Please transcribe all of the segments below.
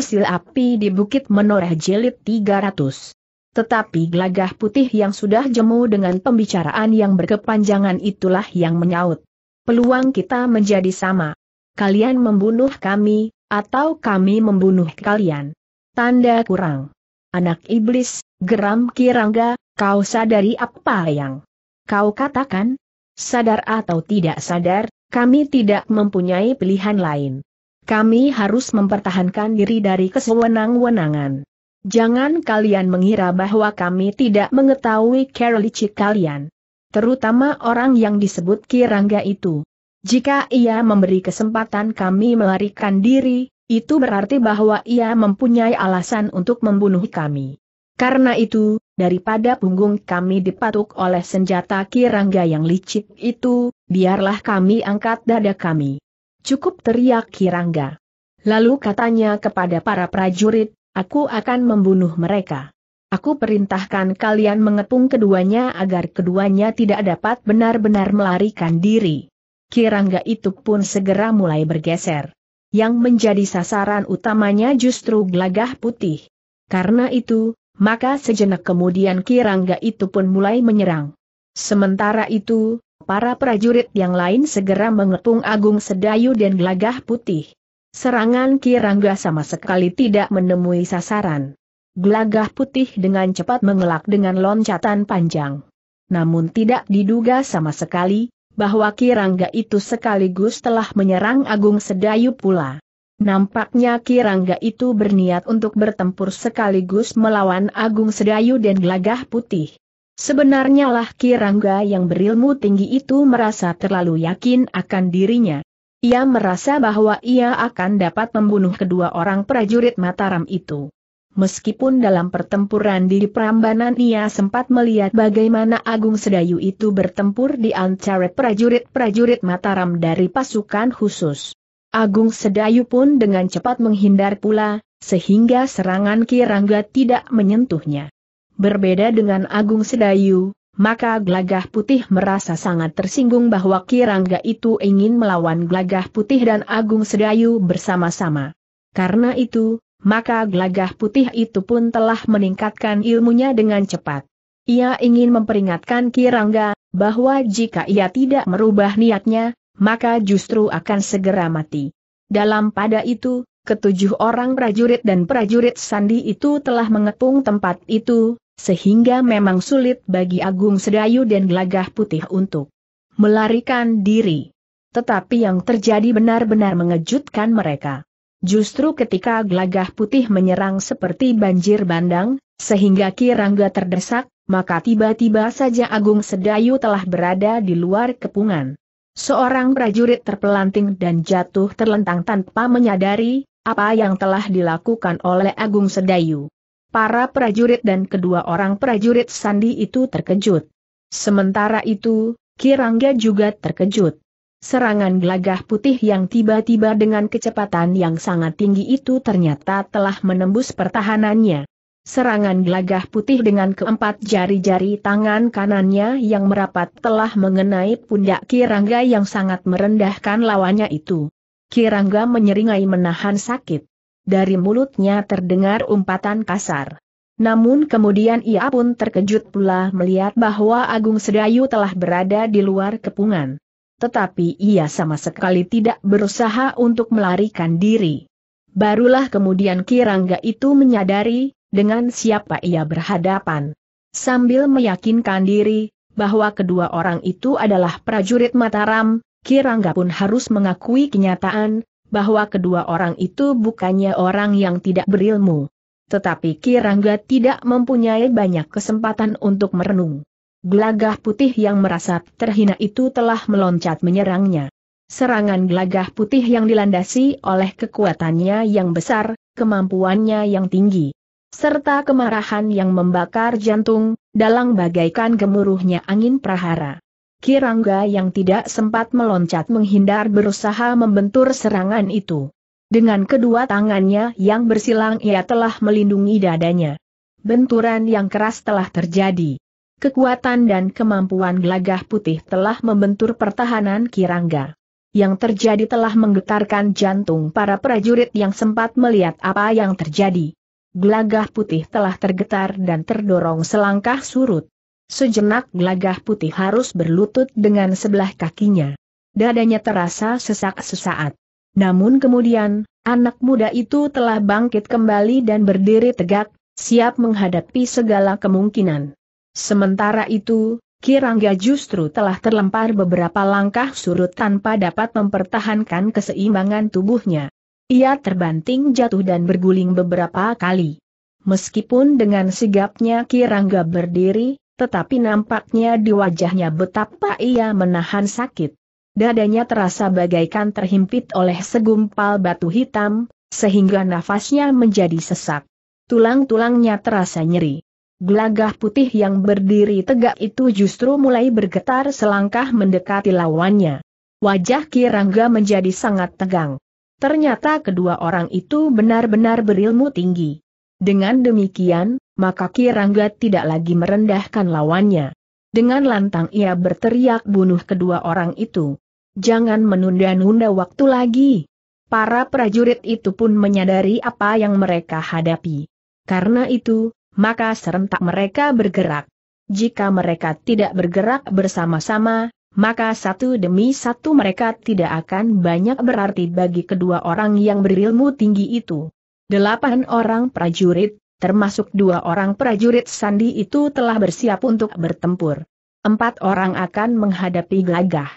Sil api di Bukit Menoreh Jelit 300. Tetapi gelagah putih yang sudah jemu dengan pembicaraan yang berkepanjangan itulah yang menyaut. Peluang kita menjadi sama. Kalian membunuh kami, atau kami membunuh kalian. Tanda kurang. Anak iblis, geram kirangga, kau sadari apa yang kau katakan? Sadar atau tidak sadar, kami tidak mempunyai pilihan lain. Kami harus mempertahankan diri dari kesewenang-wenangan. Jangan kalian mengira bahwa kami tidak mengetahui kerlicik kalian. Terutama orang yang disebut Kirangga itu. Jika ia memberi kesempatan kami melarikan diri, itu berarti bahwa ia mempunyai alasan untuk membunuh kami. Karena itu, daripada punggung kami dipatuk oleh senjata kirangga yang licik itu, biarlah kami angkat dada kami. Cukup teriak Kirangga. Lalu katanya kepada para prajurit, aku akan membunuh mereka. Aku perintahkan kalian mengepung keduanya agar keduanya tidak dapat benar-benar melarikan diri. Kirangga itu pun segera mulai bergeser. Yang menjadi sasaran utamanya justru gelagah putih. Karena itu, maka sejenak kemudian Kirangga itu pun mulai menyerang. Sementara itu, Para prajurit yang lain segera mengepung Agung Sedayu dan Gelagah Putih. Serangan Kirangga sama sekali tidak menemui sasaran. Gelagah Putih dengan cepat mengelak dengan loncatan panjang. Namun tidak diduga sama sekali, bahwa Kirangga itu sekaligus telah menyerang Agung Sedayu pula. Nampaknya Kirangga itu berniat untuk bertempur sekaligus melawan Agung Sedayu dan Gelagah Putih. Sebenarnya lah Kirangga yang berilmu tinggi itu merasa terlalu yakin akan dirinya. Ia merasa bahwa ia akan dapat membunuh kedua orang prajurit Mataram itu. Meskipun dalam pertempuran di Prambanan ia sempat melihat bagaimana Agung Sedayu itu bertempur di antara prajurit-prajurit Mataram dari pasukan khusus. Agung Sedayu pun dengan cepat menghindar pula, sehingga serangan Kirangga tidak menyentuhnya. Berbeda dengan Agung Sedayu, maka Glagah Putih merasa sangat tersinggung bahwa Kirangga itu ingin melawan Glagah Putih dan Agung Sedayu bersama-sama. Karena itu, maka Glagah Putih itu pun telah meningkatkan ilmunya dengan cepat. Ia ingin memperingatkan Kirangga, bahwa jika ia tidak merubah niatnya, maka justru akan segera mati. Dalam pada itu, ketujuh orang prajurit dan prajurit Sandi itu telah mengepung tempat itu, sehingga memang sulit bagi Agung Sedayu dan Gelagah Putih untuk melarikan diri. Tetapi yang terjadi benar-benar mengejutkan mereka. Justru ketika Gelagah Putih menyerang seperti banjir bandang, sehingga Kirangga terdesak, maka tiba-tiba saja Agung Sedayu telah berada di luar kepungan. Seorang prajurit terpelanting dan jatuh terlentang tanpa menyadari apa yang telah dilakukan oleh Agung Sedayu. Para prajurit dan kedua orang prajurit Sandi itu terkejut. Sementara itu, Kirangga juga terkejut. Serangan gelagah putih yang tiba-tiba dengan kecepatan yang sangat tinggi itu ternyata telah menembus pertahanannya. Serangan gelagah putih dengan keempat jari-jari tangan kanannya yang merapat telah mengenai pundak Kirangga yang sangat merendahkan lawannya itu. Kirangga menyeringai menahan sakit dari mulutnya terdengar umpatan kasar. Namun kemudian ia pun terkejut pula melihat bahwa Agung Sedayu telah berada di luar kepungan. Tetapi ia sama sekali tidak berusaha untuk melarikan diri. Barulah kemudian Kirangga itu menyadari, dengan siapa ia berhadapan. Sambil meyakinkan diri, bahwa kedua orang itu adalah prajurit Mataram, Kirangga pun harus mengakui kenyataan, bahwa kedua orang itu bukannya orang yang tidak berilmu. Tetapi Kirangga tidak mempunyai banyak kesempatan untuk merenung. Gelagah putih yang merasa terhina itu telah meloncat menyerangnya. Serangan gelagah putih yang dilandasi oleh kekuatannya yang besar, kemampuannya yang tinggi, serta kemarahan yang membakar jantung, dalang bagaikan gemuruhnya angin prahara. Kirangga yang tidak sempat meloncat menghindar berusaha membentur serangan itu. Dengan kedua tangannya yang bersilang ia telah melindungi dadanya. Benturan yang keras telah terjadi. Kekuatan dan kemampuan gelagah putih telah membentur pertahanan Kirangga. Yang terjadi telah menggetarkan jantung para prajurit yang sempat melihat apa yang terjadi. Gelagah putih telah tergetar dan terdorong selangkah surut. Sejenak gelagah putih harus berlutut dengan sebelah kakinya. Dadanya terasa sesak sesaat. Namun kemudian, anak muda itu telah bangkit kembali dan berdiri tegak, siap menghadapi segala kemungkinan. Sementara itu, Kirangga justru telah terlempar beberapa langkah surut tanpa dapat mempertahankan keseimbangan tubuhnya. Ia terbanting jatuh dan berguling beberapa kali. Meskipun dengan sigapnya Kirangga berdiri, tetapi nampaknya di wajahnya betapa ia menahan sakit. Dadanya terasa bagaikan terhimpit oleh segumpal batu hitam, sehingga nafasnya menjadi sesak. Tulang-tulangnya terasa nyeri. Gelagah putih yang berdiri tegak itu justru mulai bergetar selangkah mendekati lawannya. Wajah Kirangga menjadi sangat tegang. Ternyata kedua orang itu benar-benar berilmu tinggi. Dengan demikian, maka Kirangga tidak lagi merendahkan lawannya. Dengan lantang ia berteriak bunuh kedua orang itu. Jangan menunda-nunda waktu lagi. Para prajurit itu pun menyadari apa yang mereka hadapi. Karena itu, maka serentak mereka bergerak. Jika mereka tidak bergerak bersama-sama, maka satu demi satu mereka tidak akan banyak berarti bagi kedua orang yang berilmu tinggi itu. Delapan orang prajurit, termasuk dua orang prajurit Sandi itu telah bersiap untuk bertempur. Empat orang akan menghadapi Gagah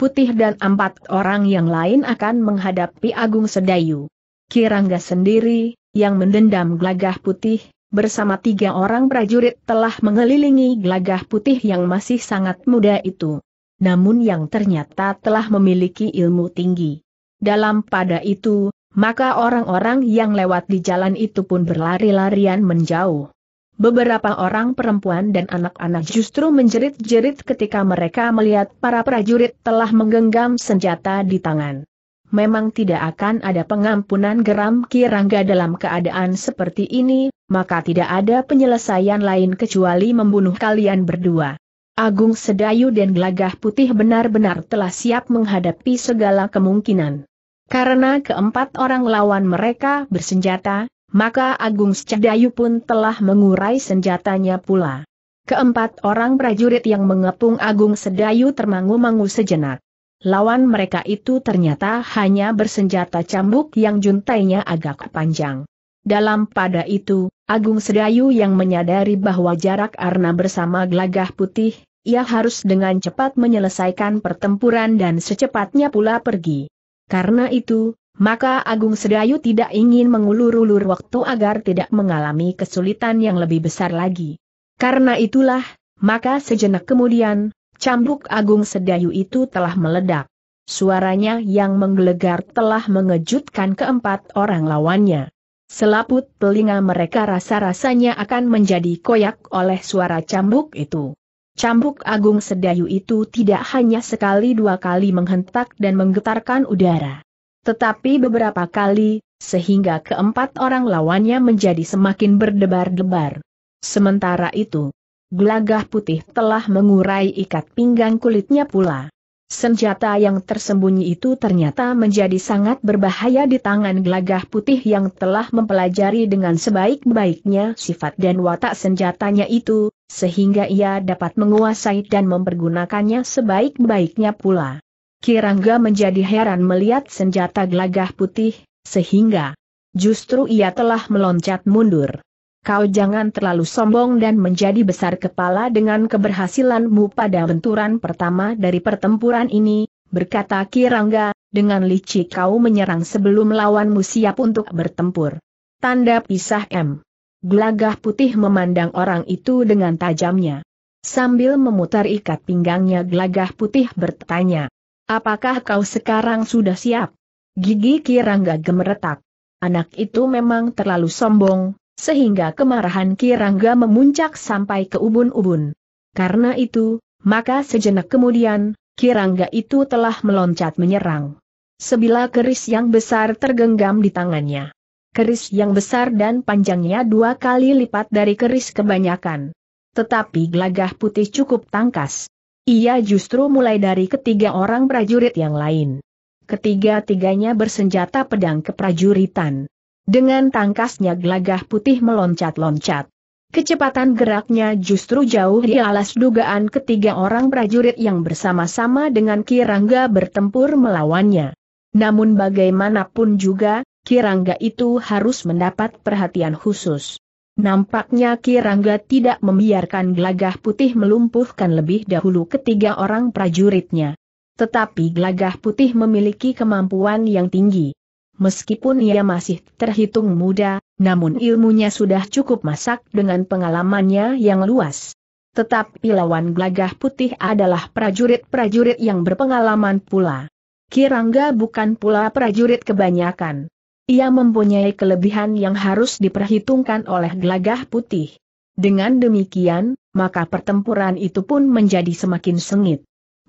Putih dan empat orang yang lain akan menghadapi Agung Sedayu. Kirangga sendiri, yang mendendam Gagah Putih, bersama tiga orang prajurit telah mengelilingi gelagah putih yang masih sangat muda itu. Namun yang ternyata telah memiliki ilmu tinggi. Dalam pada itu, maka orang-orang yang lewat di jalan itu pun berlari-larian menjauh. Beberapa orang perempuan dan anak-anak justru menjerit-jerit ketika mereka melihat para prajurit telah menggenggam senjata di tangan. Memang tidak akan ada pengampunan geram Kirangga dalam keadaan seperti ini, maka tidak ada penyelesaian lain kecuali membunuh kalian berdua. Agung Sedayu dan Gelagah Putih benar-benar telah siap menghadapi segala kemungkinan. Karena keempat orang lawan mereka bersenjata, maka Agung Secedayu pun telah mengurai senjatanya pula. Keempat orang prajurit yang mengepung Agung Sedayu termangu-mangu sejenak. Lawan mereka itu ternyata hanya bersenjata cambuk yang juntainya agak panjang. Dalam pada itu, Agung Sedayu yang menyadari bahwa jarak Arna bersama Glagah putih, ia harus dengan cepat menyelesaikan pertempuran dan secepatnya pula pergi. Karena itu, maka Agung Sedayu tidak ingin mengulur-ulur waktu agar tidak mengalami kesulitan yang lebih besar lagi. Karena itulah, maka sejenak kemudian, cambuk Agung Sedayu itu telah meledak. Suaranya yang menggelegar telah mengejutkan keempat orang lawannya. Selaput telinga mereka rasa-rasanya akan menjadi koyak oleh suara cambuk itu. Cambuk agung sedayu itu tidak hanya sekali dua kali menghentak dan menggetarkan udara. Tetapi beberapa kali, sehingga keempat orang lawannya menjadi semakin berdebar-debar. Sementara itu, Glagah putih telah mengurai ikat pinggang kulitnya pula. Senjata yang tersembunyi itu ternyata menjadi sangat berbahaya di tangan gelagah putih yang telah mempelajari dengan sebaik-baiknya sifat dan watak senjatanya itu, sehingga ia dapat menguasai dan mempergunakannya sebaik-baiknya pula. Kirangga menjadi heran melihat senjata gelagah putih, sehingga justru ia telah meloncat mundur kau jangan terlalu sombong dan menjadi besar kepala dengan keberhasilanmu pada benturan pertama dari pertempuran ini, berkata Kirangga, dengan licik kau menyerang sebelum lawanmu siap untuk bertempur. Tanda pisah M. Gelagah putih memandang orang itu dengan tajamnya. Sambil memutar ikat pinggangnya gelagah putih bertanya, Apakah kau sekarang sudah siap? Gigi Kirangga gemeretak. Anak itu memang terlalu sombong, sehingga kemarahan Kirangga memuncak sampai ke ubun-ubun. Karena itu, maka sejenak kemudian, Kirangga itu telah meloncat menyerang. Sebilah keris yang besar tergenggam di tangannya. Keris yang besar dan panjangnya dua kali lipat dari keris kebanyakan. Tetapi gelagah putih cukup tangkas. Ia justru mulai dari ketiga orang prajurit yang lain. Ketiga-tiganya bersenjata pedang keprajuritan. Dengan tangkasnya gelagah putih meloncat-loncat. Kecepatan geraknya justru jauh di alas dugaan ketiga orang prajurit yang bersama-sama dengan Kirangga bertempur melawannya. Namun bagaimanapun juga, Kirangga itu harus mendapat perhatian khusus. Nampaknya Kirangga tidak membiarkan gelagah putih melumpuhkan lebih dahulu ketiga orang prajuritnya. Tetapi gelagah putih memiliki kemampuan yang tinggi meskipun ia masih terhitung muda, namun ilmunya sudah cukup masak dengan pengalamannya yang luas. Tetapi lawan gelagah putih adalah prajurit-prajurit yang berpengalaman pula. Kirangga bukan pula prajurit kebanyakan. Ia mempunyai kelebihan yang harus diperhitungkan oleh gelagah putih. Dengan demikian, maka pertempuran itu pun menjadi semakin sengit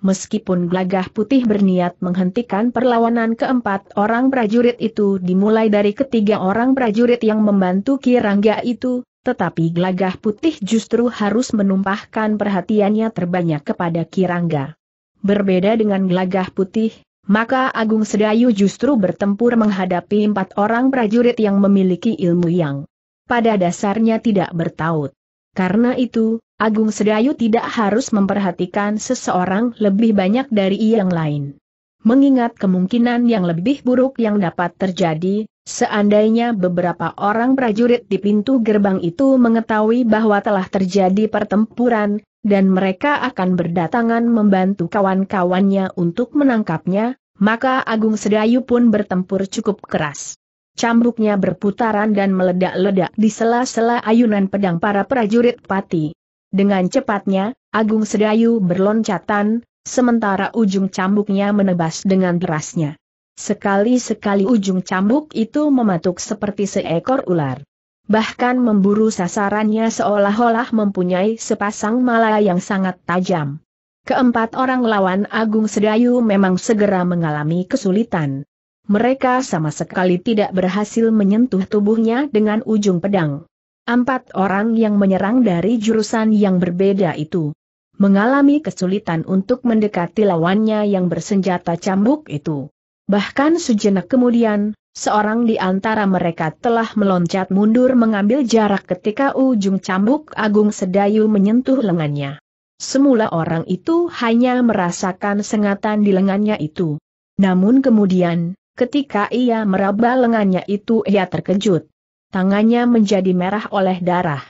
meskipun Glagah Putih berniat menghentikan perlawanan keempat orang prajurit itu dimulai dari ketiga orang prajurit yang membantu Kirangga itu, tetapi Glagah Putih justru harus menumpahkan perhatiannya terbanyak kepada Kirangga. Berbeda dengan Glagah Putih, maka Agung Sedayu justru bertempur menghadapi empat orang prajurit yang memiliki ilmu yang pada dasarnya tidak bertaut. Karena itu, Agung Sedayu tidak harus memperhatikan seseorang lebih banyak dari yang lain. Mengingat kemungkinan yang lebih buruk yang dapat terjadi, Seandainya beberapa orang prajurit di pintu gerbang itu mengetahui bahwa telah terjadi pertempuran, dan mereka akan berdatangan membantu kawan-kawannya untuk menangkapnya, maka Agung Sedayu pun bertempur cukup keras. Cambuknya berputaran dan meledak-ledak di sela-sela ayunan pedang para prajurit pati. Dengan cepatnya, Agung Sedayu berloncatan, sementara ujung cambuknya menebas dengan derasnya. Sekali-sekali ujung cambuk itu mematuk seperti seekor ular. Bahkan memburu sasarannya seolah-olah mempunyai sepasang mala yang sangat tajam. Keempat orang lawan Agung Sedayu memang segera mengalami kesulitan. Mereka sama sekali tidak berhasil menyentuh tubuhnya dengan ujung pedang. Empat orang yang menyerang dari jurusan yang berbeda itu mengalami kesulitan untuk mendekati lawannya yang bersenjata cambuk itu. Bahkan sejenak kemudian, seorang di antara mereka telah meloncat mundur mengambil jarak ketika ujung cambuk Agung Sedayu menyentuh lengannya. Semula orang itu hanya merasakan sengatan di lengannya itu. Namun kemudian, ketika ia meraba lengannya itu ia terkejut tangannya menjadi merah oleh darah.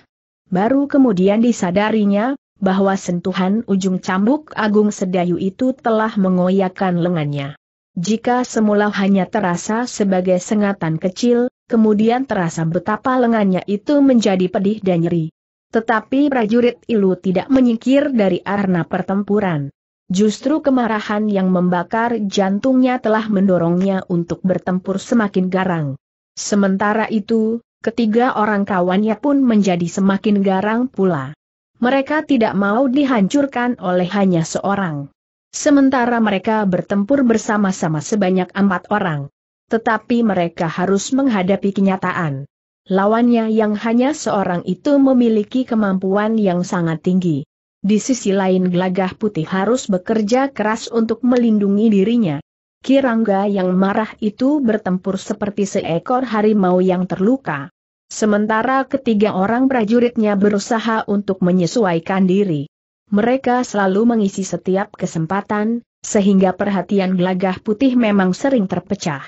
Baru kemudian disadarinya, bahwa sentuhan ujung cambuk agung sedayu itu telah mengoyakkan lengannya. Jika semula hanya terasa sebagai sengatan kecil, kemudian terasa betapa lengannya itu menjadi pedih dan nyeri. Tetapi prajurit Ilu tidak menyingkir dari arna pertempuran. Justru kemarahan yang membakar jantungnya telah mendorongnya untuk bertempur semakin garang. Sementara itu, Ketiga orang kawannya pun menjadi semakin garang pula. Mereka tidak mau dihancurkan oleh hanya seorang. Sementara mereka bertempur bersama-sama sebanyak empat orang. Tetapi mereka harus menghadapi kenyataan. Lawannya yang hanya seorang itu memiliki kemampuan yang sangat tinggi. Di sisi lain gelagah putih harus bekerja keras untuk melindungi dirinya. Kirangga yang marah itu bertempur seperti seekor harimau yang terluka. Sementara ketiga orang prajuritnya berusaha untuk menyesuaikan diri. Mereka selalu mengisi setiap kesempatan, sehingga perhatian gelagah putih memang sering terpecah.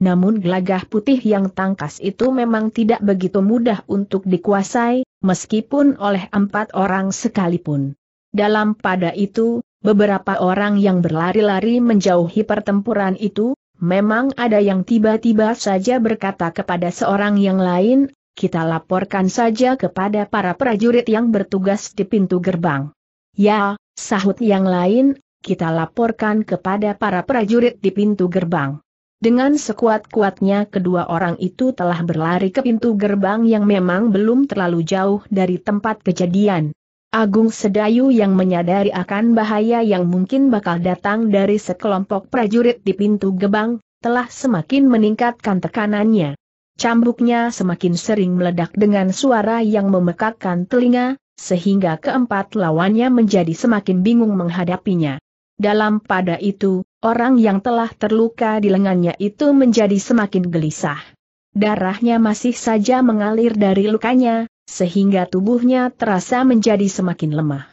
Namun gelagah putih yang tangkas itu memang tidak begitu mudah untuk dikuasai, meskipun oleh empat orang sekalipun. Dalam pada itu, Beberapa orang yang berlari-lari menjauhi pertempuran itu, memang ada yang tiba-tiba saja berkata kepada seorang yang lain, kita laporkan saja kepada para prajurit yang bertugas di pintu gerbang. Ya, sahut yang lain, kita laporkan kepada para prajurit di pintu gerbang. Dengan sekuat-kuatnya kedua orang itu telah berlari ke pintu gerbang yang memang belum terlalu jauh dari tempat kejadian. Agung Sedayu yang menyadari akan bahaya yang mungkin bakal datang dari sekelompok prajurit di pintu gebang, telah semakin meningkatkan tekanannya. Cambuknya semakin sering meledak dengan suara yang memekakkan telinga, sehingga keempat lawannya menjadi semakin bingung menghadapinya. Dalam pada itu, orang yang telah terluka di lengannya itu menjadi semakin gelisah. Darahnya masih saja mengalir dari lukanya, sehingga tubuhnya terasa menjadi semakin lemah.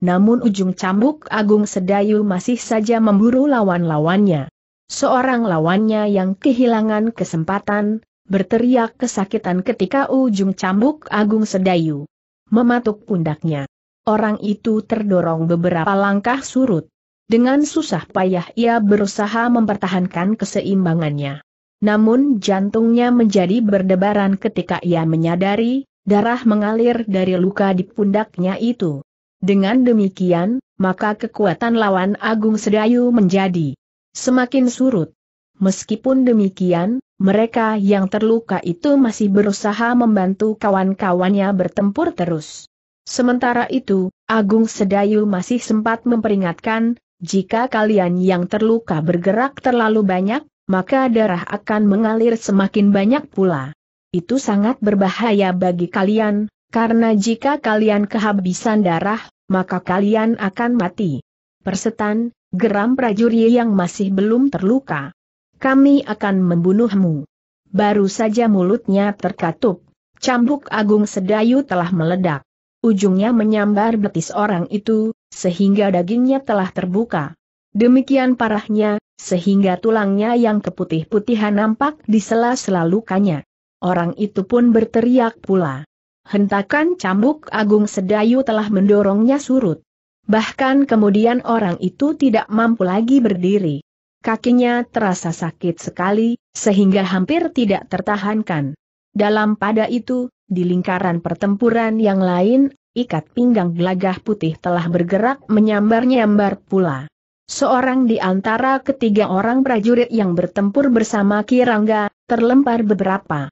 Namun ujung cambuk Agung Sedayu masih saja memburu lawan-lawannya. Seorang lawannya yang kehilangan kesempatan, berteriak kesakitan ketika ujung cambuk Agung Sedayu mematuk pundaknya. Orang itu terdorong beberapa langkah surut. Dengan susah payah ia berusaha mempertahankan keseimbangannya. Namun jantungnya menjadi berdebaran ketika ia menyadari, Darah mengalir dari luka di pundaknya itu. Dengan demikian, maka kekuatan lawan Agung Sedayu menjadi semakin surut. Meskipun demikian, mereka yang terluka itu masih berusaha membantu kawan-kawannya bertempur terus. Sementara itu, Agung Sedayu masih sempat memperingatkan, jika kalian yang terluka bergerak terlalu banyak, maka darah akan mengalir semakin banyak pula. Itu sangat berbahaya bagi kalian, karena jika kalian kehabisan darah, maka kalian akan mati. Persetan, geram prajurit yang masih belum terluka. Kami akan membunuhmu. Baru saja mulutnya terkatup, cambuk agung sedayu telah meledak. Ujungnya menyambar betis orang itu, sehingga dagingnya telah terbuka. Demikian parahnya, sehingga tulangnya yang keputih-putihan nampak di sela-sela lukanya. Orang itu pun berteriak pula. Hentakan cambuk Agung Sedayu telah mendorongnya surut. Bahkan kemudian orang itu tidak mampu lagi berdiri. Kakinya terasa sakit sekali, sehingga hampir tidak tertahankan. Dalam pada itu, di lingkaran pertempuran yang lain, ikat pinggang gelagah putih telah bergerak menyambar-nyambar pula. Seorang di antara ketiga orang prajurit yang bertempur bersama Kirangga, terlempar beberapa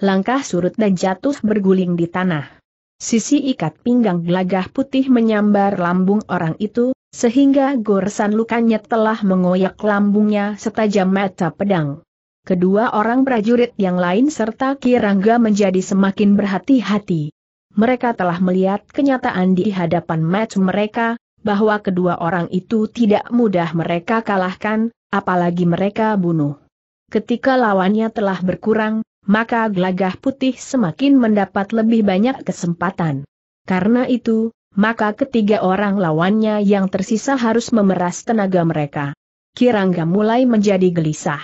langkah surut dan jatuh berguling di tanah. Sisi ikat pinggang gelagah putih menyambar lambung orang itu, sehingga goresan lukanya telah mengoyak lambungnya setajam mata pedang. Kedua orang prajurit yang lain serta Kirangga menjadi semakin berhati-hati. Mereka telah melihat kenyataan di hadapan match mereka, bahwa kedua orang itu tidak mudah mereka kalahkan, apalagi mereka bunuh. Ketika lawannya telah berkurang, maka gelagah putih semakin mendapat lebih banyak kesempatan. Karena itu, maka ketiga orang lawannya yang tersisa harus memeras tenaga mereka. Kirangga mulai menjadi gelisah.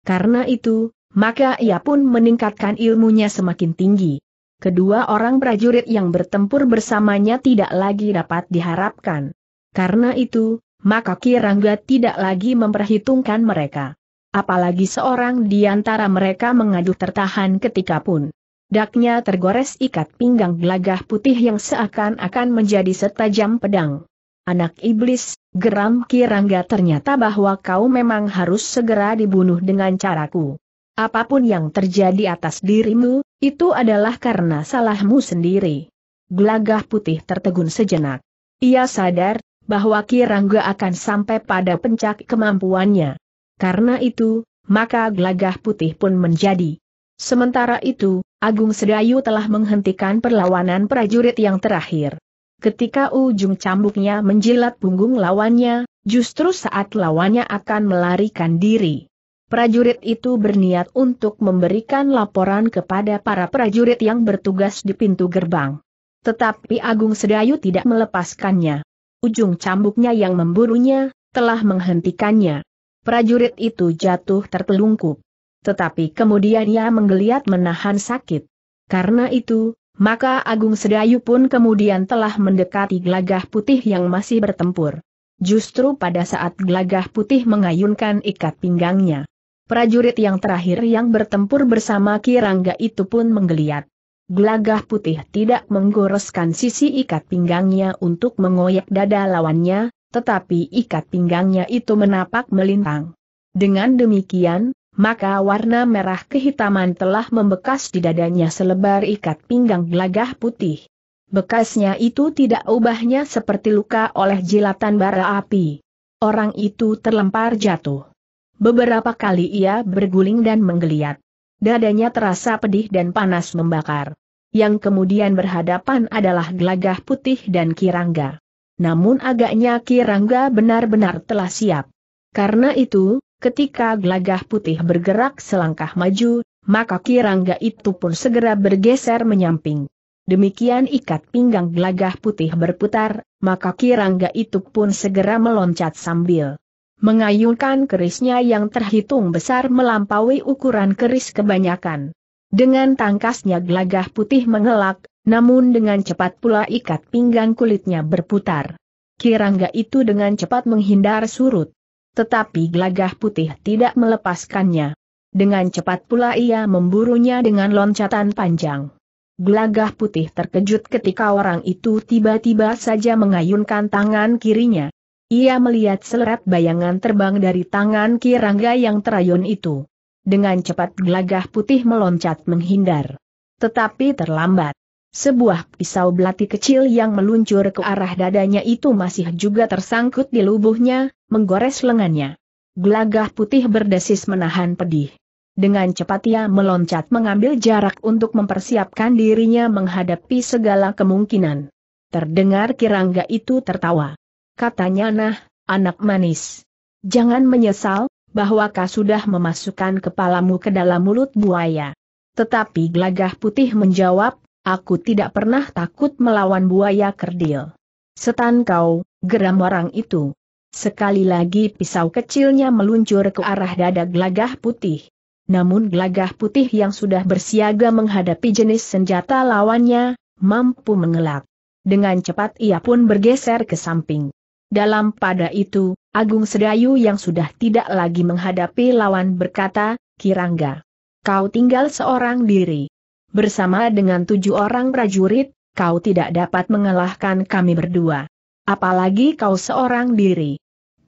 Karena itu, maka ia pun meningkatkan ilmunya semakin tinggi. Kedua orang prajurit yang bertempur bersamanya tidak lagi dapat diharapkan. Karena itu, maka Kirangga tidak lagi memperhitungkan mereka apalagi seorang di antara mereka mengadu tertahan ketika pun. Daknya tergores ikat pinggang gelagah putih yang seakan-akan menjadi setajam pedang. Anak iblis, geram Kirangga ternyata bahwa kau memang harus segera dibunuh dengan caraku. Apapun yang terjadi atas dirimu, itu adalah karena salahmu sendiri. Gelagah putih tertegun sejenak. Ia sadar, bahwa Kirangga akan sampai pada pencak kemampuannya. Karena itu, maka gelagah putih pun menjadi. Sementara itu, Agung Sedayu telah menghentikan perlawanan prajurit yang terakhir. Ketika ujung cambuknya menjilat punggung lawannya, justru saat lawannya akan melarikan diri. Prajurit itu berniat untuk memberikan laporan kepada para prajurit yang bertugas di pintu gerbang. Tetapi Agung Sedayu tidak melepaskannya. Ujung cambuknya yang memburunya, telah menghentikannya prajurit itu jatuh tertelungkup. Tetapi kemudian ia menggeliat menahan sakit. Karena itu, maka Agung Sedayu pun kemudian telah mendekati gelagah putih yang masih bertempur. Justru pada saat gelagah putih mengayunkan ikat pinggangnya. Prajurit yang terakhir yang bertempur bersama Kirangga itu pun menggeliat. Gelagah putih tidak menggoreskan sisi ikat pinggangnya untuk mengoyak dada lawannya, tetapi ikat pinggangnya itu menapak melintang. Dengan demikian, maka warna merah kehitaman telah membekas di dadanya selebar ikat pinggang gelagah putih. Bekasnya itu tidak ubahnya seperti luka oleh jilatan bara api. Orang itu terlempar jatuh. Beberapa kali ia berguling dan menggeliat. Dadanya terasa pedih dan panas membakar yang kemudian berhadapan adalah gelagah putih dan kirangga namun agaknya Kirangga benar-benar telah siap. Karena itu, ketika Glagah putih bergerak selangkah maju, maka Kirangga itu pun segera bergeser menyamping. Demikian ikat pinggang Glagah putih berputar, maka Kirangga itu pun segera meloncat sambil mengayunkan kerisnya yang terhitung besar melampaui ukuran keris kebanyakan. Dengan tangkasnya Glagah putih mengelak, namun dengan cepat pula ikat pinggang kulitnya berputar. Kirangga itu dengan cepat menghindar surut. Tetapi gelagah putih tidak melepaskannya. Dengan cepat pula ia memburunya dengan loncatan panjang. Gelagah putih terkejut ketika orang itu tiba-tiba saja mengayunkan tangan kirinya. Ia melihat selerat bayangan terbang dari tangan Kirangga yang terayun itu. Dengan cepat gelagah putih meloncat menghindar. Tetapi terlambat. Sebuah pisau belati kecil yang meluncur ke arah dadanya itu masih juga tersangkut di lubuhnya, menggores lengannya. Gelagah putih berdesis menahan pedih. Dengan cepat ia meloncat mengambil jarak untuk mempersiapkan dirinya menghadapi segala kemungkinan. Terdengar Kirangga itu tertawa. Katanya nah, anak manis. Jangan menyesal, bahwa kau sudah memasukkan kepalamu ke dalam mulut buaya. Tetapi gelagah putih menjawab, aku tidak pernah takut melawan buaya kerdil. Setan kau, geram orang itu. Sekali lagi pisau kecilnya meluncur ke arah dada gelagah putih. Namun gelagah putih yang sudah bersiaga menghadapi jenis senjata lawannya, mampu mengelak. Dengan cepat ia pun bergeser ke samping. Dalam pada itu, Agung Sedayu yang sudah tidak lagi menghadapi lawan berkata, Kirangga. Kau tinggal seorang diri bersama dengan tujuh orang prajurit, kau tidak dapat mengalahkan kami berdua. Apalagi kau seorang diri.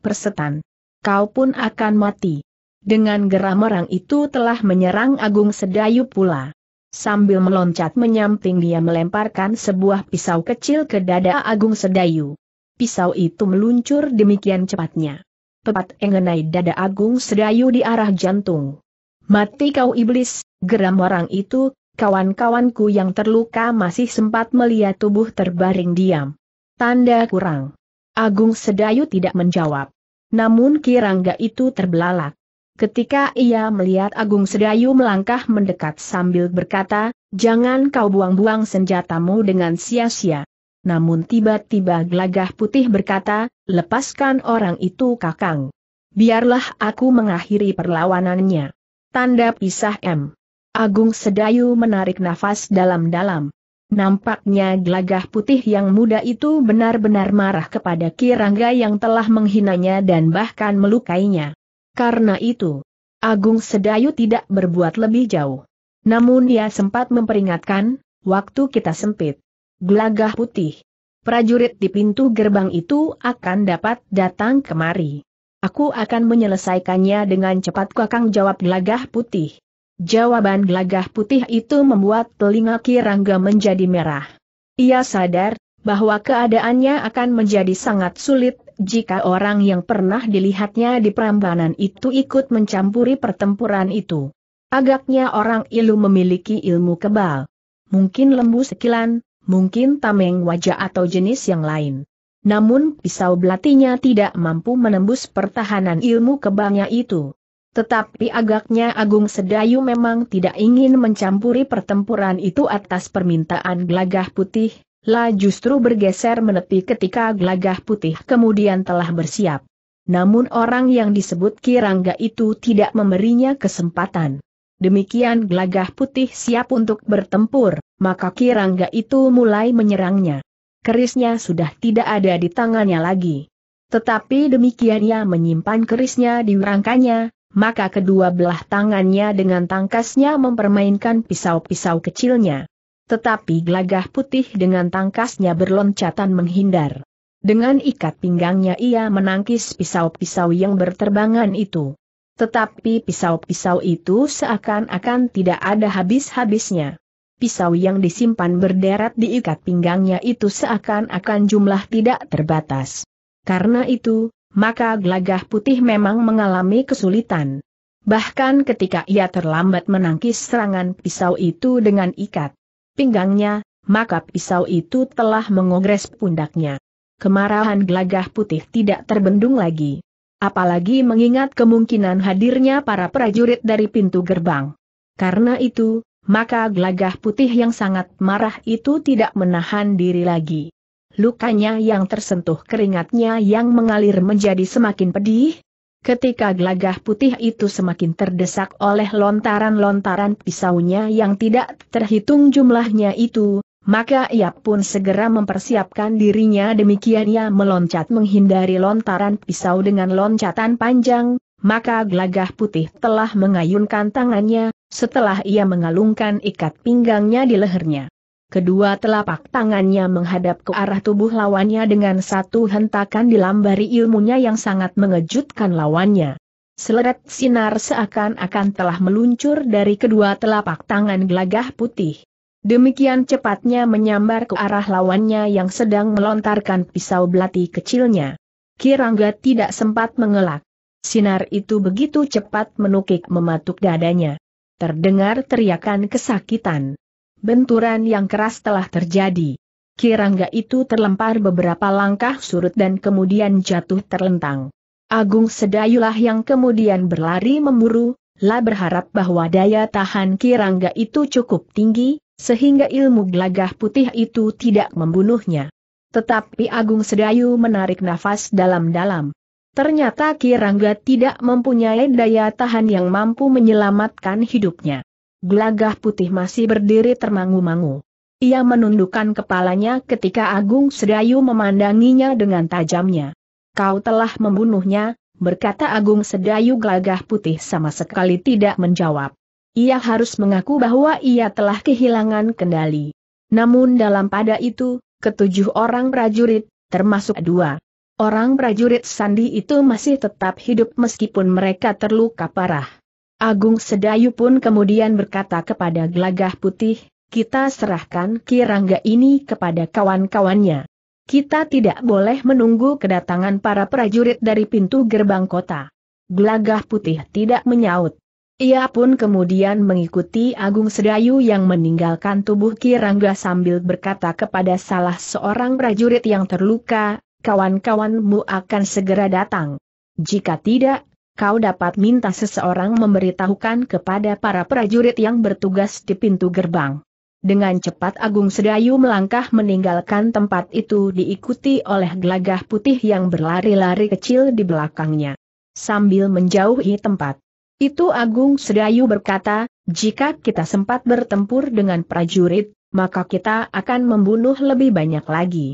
Persetan. Kau pun akan mati. Dengan geram orang itu telah menyerang Agung Sedayu pula. Sambil meloncat menyamping dia melemparkan sebuah pisau kecil ke dada Agung Sedayu. Pisau itu meluncur demikian cepatnya. tepat mengenai dada Agung Sedayu di arah jantung. Mati kau iblis, geram orang itu, kawan-kawanku yang terluka masih sempat melihat tubuh terbaring diam. Tanda kurang. Agung Sedayu tidak menjawab. Namun Kirangga itu terbelalak. Ketika ia melihat Agung Sedayu melangkah mendekat sambil berkata, jangan kau buang-buang senjatamu dengan sia-sia. Namun tiba-tiba gelagah putih berkata, lepaskan orang itu kakang. Biarlah aku mengakhiri perlawanannya. Tanda pisah M. Agung Sedayu menarik nafas dalam-dalam. Nampaknya gelagah putih yang muda itu benar-benar marah kepada Kirangga yang telah menghinanya dan bahkan melukainya. Karena itu, Agung Sedayu tidak berbuat lebih jauh. Namun ia sempat memperingatkan, waktu kita sempit. Gelagah putih. Prajurit di pintu gerbang itu akan dapat datang kemari. Aku akan menyelesaikannya dengan cepat kakang jawab gelagah putih. Jawaban gelagah putih itu membuat telinga Kirangga menjadi merah. Ia sadar bahwa keadaannya akan menjadi sangat sulit jika orang yang pernah dilihatnya di Prambanan itu ikut mencampuri pertempuran itu. Agaknya orang ilu memiliki ilmu kebal. Mungkin lembu sekilan, mungkin tameng wajah atau jenis yang lain. Namun pisau belatinya tidak mampu menembus pertahanan ilmu kebalnya itu. Tetapi agaknya Agung Sedayu memang tidak ingin mencampuri pertempuran itu atas permintaan Glagah putih, La justru bergeser menepi ketika Glagah putih kemudian telah bersiap. Namun orang yang disebut Kirangga itu tidak memberinya kesempatan. Demikian Glagah putih siap untuk bertempur, maka Kirangga itu mulai menyerangnya. Kerisnya sudah tidak ada di tangannya lagi. Tetapi demikian ia menyimpan kerisnya di rangkanya, maka kedua belah tangannya dengan tangkasnya mempermainkan pisau-pisau kecilnya. Tetapi gelagah putih dengan tangkasnya berloncatan menghindar. Dengan ikat pinggangnya ia menangkis pisau-pisau yang berterbangan itu. Tetapi pisau-pisau itu seakan-akan tidak ada habis-habisnya. Pisau yang disimpan berderet di ikat pinggangnya itu seakan-akan jumlah tidak terbatas. Karena itu, maka gelagah putih memang mengalami kesulitan. Bahkan ketika ia terlambat menangkis serangan pisau itu dengan ikat pinggangnya, maka pisau itu telah mengogres pundaknya. Kemarahan gelagah putih tidak terbendung lagi. Apalagi mengingat kemungkinan hadirnya para prajurit dari pintu gerbang. Karena itu, maka gelagah putih yang sangat marah itu tidak menahan diri lagi lukanya yang tersentuh keringatnya yang mengalir menjadi semakin pedih, ketika gelagah putih itu semakin terdesak oleh lontaran-lontaran pisaunya yang tidak terhitung jumlahnya itu, maka ia pun segera mempersiapkan dirinya demikian ia meloncat menghindari lontaran pisau dengan loncatan panjang, maka gelagah putih telah mengayunkan tangannya, setelah ia mengalungkan ikat pinggangnya di lehernya. Kedua telapak tangannya menghadap ke arah tubuh lawannya dengan satu hentakan dilambari ilmunya yang sangat mengejutkan lawannya. Seleret sinar seakan-akan telah meluncur dari kedua telapak tangan gelagah putih. Demikian cepatnya menyambar ke arah lawannya yang sedang melontarkan pisau belati kecilnya. Kirangga tidak sempat mengelak. Sinar itu begitu cepat menukik mematuk dadanya. Terdengar teriakan kesakitan benturan yang keras telah terjadi. Kirangga itu terlempar beberapa langkah surut dan kemudian jatuh terlentang. Agung Sedayulah yang kemudian berlari memburu, lah berharap bahwa daya tahan Kirangga itu cukup tinggi, sehingga ilmu gelagah putih itu tidak membunuhnya. Tetapi Agung Sedayu menarik nafas dalam-dalam. Ternyata Kirangga tidak mempunyai daya tahan yang mampu menyelamatkan hidupnya. Gelagah putih masih berdiri termangu-mangu. Ia menundukkan kepalanya ketika Agung Sedayu memandanginya dengan tajamnya. Kau telah membunuhnya, berkata Agung Sedayu gelagah putih sama sekali tidak menjawab. Ia harus mengaku bahwa ia telah kehilangan kendali. Namun dalam pada itu, ketujuh orang prajurit, termasuk dua orang prajurit Sandi itu masih tetap hidup meskipun mereka terluka parah. Agung Sedayu pun kemudian berkata kepada Glagah Putih, kita serahkan Kirangga ini kepada kawan-kawannya. Kita tidak boleh menunggu kedatangan para prajurit dari pintu gerbang kota. Glagah Putih tidak menyaut. Ia pun kemudian mengikuti Agung Sedayu yang meninggalkan tubuh Kirangga sambil berkata kepada salah seorang prajurit yang terluka, kawan-kawanmu akan segera datang. Jika tidak, kau dapat minta seseorang memberitahukan kepada para prajurit yang bertugas di pintu gerbang. Dengan cepat Agung Sedayu melangkah meninggalkan tempat itu diikuti oleh gelagah putih yang berlari-lari kecil di belakangnya. Sambil menjauhi tempat itu Agung Sedayu berkata, jika kita sempat bertempur dengan prajurit, maka kita akan membunuh lebih banyak lagi.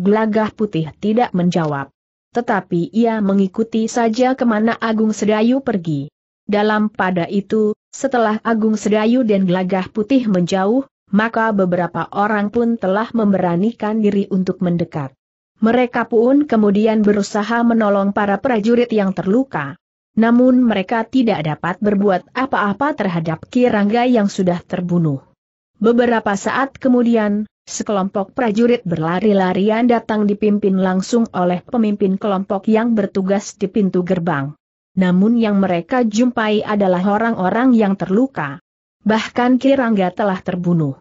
Gelagah putih tidak menjawab tetapi ia mengikuti saja kemana Agung Sedayu pergi. Dalam pada itu, setelah Agung Sedayu dan Gelagah Putih menjauh, maka beberapa orang pun telah memberanikan diri untuk mendekat. Mereka pun kemudian berusaha menolong para prajurit yang terluka. Namun mereka tidak dapat berbuat apa-apa terhadap Kirangga yang sudah terbunuh. Beberapa saat kemudian, Sekelompok prajurit berlari-larian datang dipimpin langsung oleh pemimpin kelompok yang bertugas di pintu gerbang. Namun yang mereka jumpai adalah orang-orang yang terluka. Bahkan Kirangga telah terbunuh.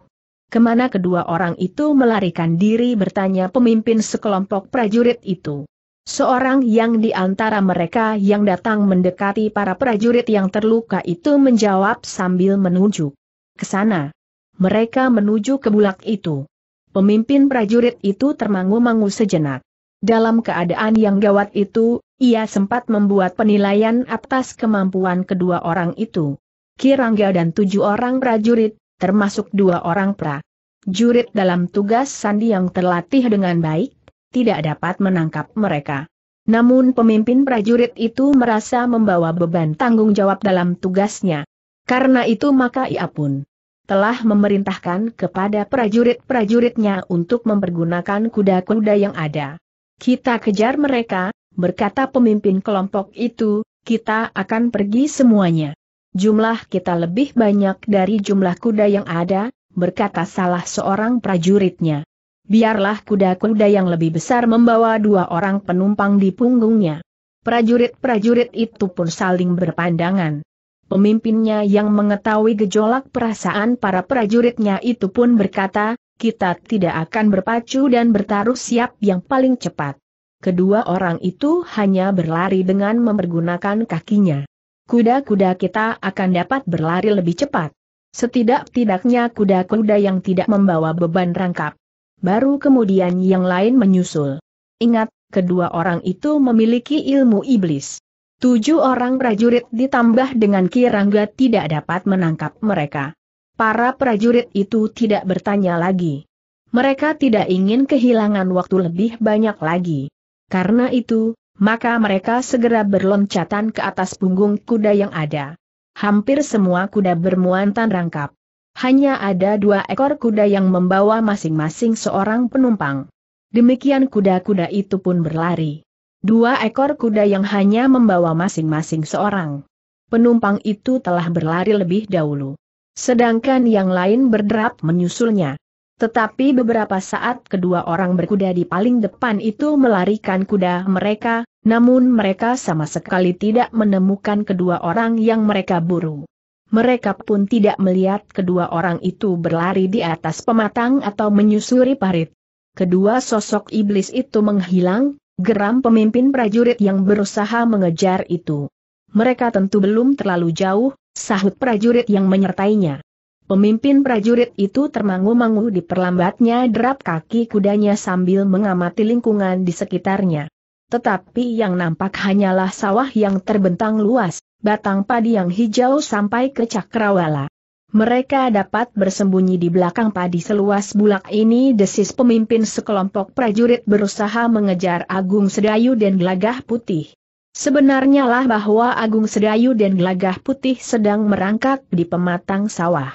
Kemana kedua orang itu melarikan diri bertanya pemimpin sekelompok prajurit itu. Seorang yang di antara mereka yang datang mendekati para prajurit yang terluka itu menjawab sambil menuju ke sana. Mereka menuju ke bulak itu. Pemimpin prajurit itu termangu-mangu sejenak. Dalam keadaan yang gawat itu, ia sempat membuat penilaian atas kemampuan kedua orang itu. Kirangga dan tujuh orang prajurit, termasuk dua orang pra. Jurit dalam tugas Sandi yang terlatih dengan baik, tidak dapat menangkap mereka. Namun pemimpin prajurit itu merasa membawa beban tanggung jawab dalam tugasnya. Karena itu maka ia pun telah memerintahkan kepada prajurit-prajuritnya untuk mempergunakan kuda-kuda yang ada. Kita kejar mereka, berkata pemimpin kelompok itu, kita akan pergi semuanya. Jumlah kita lebih banyak dari jumlah kuda yang ada, berkata salah seorang prajuritnya. Biarlah kuda-kuda yang lebih besar membawa dua orang penumpang di punggungnya. Prajurit-prajurit itu pun saling berpandangan. Pemimpinnya yang mengetahui gejolak perasaan para prajuritnya itu pun berkata, kita tidak akan berpacu dan bertaruh siap yang paling cepat. Kedua orang itu hanya berlari dengan mempergunakan kakinya. Kuda-kuda kita akan dapat berlari lebih cepat. Setidak-tidaknya kuda-kuda yang tidak membawa beban rangkap. Baru kemudian yang lain menyusul. Ingat, kedua orang itu memiliki ilmu iblis. Tujuh orang prajurit ditambah dengan Kirangga tidak dapat menangkap mereka. Para prajurit itu tidak bertanya lagi. Mereka tidak ingin kehilangan waktu lebih banyak lagi. Karena itu, maka mereka segera berloncatan ke atas punggung kuda yang ada. Hampir semua kuda bermuatan rangkap. Hanya ada dua ekor kuda yang membawa masing-masing seorang penumpang. Demikian kuda-kuda itu pun berlari. Dua ekor kuda yang hanya membawa masing-masing seorang. Penumpang itu telah berlari lebih dahulu. Sedangkan yang lain berderap menyusulnya. Tetapi beberapa saat kedua orang berkuda di paling depan itu melarikan kuda mereka, namun mereka sama sekali tidak menemukan kedua orang yang mereka buru. Mereka pun tidak melihat kedua orang itu berlari di atas pematang atau menyusuri parit. Kedua sosok iblis itu menghilang, Geram pemimpin prajurit yang berusaha mengejar itu. Mereka tentu belum terlalu jauh, sahut prajurit yang menyertainya. Pemimpin prajurit itu termangu-mangu diperlambatnya derap kaki kudanya sambil mengamati lingkungan di sekitarnya. Tetapi yang nampak hanyalah sawah yang terbentang luas, batang padi yang hijau sampai ke cakrawala. Mereka dapat bersembunyi di belakang padi seluas bulak ini desis pemimpin sekelompok prajurit berusaha mengejar Agung Sedayu dan Gelagah Putih. Sebenarnya lah bahwa Agung Sedayu dan Gelagah Putih sedang merangkak di pematang sawah.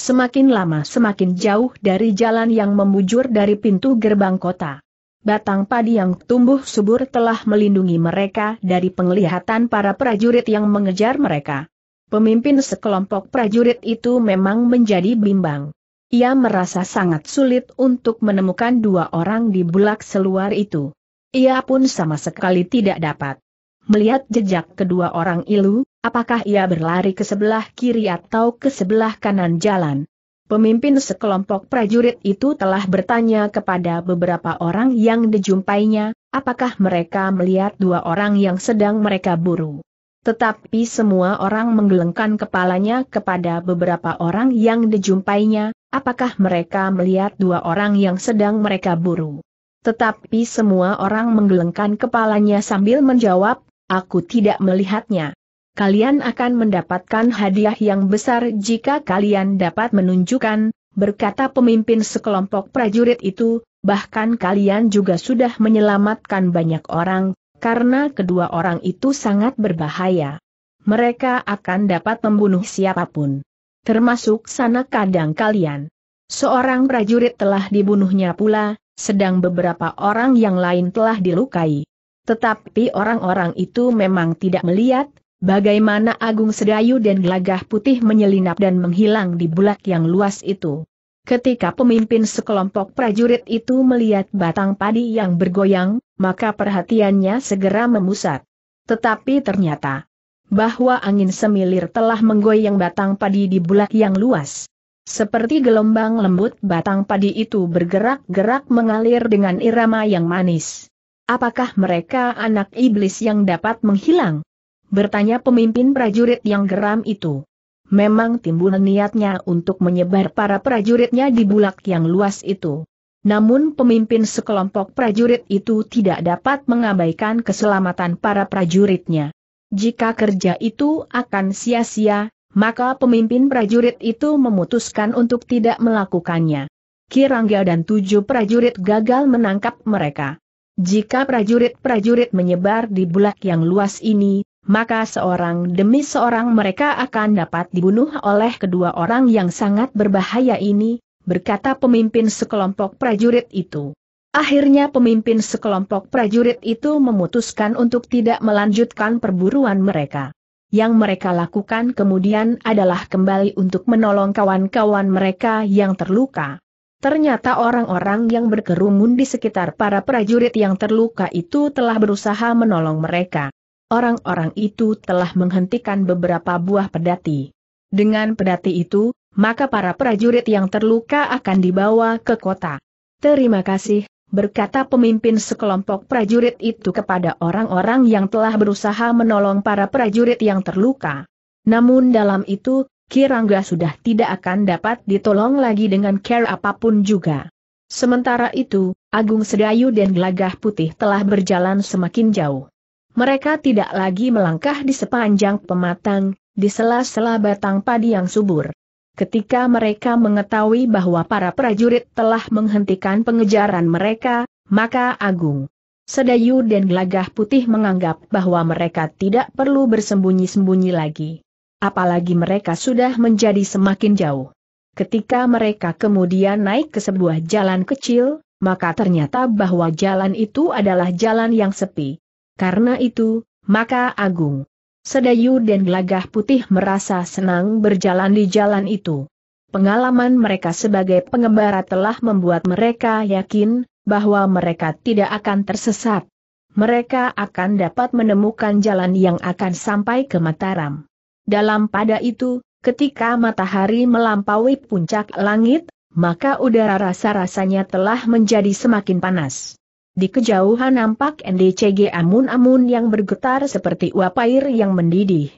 Semakin lama semakin jauh dari jalan yang membujur dari pintu gerbang kota. Batang padi yang tumbuh subur telah melindungi mereka dari penglihatan para prajurit yang mengejar mereka. Pemimpin sekelompok prajurit itu memang menjadi bimbang. Ia merasa sangat sulit untuk menemukan dua orang di bulak seluar itu. Ia pun sama sekali tidak dapat melihat jejak kedua orang ilu, apakah ia berlari ke sebelah kiri atau ke sebelah kanan jalan. Pemimpin sekelompok prajurit itu telah bertanya kepada beberapa orang yang dijumpainya, apakah mereka melihat dua orang yang sedang mereka buru. Tetapi semua orang menggelengkan kepalanya kepada beberapa orang yang dijumpainya, apakah mereka melihat dua orang yang sedang mereka buru. Tetapi semua orang menggelengkan kepalanya sambil menjawab, aku tidak melihatnya. Kalian akan mendapatkan hadiah yang besar jika kalian dapat menunjukkan, berkata pemimpin sekelompok prajurit itu, bahkan kalian juga sudah menyelamatkan banyak orang, karena kedua orang itu sangat berbahaya. Mereka akan dapat membunuh siapapun. Termasuk sana kadang kalian. Seorang prajurit telah dibunuhnya pula, sedang beberapa orang yang lain telah dilukai. Tetapi orang-orang itu memang tidak melihat, bagaimana Agung Sedayu dan Gelagah Putih menyelinap dan menghilang di bulak yang luas itu. Ketika pemimpin sekelompok prajurit itu melihat batang padi yang bergoyang, maka perhatiannya segera memusat. Tetapi ternyata, bahwa angin semilir telah menggoyang batang padi di bulak yang luas. Seperti gelombang lembut batang padi itu bergerak-gerak mengalir dengan irama yang manis. Apakah mereka anak iblis yang dapat menghilang? Bertanya pemimpin prajurit yang geram itu memang timbul niatnya untuk menyebar para prajuritnya di bulak yang luas itu. Namun pemimpin sekelompok prajurit itu tidak dapat mengabaikan keselamatan para prajuritnya. Jika kerja itu akan sia-sia, maka pemimpin prajurit itu memutuskan untuk tidak melakukannya. Kirangga dan tujuh prajurit gagal menangkap mereka. Jika prajurit-prajurit menyebar di bulak yang luas ini, maka seorang demi seorang mereka akan dapat dibunuh oleh kedua orang yang sangat berbahaya ini, berkata pemimpin sekelompok prajurit itu. Akhirnya pemimpin sekelompok prajurit itu memutuskan untuk tidak melanjutkan perburuan mereka. Yang mereka lakukan kemudian adalah kembali untuk menolong kawan-kawan mereka yang terluka. Ternyata orang-orang yang berkerumun di sekitar para prajurit yang terluka itu telah berusaha menolong mereka orang-orang itu telah menghentikan beberapa buah pedati. Dengan pedati itu, maka para prajurit yang terluka akan dibawa ke kota. Terima kasih, berkata pemimpin sekelompok prajurit itu kepada orang-orang yang telah berusaha menolong para prajurit yang terluka. Namun dalam itu, Kirangga sudah tidak akan dapat ditolong lagi dengan care apapun juga. Sementara itu, Agung Sedayu dan Gelagah Putih telah berjalan semakin jauh. Mereka tidak lagi melangkah di sepanjang pematang, di sela-sela batang padi yang subur. Ketika mereka mengetahui bahwa para prajurit telah menghentikan pengejaran mereka, maka Agung Sedayu dan Gelagah Putih menganggap bahwa mereka tidak perlu bersembunyi-sembunyi lagi. Apalagi mereka sudah menjadi semakin jauh. Ketika mereka kemudian naik ke sebuah jalan kecil, maka ternyata bahwa jalan itu adalah jalan yang sepi. Karena itu, maka Agung Sedayu dan Gelagah Putih merasa senang berjalan di jalan itu. Pengalaman mereka sebagai pengembara telah membuat mereka yakin bahwa mereka tidak akan tersesat. Mereka akan dapat menemukan jalan yang akan sampai ke Mataram. Dalam pada itu, ketika matahari melampaui puncak langit, maka udara rasa-rasanya telah menjadi semakin panas. Di kejauhan nampak NDCG amun-amun yang bergetar seperti uap air yang mendidih.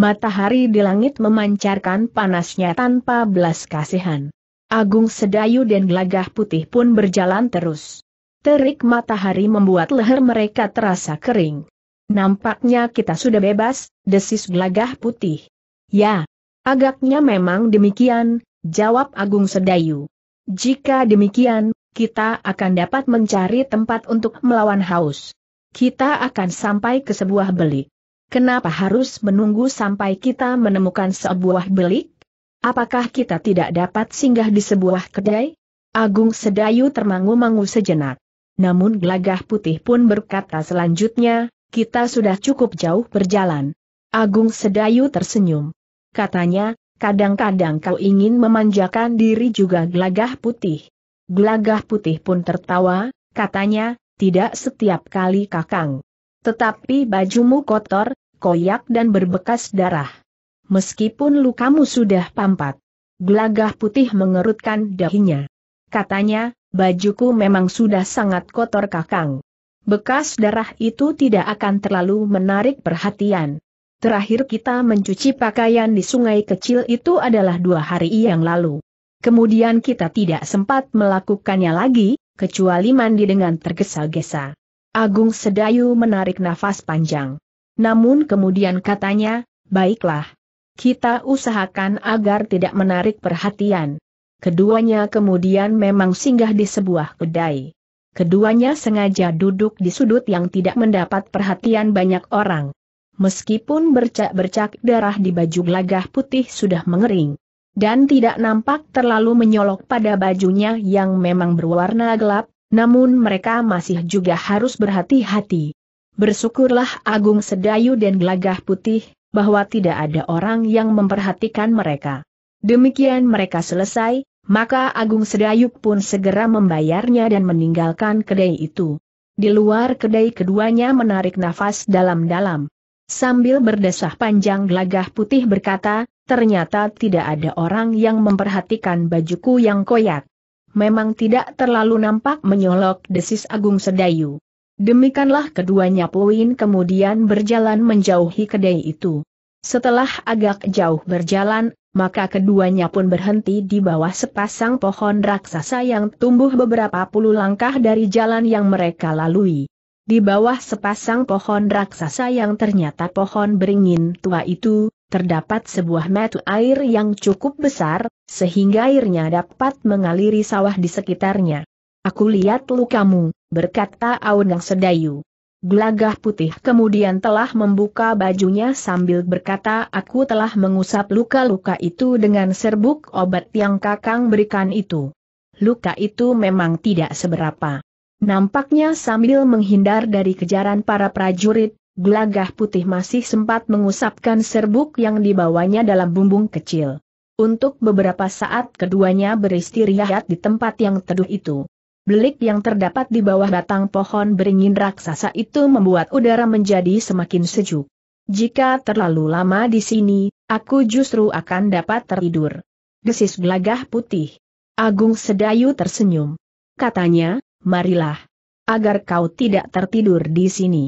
Matahari di langit memancarkan panasnya tanpa belas kasihan. Agung Sedayu dan gelagah putih pun berjalan terus. Terik matahari membuat leher mereka terasa kering. Nampaknya kita sudah bebas, desis gelagah putih. Ya, agaknya memang demikian, jawab Agung Sedayu. Jika demikian, kita akan dapat mencari tempat untuk melawan haus. Kita akan sampai ke sebuah belik. Kenapa harus menunggu sampai kita menemukan sebuah belik? Apakah kita tidak dapat singgah di sebuah kedai? Agung Sedayu termangu-mangu sejenak. Namun Glagah putih pun berkata selanjutnya, kita sudah cukup jauh berjalan. Agung Sedayu tersenyum. Katanya, kadang-kadang kau ingin memanjakan diri juga Glagah putih. Gelagah putih pun tertawa, katanya, tidak setiap kali kakang. Tetapi bajumu kotor, koyak dan berbekas darah. Meskipun lukamu sudah pampat. Gelagah putih mengerutkan dahinya. Katanya, bajuku memang sudah sangat kotor kakang. Bekas darah itu tidak akan terlalu menarik perhatian. Terakhir kita mencuci pakaian di sungai kecil itu adalah dua hari yang lalu. Kemudian kita tidak sempat melakukannya lagi, kecuali mandi dengan tergesa-gesa. Agung Sedayu menarik nafas panjang. Namun kemudian katanya, baiklah. Kita usahakan agar tidak menarik perhatian. Keduanya kemudian memang singgah di sebuah kedai. Keduanya sengaja duduk di sudut yang tidak mendapat perhatian banyak orang. Meskipun bercak-bercak darah di baju gelagah putih sudah mengering, dan tidak nampak terlalu menyolok pada bajunya yang memang berwarna gelap, namun mereka masih juga harus berhati-hati. Bersyukurlah Agung Sedayu dan Gelagah Putih, bahwa tidak ada orang yang memperhatikan mereka. Demikian mereka selesai, maka Agung Sedayu pun segera membayarnya dan meninggalkan kedai itu. Di luar kedai keduanya menarik nafas dalam-dalam. Sambil berdesah panjang gelagah putih berkata, ternyata tidak ada orang yang memperhatikan bajuku yang koyak. Memang tidak terlalu nampak menyolok desis Agung Sedayu. Demikianlah keduanya puin kemudian berjalan menjauhi kedai itu. Setelah agak jauh berjalan, maka keduanya pun berhenti di bawah sepasang pohon raksasa yang tumbuh beberapa puluh langkah dari jalan yang mereka lalui. Di bawah sepasang pohon raksasa yang ternyata pohon beringin tua itu, terdapat sebuah metu air yang cukup besar, sehingga airnya dapat mengaliri sawah di sekitarnya. Aku lihat lukamu, berkata Aunang Sedayu. Gelagah putih kemudian telah membuka bajunya sambil berkata aku telah mengusap luka-luka itu dengan serbuk obat yang kakang berikan itu. Luka itu memang tidak seberapa. Nampaknya sambil menghindar dari kejaran para prajurit, gelagah putih masih sempat mengusapkan serbuk yang dibawanya dalam bumbung kecil. Untuk beberapa saat keduanya beristirahat di tempat yang teduh itu. Belik yang terdapat di bawah batang pohon beringin raksasa itu membuat udara menjadi semakin sejuk. Jika terlalu lama di sini, aku justru akan dapat tertidur. Desis gelagah putih. Agung Sedayu tersenyum. Katanya, marilah. Agar kau tidak tertidur di sini.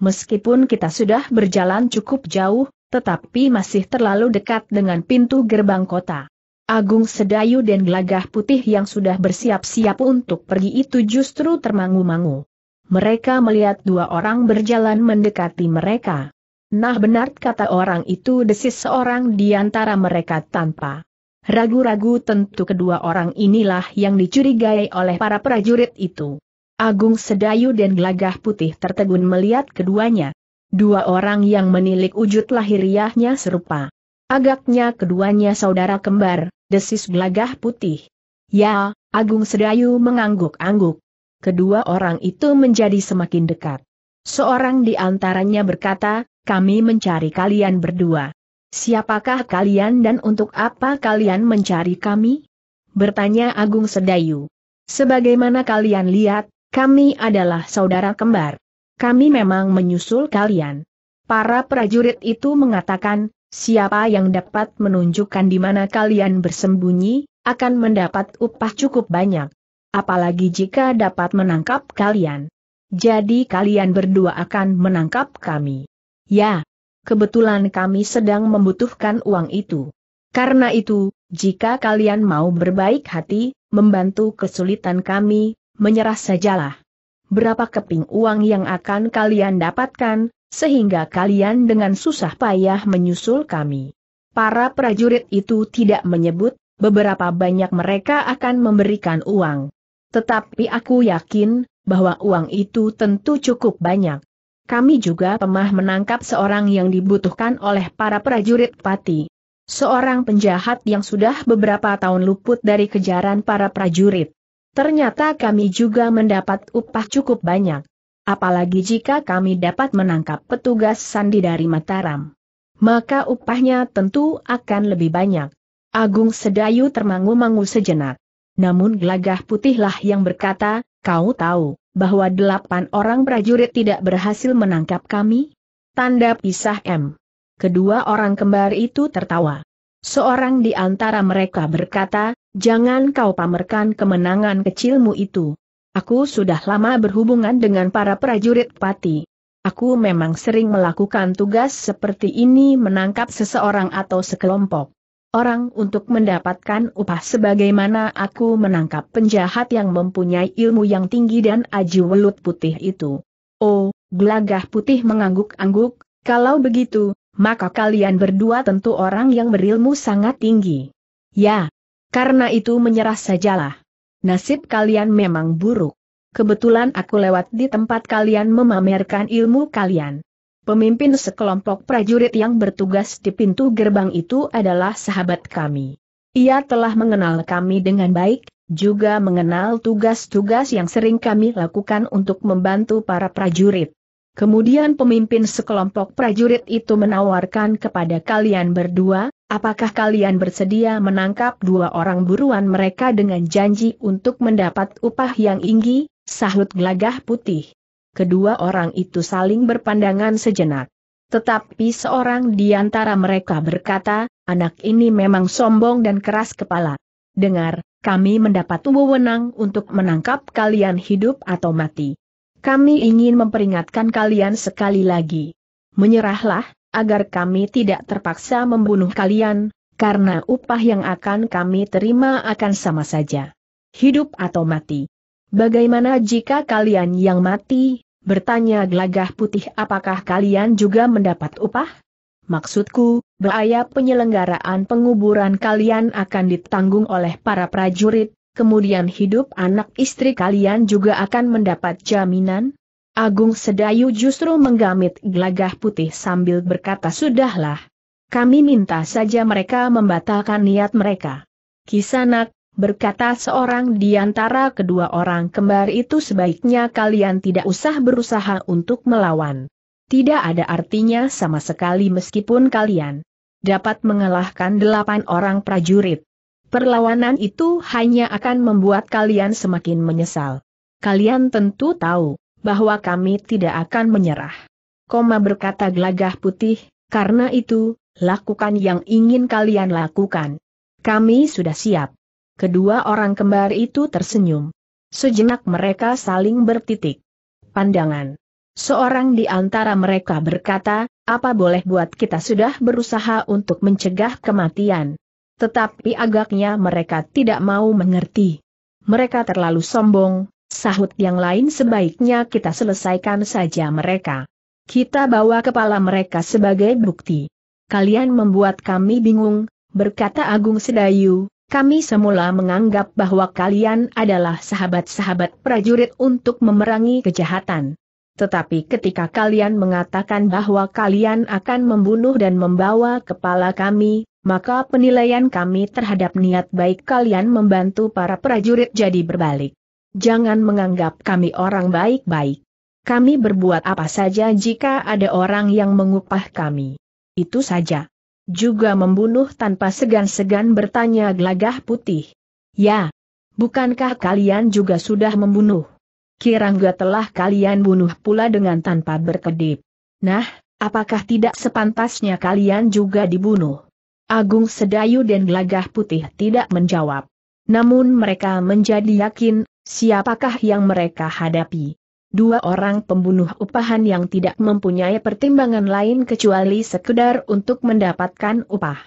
Meskipun kita sudah berjalan cukup jauh, tetapi masih terlalu dekat dengan pintu gerbang kota. Agung Sedayu dan gelagah putih yang sudah bersiap-siap untuk pergi itu justru termangu-mangu. Mereka melihat dua orang berjalan mendekati mereka. Nah benar kata orang itu desis seorang di antara mereka tanpa ragu-ragu tentu kedua orang inilah yang dicurigai oleh para prajurit itu. Agung Sedayu dan Glagah Putih tertegun melihat keduanya. Dua orang yang menilik wujud lahiriahnya serupa. Agaknya keduanya saudara kembar, desis Glagah Putih. Ya, Agung Sedayu mengangguk-angguk. Kedua orang itu menjadi semakin dekat. Seorang di antaranya berkata, kami mencari kalian berdua. Siapakah kalian dan untuk apa kalian mencari kami? Bertanya Agung Sedayu. Sebagaimana kalian lihat, kami adalah saudara kembar. Kami memang menyusul kalian. Para prajurit itu mengatakan, siapa yang dapat menunjukkan di mana kalian bersembunyi, akan mendapat upah cukup banyak. Apalagi jika dapat menangkap kalian. Jadi kalian berdua akan menangkap kami. Ya, kebetulan kami sedang membutuhkan uang itu. Karena itu, jika kalian mau berbaik hati, membantu kesulitan kami, menyerah sajalah. Berapa keping uang yang akan kalian dapatkan, sehingga kalian dengan susah payah menyusul kami. Para prajurit itu tidak menyebut, beberapa banyak mereka akan memberikan uang. Tetapi aku yakin, bahwa uang itu tentu cukup banyak. Kami juga pemah menangkap seorang yang dibutuhkan oleh para prajurit pati. Seorang penjahat yang sudah beberapa tahun luput dari kejaran para prajurit. Ternyata kami juga mendapat upah cukup banyak. Apalagi jika kami dapat menangkap petugas sandi dari Mataram. Maka upahnya tentu akan lebih banyak. Agung Sedayu termangu-mangu sejenak. Namun gelagah putihlah yang berkata, kau tahu, bahwa delapan orang prajurit tidak berhasil menangkap kami? Tanda pisah M. Kedua orang kembar itu tertawa. Seorang di antara mereka berkata, Jangan kau pamerkan kemenangan kecilmu itu. Aku sudah lama berhubungan dengan para prajurit pati. Aku memang sering melakukan tugas seperti ini menangkap seseorang atau sekelompok orang untuk mendapatkan upah sebagaimana aku menangkap penjahat yang mempunyai ilmu yang tinggi dan aji welut putih itu. Oh, gelagah putih mengangguk-angguk, kalau begitu, maka kalian berdua tentu orang yang berilmu sangat tinggi. Ya, karena itu menyerah sajalah. Nasib kalian memang buruk. Kebetulan aku lewat di tempat kalian memamerkan ilmu kalian. Pemimpin sekelompok prajurit yang bertugas di pintu gerbang itu adalah sahabat kami. Ia telah mengenal kami dengan baik, juga mengenal tugas-tugas yang sering kami lakukan untuk membantu para prajurit. Kemudian pemimpin sekelompok prajurit itu menawarkan kepada kalian berdua, apakah kalian bersedia menangkap dua orang buruan mereka dengan janji untuk mendapat upah yang tinggi, sahut gelagah putih. Kedua orang itu saling berpandangan sejenak. Tetapi seorang di antara mereka berkata, anak ini memang sombong dan keras kepala. Dengar, kami mendapat wewenang untuk menangkap kalian hidup atau mati. Kami ingin memperingatkan kalian sekali lagi. Menyerahlah, agar kami tidak terpaksa membunuh kalian, karena upah yang akan kami terima akan sama saja. Hidup atau mati. Bagaimana jika kalian yang mati, bertanya gelagah putih apakah kalian juga mendapat upah? Maksudku, biaya penyelenggaraan penguburan kalian akan ditanggung oleh para prajurit, kemudian hidup anak istri kalian juga akan mendapat jaminan? Agung Sedayu justru menggamit gelagah putih sambil berkata sudahlah. Kami minta saja mereka membatalkan niat mereka. Kisanak, berkata seorang di antara kedua orang kembar itu sebaiknya kalian tidak usah berusaha untuk melawan. Tidak ada artinya sama sekali meskipun kalian dapat mengalahkan delapan orang prajurit. Perlawanan itu hanya akan membuat kalian semakin menyesal. Kalian tentu tahu bahwa kami tidak akan menyerah. Koma berkata gelagah putih, karena itu, lakukan yang ingin kalian lakukan. Kami sudah siap. Kedua orang kembar itu tersenyum. Sejenak mereka saling bertitik. Pandangan. Seorang di antara mereka berkata, apa boleh buat kita sudah berusaha untuk mencegah kematian, tetapi agaknya mereka tidak mau mengerti. Mereka terlalu sombong, sahut yang lain sebaiknya kita selesaikan saja mereka. Kita bawa kepala mereka sebagai bukti. Kalian membuat kami bingung, berkata Agung Sedayu, kami semula menganggap bahwa kalian adalah sahabat-sahabat prajurit untuk memerangi kejahatan. Tetapi ketika kalian mengatakan bahwa kalian akan membunuh dan membawa kepala kami, maka penilaian kami terhadap niat baik kalian membantu para prajurit jadi berbalik. Jangan menganggap kami orang baik-baik. Kami berbuat apa saja jika ada orang yang mengupah kami. Itu saja. Juga membunuh tanpa segan-segan bertanya gelagah putih. Ya, bukankah kalian juga sudah membunuh? Kirangga telah kalian bunuh pula dengan tanpa berkedip. Nah, apakah tidak sepantasnya kalian juga dibunuh? Agung Sedayu dan Gelagah Putih tidak menjawab. Namun mereka menjadi yakin, siapakah yang mereka hadapi. Dua orang pembunuh upahan yang tidak mempunyai pertimbangan lain kecuali sekedar untuk mendapatkan upah.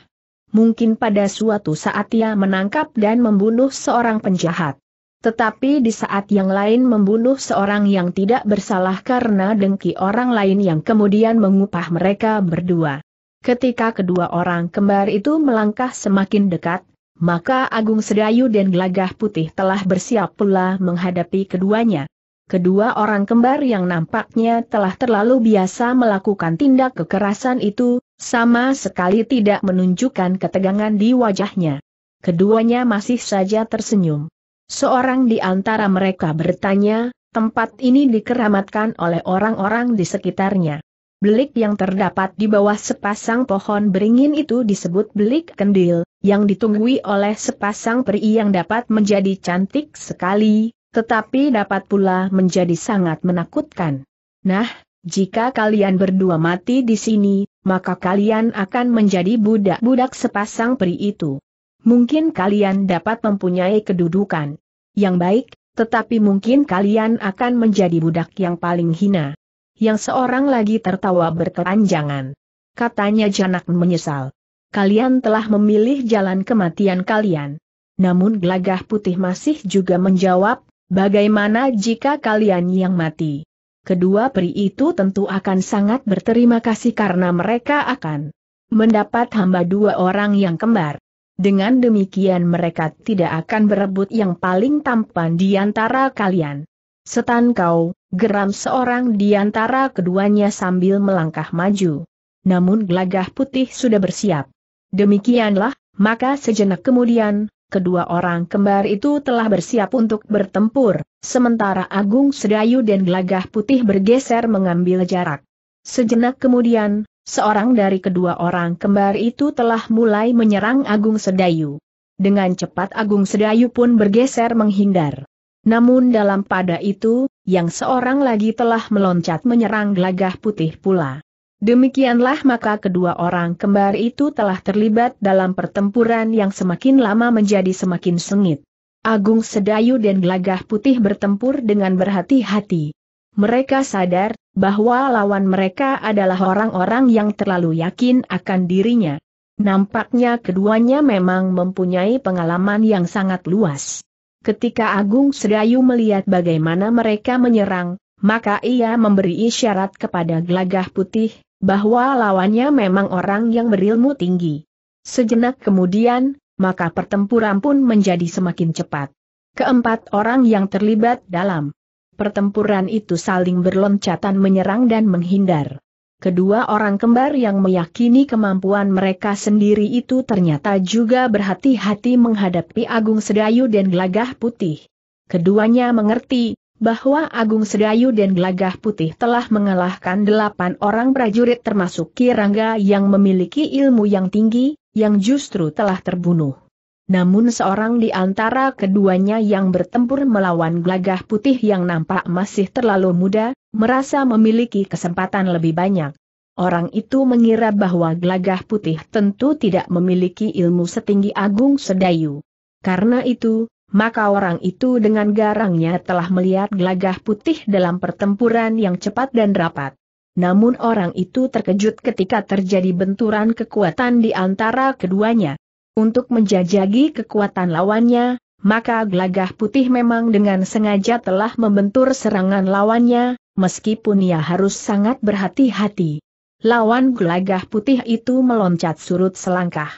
Mungkin pada suatu saat ia menangkap dan membunuh seorang penjahat. Tetapi di saat yang lain membunuh seorang yang tidak bersalah karena dengki orang lain yang kemudian mengupah mereka berdua. Ketika kedua orang kembar itu melangkah semakin dekat, maka Agung Sedayu dan Gelagah Putih telah bersiap pula menghadapi keduanya. Kedua orang kembar yang nampaknya telah terlalu biasa melakukan tindak kekerasan itu, sama sekali tidak menunjukkan ketegangan di wajahnya. Keduanya masih saja tersenyum. Seorang di antara mereka bertanya, tempat ini dikeramatkan oleh orang-orang di sekitarnya. Belik yang terdapat di bawah sepasang pohon beringin itu disebut belik kendil, yang ditunggui oleh sepasang peri yang dapat menjadi cantik sekali, tetapi dapat pula menjadi sangat menakutkan. Nah, jika kalian berdua mati di sini, maka kalian akan menjadi budak-budak sepasang peri itu. Mungkin kalian dapat mempunyai kedudukan yang baik, tetapi mungkin kalian akan menjadi budak yang paling hina yang seorang lagi tertawa berkepanjangan. Katanya Janak menyesal. Kalian telah memilih jalan kematian kalian. Namun gelagah putih masih juga menjawab, bagaimana jika kalian yang mati? Kedua peri itu tentu akan sangat berterima kasih karena mereka akan mendapat hamba dua orang yang kembar. Dengan demikian mereka tidak akan berebut yang paling tampan di antara kalian. Setan kau, geram seorang di antara keduanya sambil melangkah maju. Namun gelagah putih sudah bersiap. Demikianlah, maka sejenak kemudian, kedua orang kembar itu telah bersiap untuk bertempur, sementara Agung Sedayu dan gelagah putih bergeser mengambil jarak. Sejenak kemudian, seorang dari kedua orang kembar itu telah mulai menyerang Agung Sedayu. Dengan cepat Agung Sedayu pun bergeser menghindar. Namun dalam pada itu, yang seorang lagi telah meloncat menyerang gelagah putih pula. Demikianlah maka kedua orang kembar itu telah terlibat dalam pertempuran yang semakin lama menjadi semakin sengit. Agung Sedayu dan Gelagah Putih bertempur dengan berhati-hati. Mereka sadar bahwa lawan mereka adalah orang-orang yang terlalu yakin akan dirinya. Nampaknya keduanya memang mempunyai pengalaman yang sangat luas. Ketika Agung Sedayu melihat bagaimana mereka menyerang, maka ia memberi isyarat kepada Glagah putih, bahwa lawannya memang orang yang berilmu tinggi. Sejenak kemudian, maka pertempuran pun menjadi semakin cepat. Keempat orang yang terlibat dalam pertempuran itu saling berloncatan menyerang dan menghindar. Kedua orang kembar yang meyakini kemampuan mereka sendiri itu ternyata juga berhati-hati menghadapi Agung Sedayu dan Gelagah Putih. Keduanya mengerti bahwa Agung Sedayu dan Gelagah Putih telah mengalahkan delapan orang prajurit termasuk Kirangga yang memiliki ilmu yang tinggi, yang justru telah terbunuh. Namun seorang di antara keduanya yang bertempur melawan gelagah putih yang nampak masih terlalu muda, merasa memiliki kesempatan lebih banyak. Orang itu mengira bahwa gelagah putih tentu tidak memiliki ilmu setinggi Agung Sedayu. Karena itu, maka orang itu dengan garangnya telah melihat gelagah putih dalam pertempuran yang cepat dan rapat. Namun orang itu terkejut ketika terjadi benturan kekuatan di antara keduanya untuk menjajagi kekuatan lawannya, maka gelagah putih memang dengan sengaja telah membentur serangan lawannya, meskipun ia harus sangat berhati-hati. Lawan gelagah putih itu meloncat surut selangkah.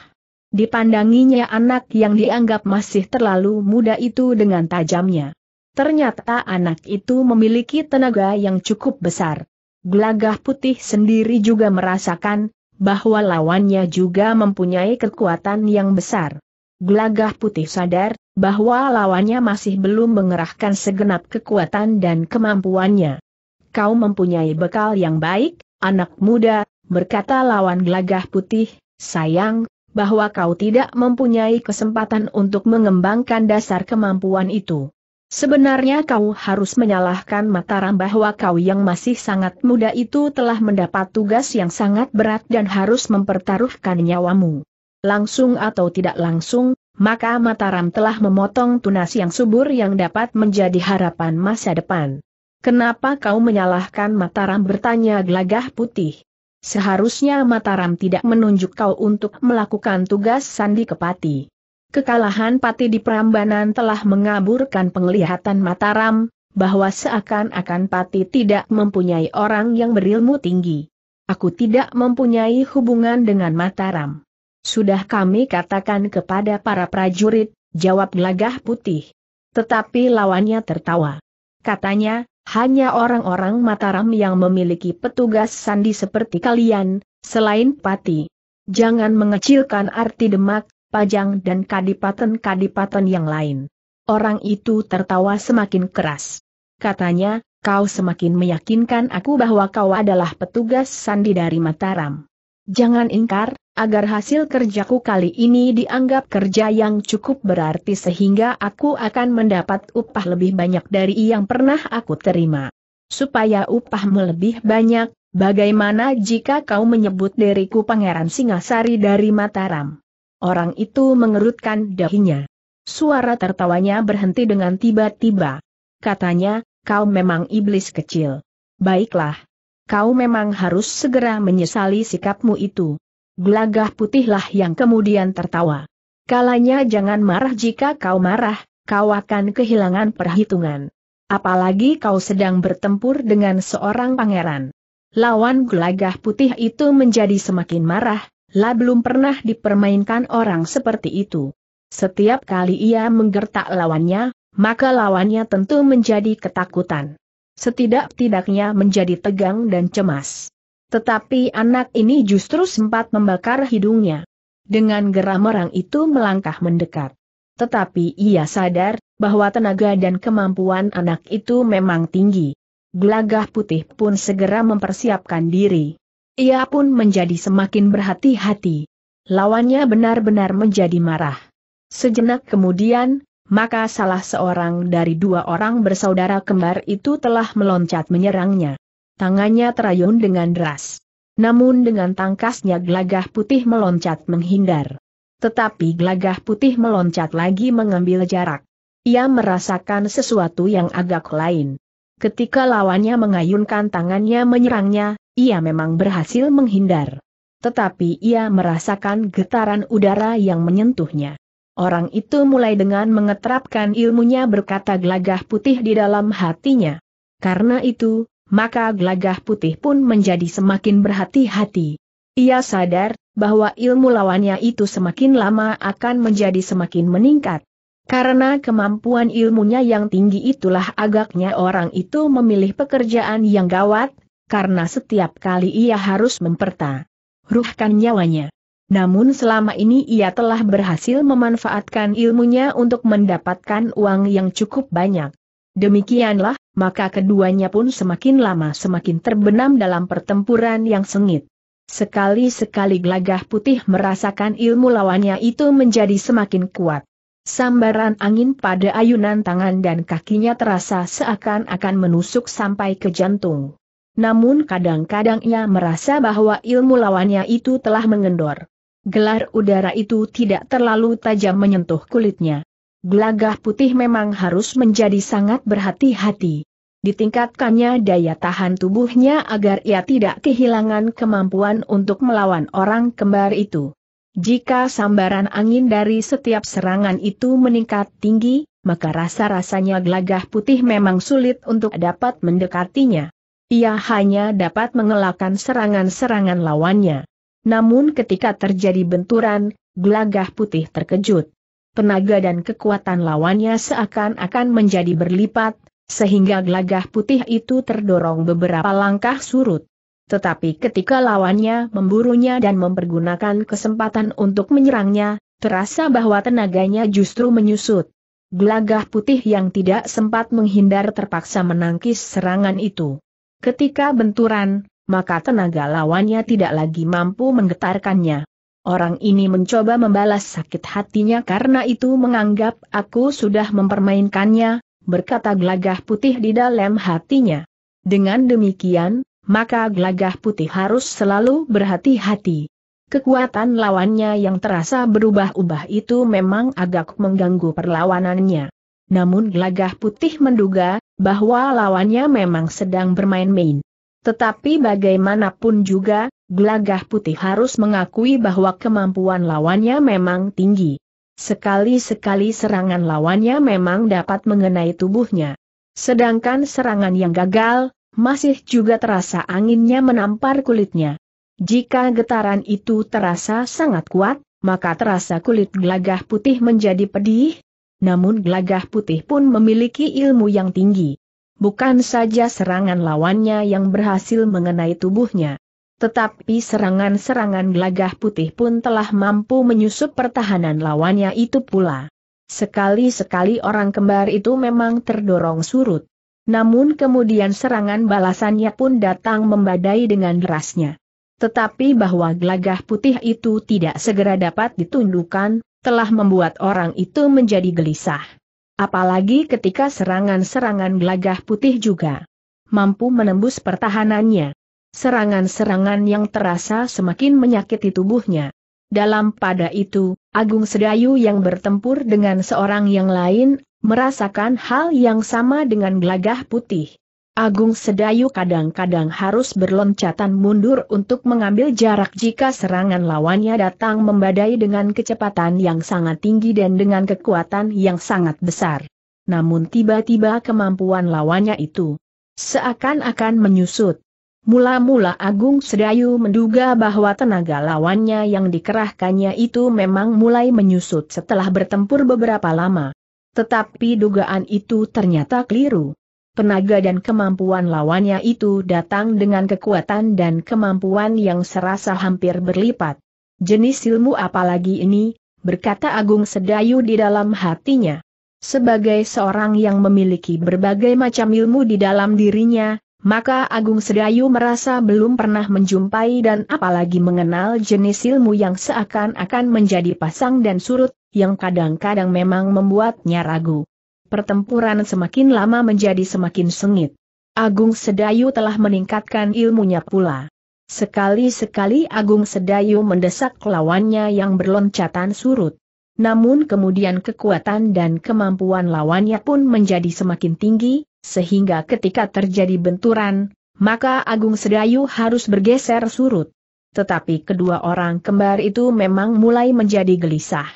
Dipandanginya anak yang dianggap masih terlalu muda itu dengan tajamnya. Ternyata anak itu memiliki tenaga yang cukup besar. Gelagah putih sendiri juga merasakan, bahwa lawannya juga mempunyai kekuatan yang besar. Gelagah putih sadar, bahwa lawannya masih belum mengerahkan segenap kekuatan dan kemampuannya. Kau mempunyai bekal yang baik, anak muda, berkata lawan gelagah putih, sayang, bahwa kau tidak mempunyai kesempatan untuk mengembangkan dasar kemampuan itu. Sebenarnya kau harus menyalahkan Mataram bahwa kau yang masih sangat muda itu telah mendapat tugas yang sangat berat dan harus mempertaruhkan nyawamu. Langsung atau tidak langsung, maka Mataram telah memotong tunas yang subur yang dapat menjadi harapan masa depan. Kenapa kau menyalahkan Mataram bertanya gelagah putih? Seharusnya Mataram tidak menunjuk kau untuk melakukan tugas Sandi Kepati. Kekalahan pati di Prambanan telah mengaburkan penglihatan Mataram, bahwa seakan-akan pati tidak mempunyai orang yang berilmu tinggi. Aku tidak mempunyai hubungan dengan Mataram. Sudah kami katakan kepada para prajurit, jawab gelagah putih. Tetapi lawannya tertawa. Katanya, hanya orang-orang Mataram yang memiliki petugas sandi seperti kalian, selain pati. Jangan mengecilkan arti demak, Pajang dan kadipaten-kadipaten yang lain. Orang itu tertawa semakin keras. Katanya, kau semakin meyakinkan aku bahwa kau adalah petugas sandi dari Mataram. Jangan ingkar, agar hasil kerjaku kali ini dianggap kerja yang cukup berarti sehingga aku akan mendapat upah lebih banyak dari yang pernah aku terima. Supaya upahmu lebih banyak, bagaimana jika kau menyebut diriku Pangeran Singasari dari Mataram? Orang itu mengerutkan dahinya. Suara tertawanya berhenti dengan tiba-tiba. Katanya, kau memang iblis kecil. Baiklah. Kau memang harus segera menyesali sikapmu itu. Gelagah putihlah yang kemudian tertawa. Kalanya jangan marah jika kau marah, kau akan kehilangan perhitungan. Apalagi kau sedang bertempur dengan seorang pangeran. Lawan gelagah putih itu menjadi semakin marah, lah belum pernah dipermainkan orang seperti itu. Setiap kali ia menggertak lawannya, maka lawannya tentu menjadi ketakutan. Setidak-tidaknya menjadi tegang dan cemas. Tetapi anak ini justru sempat membakar hidungnya. Dengan geram orang itu melangkah mendekat. Tetapi ia sadar, bahwa tenaga dan kemampuan anak itu memang tinggi. Gelagah putih pun segera mempersiapkan diri. Ia pun menjadi semakin berhati-hati. Lawannya benar-benar menjadi marah. Sejenak kemudian, maka salah seorang dari dua orang bersaudara kembar itu telah meloncat menyerangnya. Tangannya terayun dengan deras. Namun dengan tangkasnya gelagah putih meloncat menghindar. Tetapi gelagah putih meloncat lagi mengambil jarak. Ia merasakan sesuatu yang agak lain. Ketika lawannya mengayunkan tangannya menyerangnya, ia memang berhasil menghindar. Tetapi ia merasakan getaran udara yang menyentuhnya. Orang itu mulai dengan mengeterapkan ilmunya berkata gelagah putih di dalam hatinya. Karena itu, maka gelagah putih pun menjadi semakin berhati-hati. Ia sadar bahwa ilmu lawannya itu semakin lama akan menjadi semakin meningkat. Karena kemampuan ilmunya yang tinggi itulah agaknya orang itu memilih pekerjaan yang gawat, karena setiap kali ia harus memperta nyawanya. Namun selama ini ia telah berhasil memanfaatkan ilmunya untuk mendapatkan uang yang cukup banyak. Demikianlah, maka keduanya pun semakin lama semakin terbenam dalam pertempuran yang sengit. Sekali-sekali Glagah putih merasakan ilmu lawannya itu menjadi semakin kuat. Sambaran angin pada ayunan tangan dan kakinya terasa seakan-akan menusuk sampai ke jantung namun kadang-kadang ia merasa bahwa ilmu lawannya itu telah mengendor. Gelar udara itu tidak terlalu tajam menyentuh kulitnya. Gelagah putih memang harus menjadi sangat berhati-hati. Ditingkatkannya daya tahan tubuhnya agar ia tidak kehilangan kemampuan untuk melawan orang kembar itu. Jika sambaran angin dari setiap serangan itu meningkat tinggi, maka rasa-rasanya gelagah putih memang sulit untuk dapat mendekatinya. Ia hanya dapat mengelakkan serangan-serangan lawannya. Namun ketika terjadi benturan, gelagah putih terkejut. Tenaga dan kekuatan lawannya seakan-akan menjadi berlipat, sehingga gelagah putih itu terdorong beberapa langkah surut. Tetapi ketika lawannya memburunya dan mempergunakan kesempatan untuk menyerangnya, terasa bahwa tenaganya justru menyusut. Gelagah putih yang tidak sempat menghindar terpaksa menangkis serangan itu. Ketika benturan, maka tenaga lawannya tidak lagi mampu menggetarkannya. Orang ini mencoba membalas sakit hatinya karena itu menganggap aku sudah mempermainkannya, berkata gelagah putih di dalam hatinya. Dengan demikian, maka gelagah putih harus selalu berhati-hati. Kekuatan lawannya yang terasa berubah-ubah itu memang agak mengganggu perlawanannya. Namun gelagah putih menduga, bahwa lawannya memang sedang bermain-main. Tetapi bagaimanapun juga, gelagah putih harus mengakui bahwa kemampuan lawannya memang tinggi. Sekali-sekali serangan lawannya memang dapat mengenai tubuhnya. Sedangkan serangan yang gagal, masih juga terasa anginnya menampar kulitnya. Jika getaran itu terasa sangat kuat, maka terasa kulit gelagah putih menjadi pedih, namun gelagah putih pun memiliki ilmu yang tinggi. Bukan saja serangan lawannya yang berhasil mengenai tubuhnya. Tetapi serangan-serangan gelagah putih pun telah mampu menyusup pertahanan lawannya itu pula. Sekali-sekali orang kembar itu memang terdorong surut. Namun kemudian serangan balasannya pun datang membadai dengan derasnya. Tetapi bahwa gelagah putih itu tidak segera dapat ditundukkan, telah membuat orang itu menjadi gelisah. Apalagi ketika serangan-serangan gelagah putih juga mampu menembus pertahanannya. Serangan-serangan yang terasa semakin menyakiti tubuhnya. Dalam pada itu, Agung Sedayu yang bertempur dengan seorang yang lain, merasakan hal yang sama dengan gelagah putih. Agung Sedayu kadang-kadang harus berloncatan mundur untuk mengambil jarak jika serangan lawannya datang membadai dengan kecepatan yang sangat tinggi dan dengan kekuatan yang sangat besar. Namun tiba-tiba kemampuan lawannya itu seakan-akan menyusut. Mula-mula Agung Sedayu menduga bahwa tenaga lawannya yang dikerahkannya itu memang mulai menyusut setelah bertempur beberapa lama. Tetapi dugaan itu ternyata keliru tenaga dan kemampuan lawannya itu datang dengan kekuatan dan kemampuan yang serasa hampir berlipat. Jenis ilmu apalagi ini, berkata Agung Sedayu di dalam hatinya. Sebagai seorang yang memiliki berbagai macam ilmu di dalam dirinya, maka Agung Sedayu merasa belum pernah menjumpai dan apalagi mengenal jenis ilmu yang seakan-akan menjadi pasang dan surut, yang kadang-kadang memang membuatnya ragu pertempuran semakin lama menjadi semakin sengit. Agung Sedayu telah meningkatkan ilmunya pula. Sekali-sekali Agung Sedayu mendesak lawannya yang berloncatan surut. Namun kemudian kekuatan dan kemampuan lawannya pun menjadi semakin tinggi, sehingga ketika terjadi benturan, maka Agung Sedayu harus bergeser surut. Tetapi kedua orang kembar itu memang mulai menjadi gelisah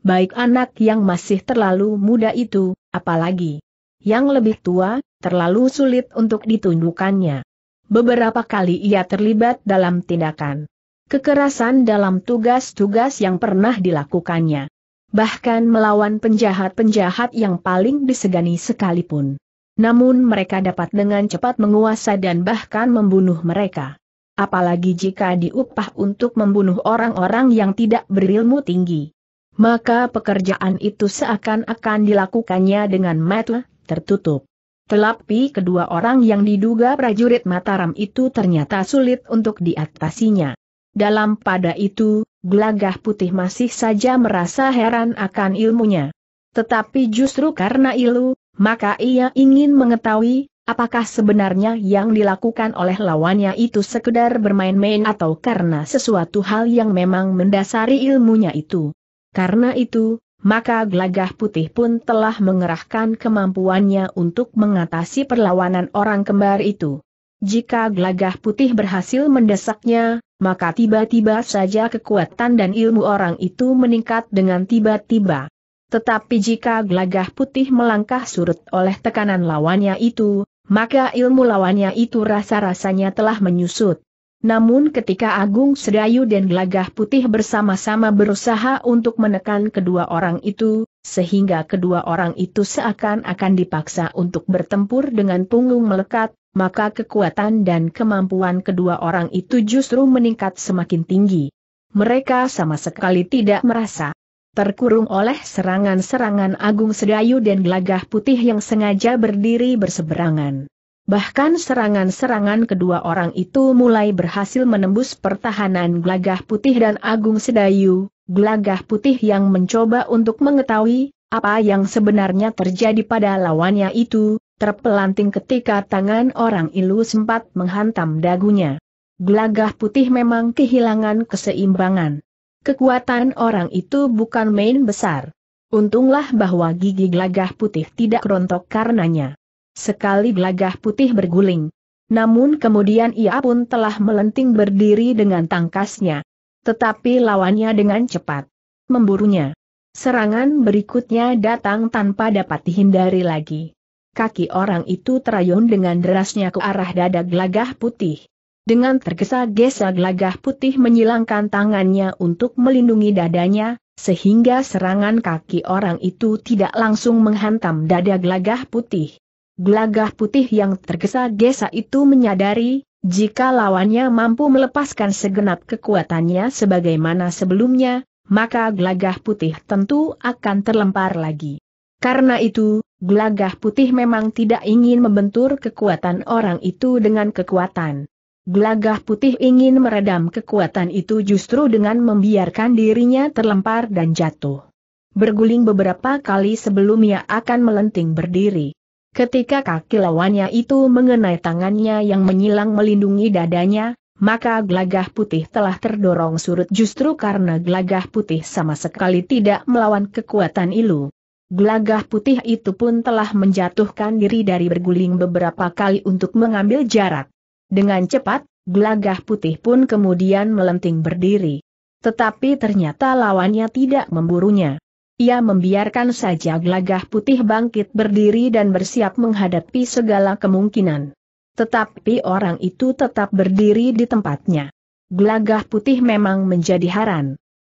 baik anak yang masih terlalu muda itu, apalagi yang lebih tua, terlalu sulit untuk ditunjukkannya. Beberapa kali ia terlibat dalam tindakan kekerasan dalam tugas-tugas yang pernah dilakukannya. Bahkan melawan penjahat-penjahat yang paling disegani sekalipun. Namun mereka dapat dengan cepat menguasai dan bahkan membunuh mereka. Apalagi jika diupah untuk membunuh orang-orang yang tidak berilmu tinggi maka pekerjaan itu seakan-akan dilakukannya dengan mata tertutup. Tetapi kedua orang yang diduga prajurit Mataram itu ternyata sulit untuk diatasinya. Dalam pada itu, Gelagah Putih masih saja merasa heran akan ilmunya. Tetapi justru karena ilu, maka ia ingin mengetahui, apakah sebenarnya yang dilakukan oleh lawannya itu sekedar bermain-main atau karena sesuatu hal yang memang mendasari ilmunya itu. Karena itu, maka Glagah Putih pun telah mengerahkan kemampuannya untuk mengatasi perlawanan orang kembar itu. Jika Glagah Putih berhasil mendesaknya, maka tiba-tiba saja kekuatan dan ilmu orang itu meningkat dengan tiba-tiba. Tetapi jika Glagah Putih melangkah surut oleh tekanan lawannya itu, maka ilmu lawannya itu rasa-rasanya telah menyusut. Namun ketika Agung Sedayu dan Gelagah Putih bersama-sama berusaha untuk menekan kedua orang itu, sehingga kedua orang itu seakan-akan dipaksa untuk bertempur dengan punggung melekat, maka kekuatan dan kemampuan kedua orang itu justru meningkat semakin tinggi. Mereka sama sekali tidak merasa terkurung oleh serangan-serangan Agung Sedayu dan Gelagah Putih yang sengaja berdiri berseberangan. Bahkan serangan-serangan kedua orang itu mulai berhasil menembus pertahanan Glagah Putih dan Agung Sedayu, Glagah Putih yang mencoba untuk mengetahui apa yang sebenarnya terjadi pada lawannya itu, terpelanting ketika tangan orang ilu sempat menghantam dagunya. Glagah Putih memang kehilangan keseimbangan. Kekuatan orang itu bukan main besar. Untunglah bahwa gigi Glagah putih tidak rontok karenanya sekali gelagah putih berguling. Namun kemudian ia pun telah melenting berdiri dengan tangkasnya. Tetapi lawannya dengan cepat. Memburunya. Serangan berikutnya datang tanpa dapat dihindari lagi. Kaki orang itu terayun dengan derasnya ke arah dada gelagah putih. Dengan tergesa-gesa gelagah putih menyilangkan tangannya untuk melindungi dadanya, sehingga serangan kaki orang itu tidak langsung menghantam dada gelagah putih. Gelagah putih yang tergesa-gesa itu menyadari, jika lawannya mampu melepaskan segenap kekuatannya sebagaimana sebelumnya, maka gelagah putih tentu akan terlempar lagi. Karena itu, gelagah putih memang tidak ingin membentur kekuatan orang itu dengan kekuatan. Gelagah putih ingin meredam kekuatan itu justru dengan membiarkan dirinya terlempar dan jatuh. Berguling beberapa kali sebelum ia akan melenting berdiri. Ketika kaki lawannya itu mengenai tangannya yang menyilang melindungi dadanya, maka gelagah putih telah terdorong surut justru karena gelagah putih sama sekali tidak melawan kekuatan ilu. Gelagah putih itu pun telah menjatuhkan diri dari berguling beberapa kali untuk mengambil jarak. Dengan cepat, gelagah putih pun kemudian melenting berdiri. Tetapi ternyata lawannya tidak memburunya. Ia membiarkan saja gelagah putih bangkit berdiri dan bersiap menghadapi segala kemungkinan. Tetapi orang itu tetap berdiri di tempatnya. Gelagah putih memang menjadi haran.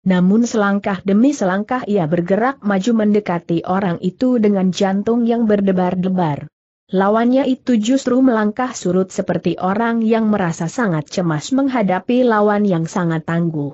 Namun selangkah demi selangkah ia bergerak maju mendekati orang itu dengan jantung yang berdebar-debar. Lawannya itu justru melangkah surut seperti orang yang merasa sangat cemas menghadapi lawan yang sangat tangguh.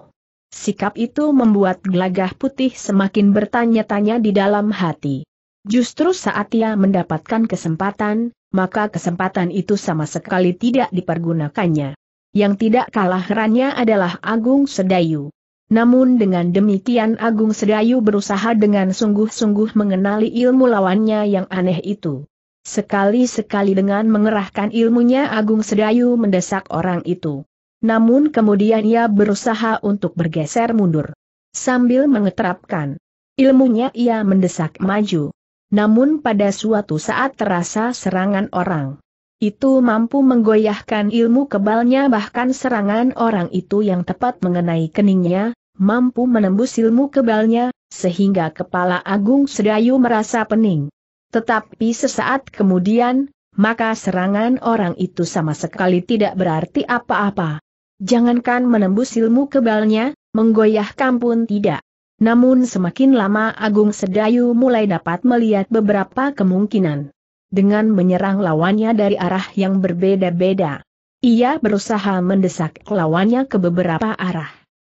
Sikap itu membuat gelagah putih semakin bertanya-tanya di dalam hati. Justru saat ia mendapatkan kesempatan, maka kesempatan itu sama sekali tidak dipergunakannya. Yang tidak kalah herannya adalah Agung Sedayu. Namun dengan demikian Agung Sedayu berusaha dengan sungguh-sungguh mengenali ilmu lawannya yang aneh itu. Sekali-sekali dengan mengerahkan ilmunya Agung Sedayu mendesak orang itu namun kemudian ia berusaha untuk bergeser mundur. Sambil mengeterapkan ilmunya ia mendesak maju. Namun pada suatu saat terasa serangan orang. Itu mampu menggoyahkan ilmu kebalnya bahkan serangan orang itu yang tepat mengenai keningnya, mampu menembus ilmu kebalnya, sehingga kepala Agung Sedayu merasa pening. Tetapi sesaat kemudian, maka serangan orang itu sama sekali tidak berarti apa-apa. Jangankan menembus ilmu kebalnya, menggoyah kampun tidak. Namun semakin lama Agung Sedayu mulai dapat melihat beberapa kemungkinan. Dengan menyerang lawannya dari arah yang berbeda-beda. Ia berusaha mendesak lawannya ke beberapa arah.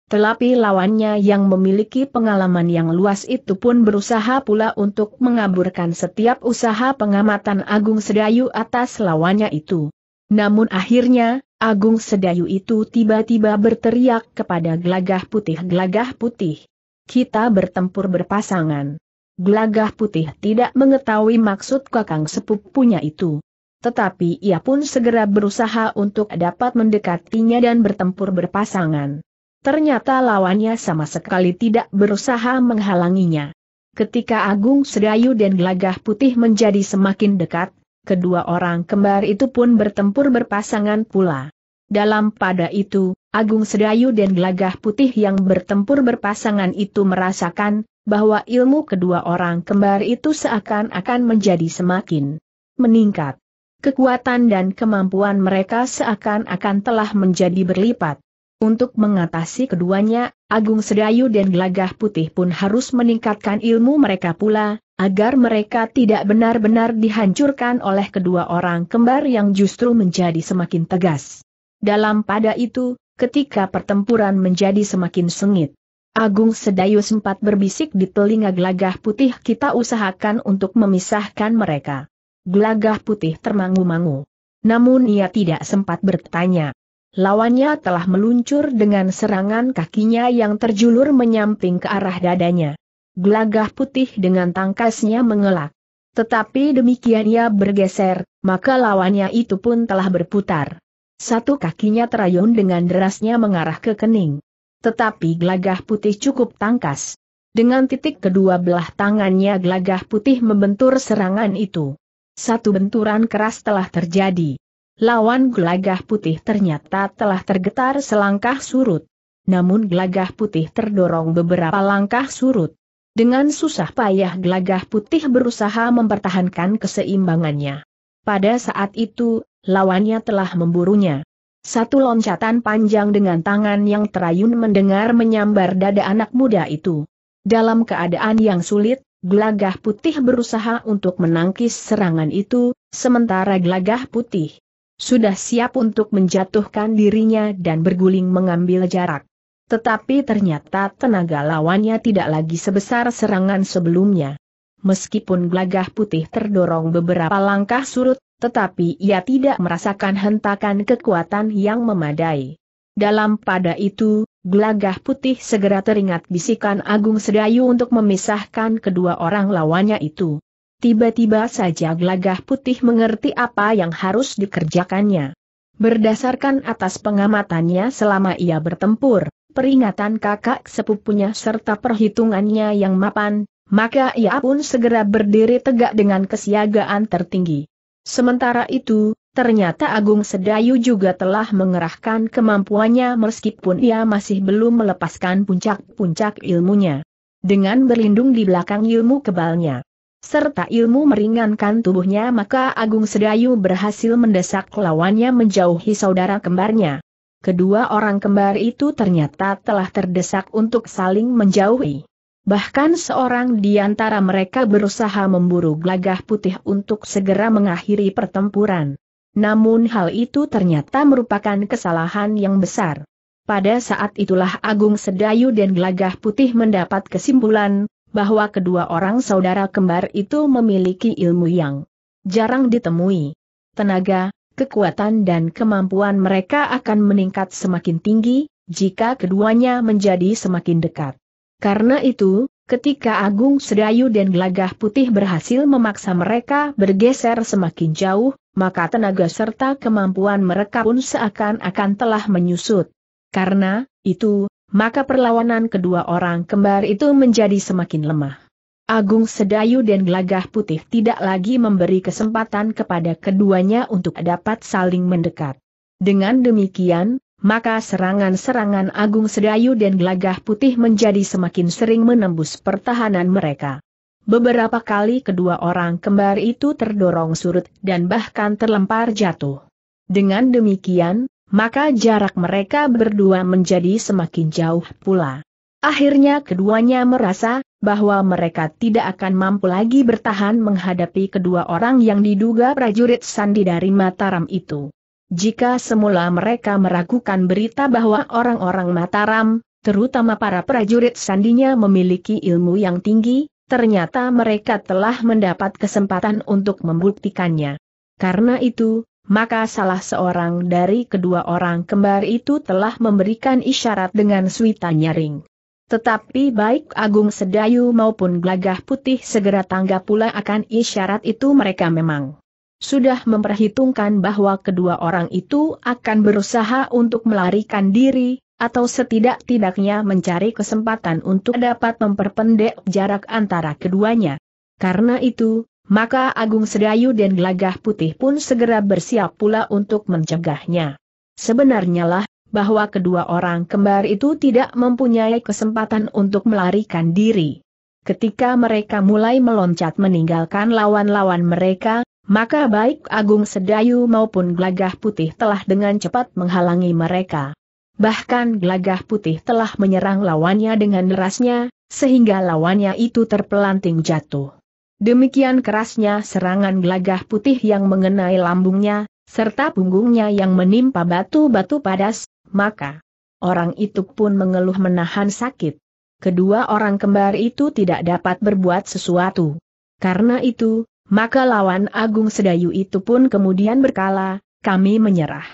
Tetapi lawannya yang memiliki pengalaman yang luas itu pun berusaha pula untuk mengaburkan setiap usaha pengamatan Agung Sedayu atas lawannya itu. Namun akhirnya, Agung Sedayu itu tiba-tiba berteriak kepada gelagah putih gelagah putih. Kita bertempur berpasangan. Gelagah putih tidak mengetahui maksud kakang sepupunya itu. Tetapi ia pun segera berusaha untuk dapat mendekatinya dan bertempur berpasangan. Ternyata lawannya sama sekali tidak berusaha menghalanginya. Ketika Agung Sedayu dan Gelagah Putih menjadi semakin dekat, kedua orang kembar itu pun bertempur berpasangan pula. Dalam pada itu, Agung Sedayu dan Gelagah Putih yang bertempur berpasangan itu merasakan bahwa ilmu kedua orang kembar itu seakan-akan menjadi semakin meningkat. Kekuatan dan kemampuan mereka seakan-akan telah menjadi berlipat. Untuk mengatasi keduanya, Agung Sedayu dan Gelagah Putih pun harus meningkatkan ilmu mereka pula, agar mereka tidak benar-benar dihancurkan oleh kedua orang kembar yang justru menjadi semakin tegas. Dalam pada itu, ketika pertempuran menjadi semakin sengit, Agung Sedayu sempat berbisik di telinga Glagah putih kita usahakan untuk memisahkan mereka. Glagah putih termangu-mangu. Namun ia tidak sempat bertanya. Lawannya telah meluncur dengan serangan kakinya yang terjulur menyamping ke arah dadanya gelagah putih dengan tangkasnya mengelak. Tetapi demikian ia bergeser, maka lawannya itu pun telah berputar. Satu kakinya terayun dengan derasnya mengarah ke kening. Tetapi gelagah putih cukup tangkas. Dengan titik kedua belah tangannya gelagah putih membentur serangan itu. Satu benturan keras telah terjadi. Lawan gelagah putih ternyata telah tergetar selangkah surut. Namun gelagah putih terdorong beberapa langkah surut. Dengan susah payah gelagah putih berusaha mempertahankan keseimbangannya. Pada saat itu, lawannya telah memburunya. Satu loncatan panjang dengan tangan yang terayun mendengar menyambar dada anak muda itu. Dalam keadaan yang sulit, gelagah putih berusaha untuk menangkis serangan itu, sementara gelagah putih sudah siap untuk menjatuhkan dirinya dan berguling mengambil jarak. Tetapi ternyata tenaga lawannya tidak lagi sebesar serangan sebelumnya. Meskipun Glagah putih terdorong beberapa langkah surut, tetapi ia tidak merasakan hentakan kekuatan yang memadai. Dalam pada itu, Glagah putih segera teringat bisikan Agung Sedayu untuk memisahkan kedua orang lawannya itu. Tiba-tiba saja Glagah putih mengerti apa yang harus dikerjakannya. Berdasarkan atas pengamatannya selama ia bertempur, peringatan kakak sepupunya serta perhitungannya yang mapan, maka ia pun segera berdiri tegak dengan kesiagaan tertinggi. Sementara itu, ternyata Agung Sedayu juga telah mengerahkan kemampuannya meskipun ia masih belum melepaskan puncak-puncak ilmunya. Dengan berlindung di belakang ilmu kebalnya serta ilmu meringankan tubuhnya maka Agung Sedayu berhasil mendesak lawannya menjauhi saudara kembarnya kedua orang kembar itu ternyata telah terdesak untuk saling menjauhi. Bahkan seorang di antara mereka berusaha memburu gelagah putih untuk segera mengakhiri pertempuran. Namun hal itu ternyata merupakan kesalahan yang besar. Pada saat itulah Agung Sedayu dan Gelagah Putih mendapat kesimpulan, bahwa kedua orang saudara kembar itu memiliki ilmu yang jarang ditemui. Tenaga, kekuatan dan kemampuan mereka akan meningkat semakin tinggi, jika keduanya menjadi semakin dekat. Karena itu, ketika Agung Sedayu dan Gelagah Putih berhasil memaksa mereka bergeser semakin jauh, maka tenaga serta kemampuan mereka pun seakan-akan telah menyusut. Karena itu, maka perlawanan kedua orang kembar itu menjadi semakin lemah. Agung Sedayu dan Glagah Putih tidak lagi memberi kesempatan kepada keduanya untuk dapat saling mendekat. Dengan demikian, maka serangan-serangan Agung Sedayu dan Glagah Putih menjadi semakin sering menembus pertahanan mereka. Beberapa kali kedua orang kembar itu terdorong surut dan bahkan terlempar jatuh. Dengan demikian, maka jarak mereka berdua menjadi semakin jauh pula. Akhirnya keduanya merasa bahwa mereka tidak akan mampu lagi bertahan menghadapi kedua orang yang diduga prajurit sandi dari Mataram itu. Jika semula mereka meragukan berita bahwa orang-orang Mataram, terutama para prajurit sandinya memiliki ilmu yang tinggi, ternyata mereka telah mendapat kesempatan untuk membuktikannya. Karena itu, maka salah seorang dari kedua orang kembar itu telah memberikan isyarat dengan suita nyaring. Tetapi baik Agung Sedayu maupun Glagah Putih segera tanggap pula akan isyarat itu mereka memang sudah memperhitungkan bahwa kedua orang itu akan berusaha untuk melarikan diri, atau setidak-tidaknya mencari kesempatan untuk dapat memperpendek jarak antara keduanya. Karena itu, maka Agung Sedayu dan Glagah Putih pun segera bersiap pula untuk mencegahnya. Sebenarnya lah, bahwa kedua orang kembar itu tidak mempunyai kesempatan untuk melarikan diri. Ketika mereka mulai meloncat meninggalkan lawan-lawan mereka, maka baik Agung Sedayu maupun Glagah Putih telah dengan cepat menghalangi mereka. Bahkan Glagah Putih telah menyerang lawannya dengan derasnya, sehingga lawannya itu terpelanting jatuh. Demikian kerasnya serangan Glagah Putih yang mengenai lambungnya, serta punggungnya yang menimpa batu-batu padas, maka orang itu pun mengeluh menahan sakit. Kedua orang kembar itu tidak dapat berbuat sesuatu. Karena itu, maka lawan Agung Sedayu itu pun kemudian berkala, kami menyerah.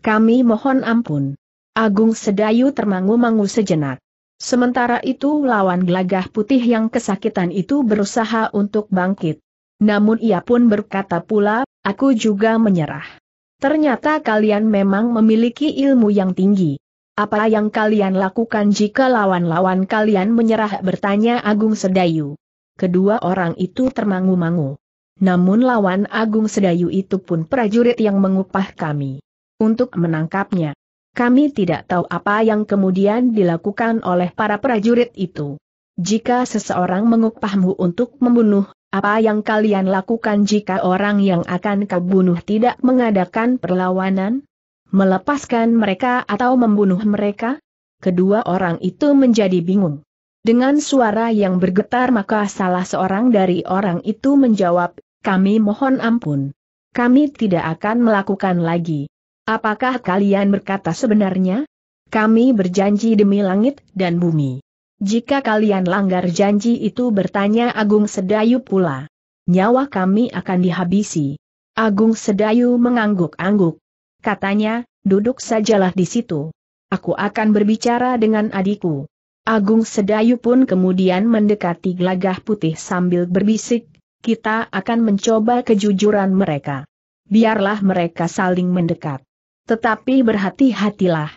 Kami mohon ampun. Agung Sedayu termangu-mangu sejenak. Sementara itu lawan gelagah putih yang kesakitan itu berusaha untuk bangkit. Namun ia pun berkata pula, aku juga menyerah. Ternyata kalian memang memiliki ilmu yang tinggi. Apa yang kalian lakukan jika lawan-lawan kalian menyerah bertanya Agung Sedayu. Kedua orang itu termangu-mangu. Namun lawan Agung Sedayu itu pun prajurit yang mengupah kami. Untuk menangkapnya. Kami tidak tahu apa yang kemudian dilakukan oleh para prajurit itu. Jika seseorang mengupahmu untuk membunuh apa yang kalian lakukan jika orang yang akan kau bunuh tidak mengadakan perlawanan? Melepaskan mereka atau membunuh mereka? Kedua orang itu menjadi bingung. Dengan suara yang bergetar maka salah seorang dari orang itu menjawab, kami mohon ampun. Kami tidak akan melakukan lagi. Apakah kalian berkata sebenarnya? Kami berjanji demi langit dan bumi. Jika kalian langgar janji itu bertanya Agung Sedayu pula. Nyawa kami akan dihabisi. Agung Sedayu mengangguk-angguk. Katanya, duduk sajalah di situ. Aku akan berbicara dengan adikku. Agung Sedayu pun kemudian mendekati gelagah putih sambil berbisik, kita akan mencoba kejujuran mereka. Biarlah mereka saling mendekat. Tetapi berhati-hatilah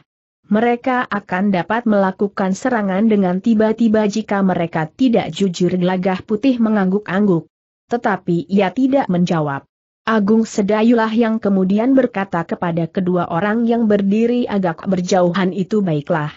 mereka akan dapat melakukan serangan dengan tiba-tiba jika mereka tidak jujur gelagah putih mengangguk-angguk. Tetapi ia tidak menjawab. Agung Sedayulah yang kemudian berkata kepada kedua orang yang berdiri agak berjauhan itu baiklah.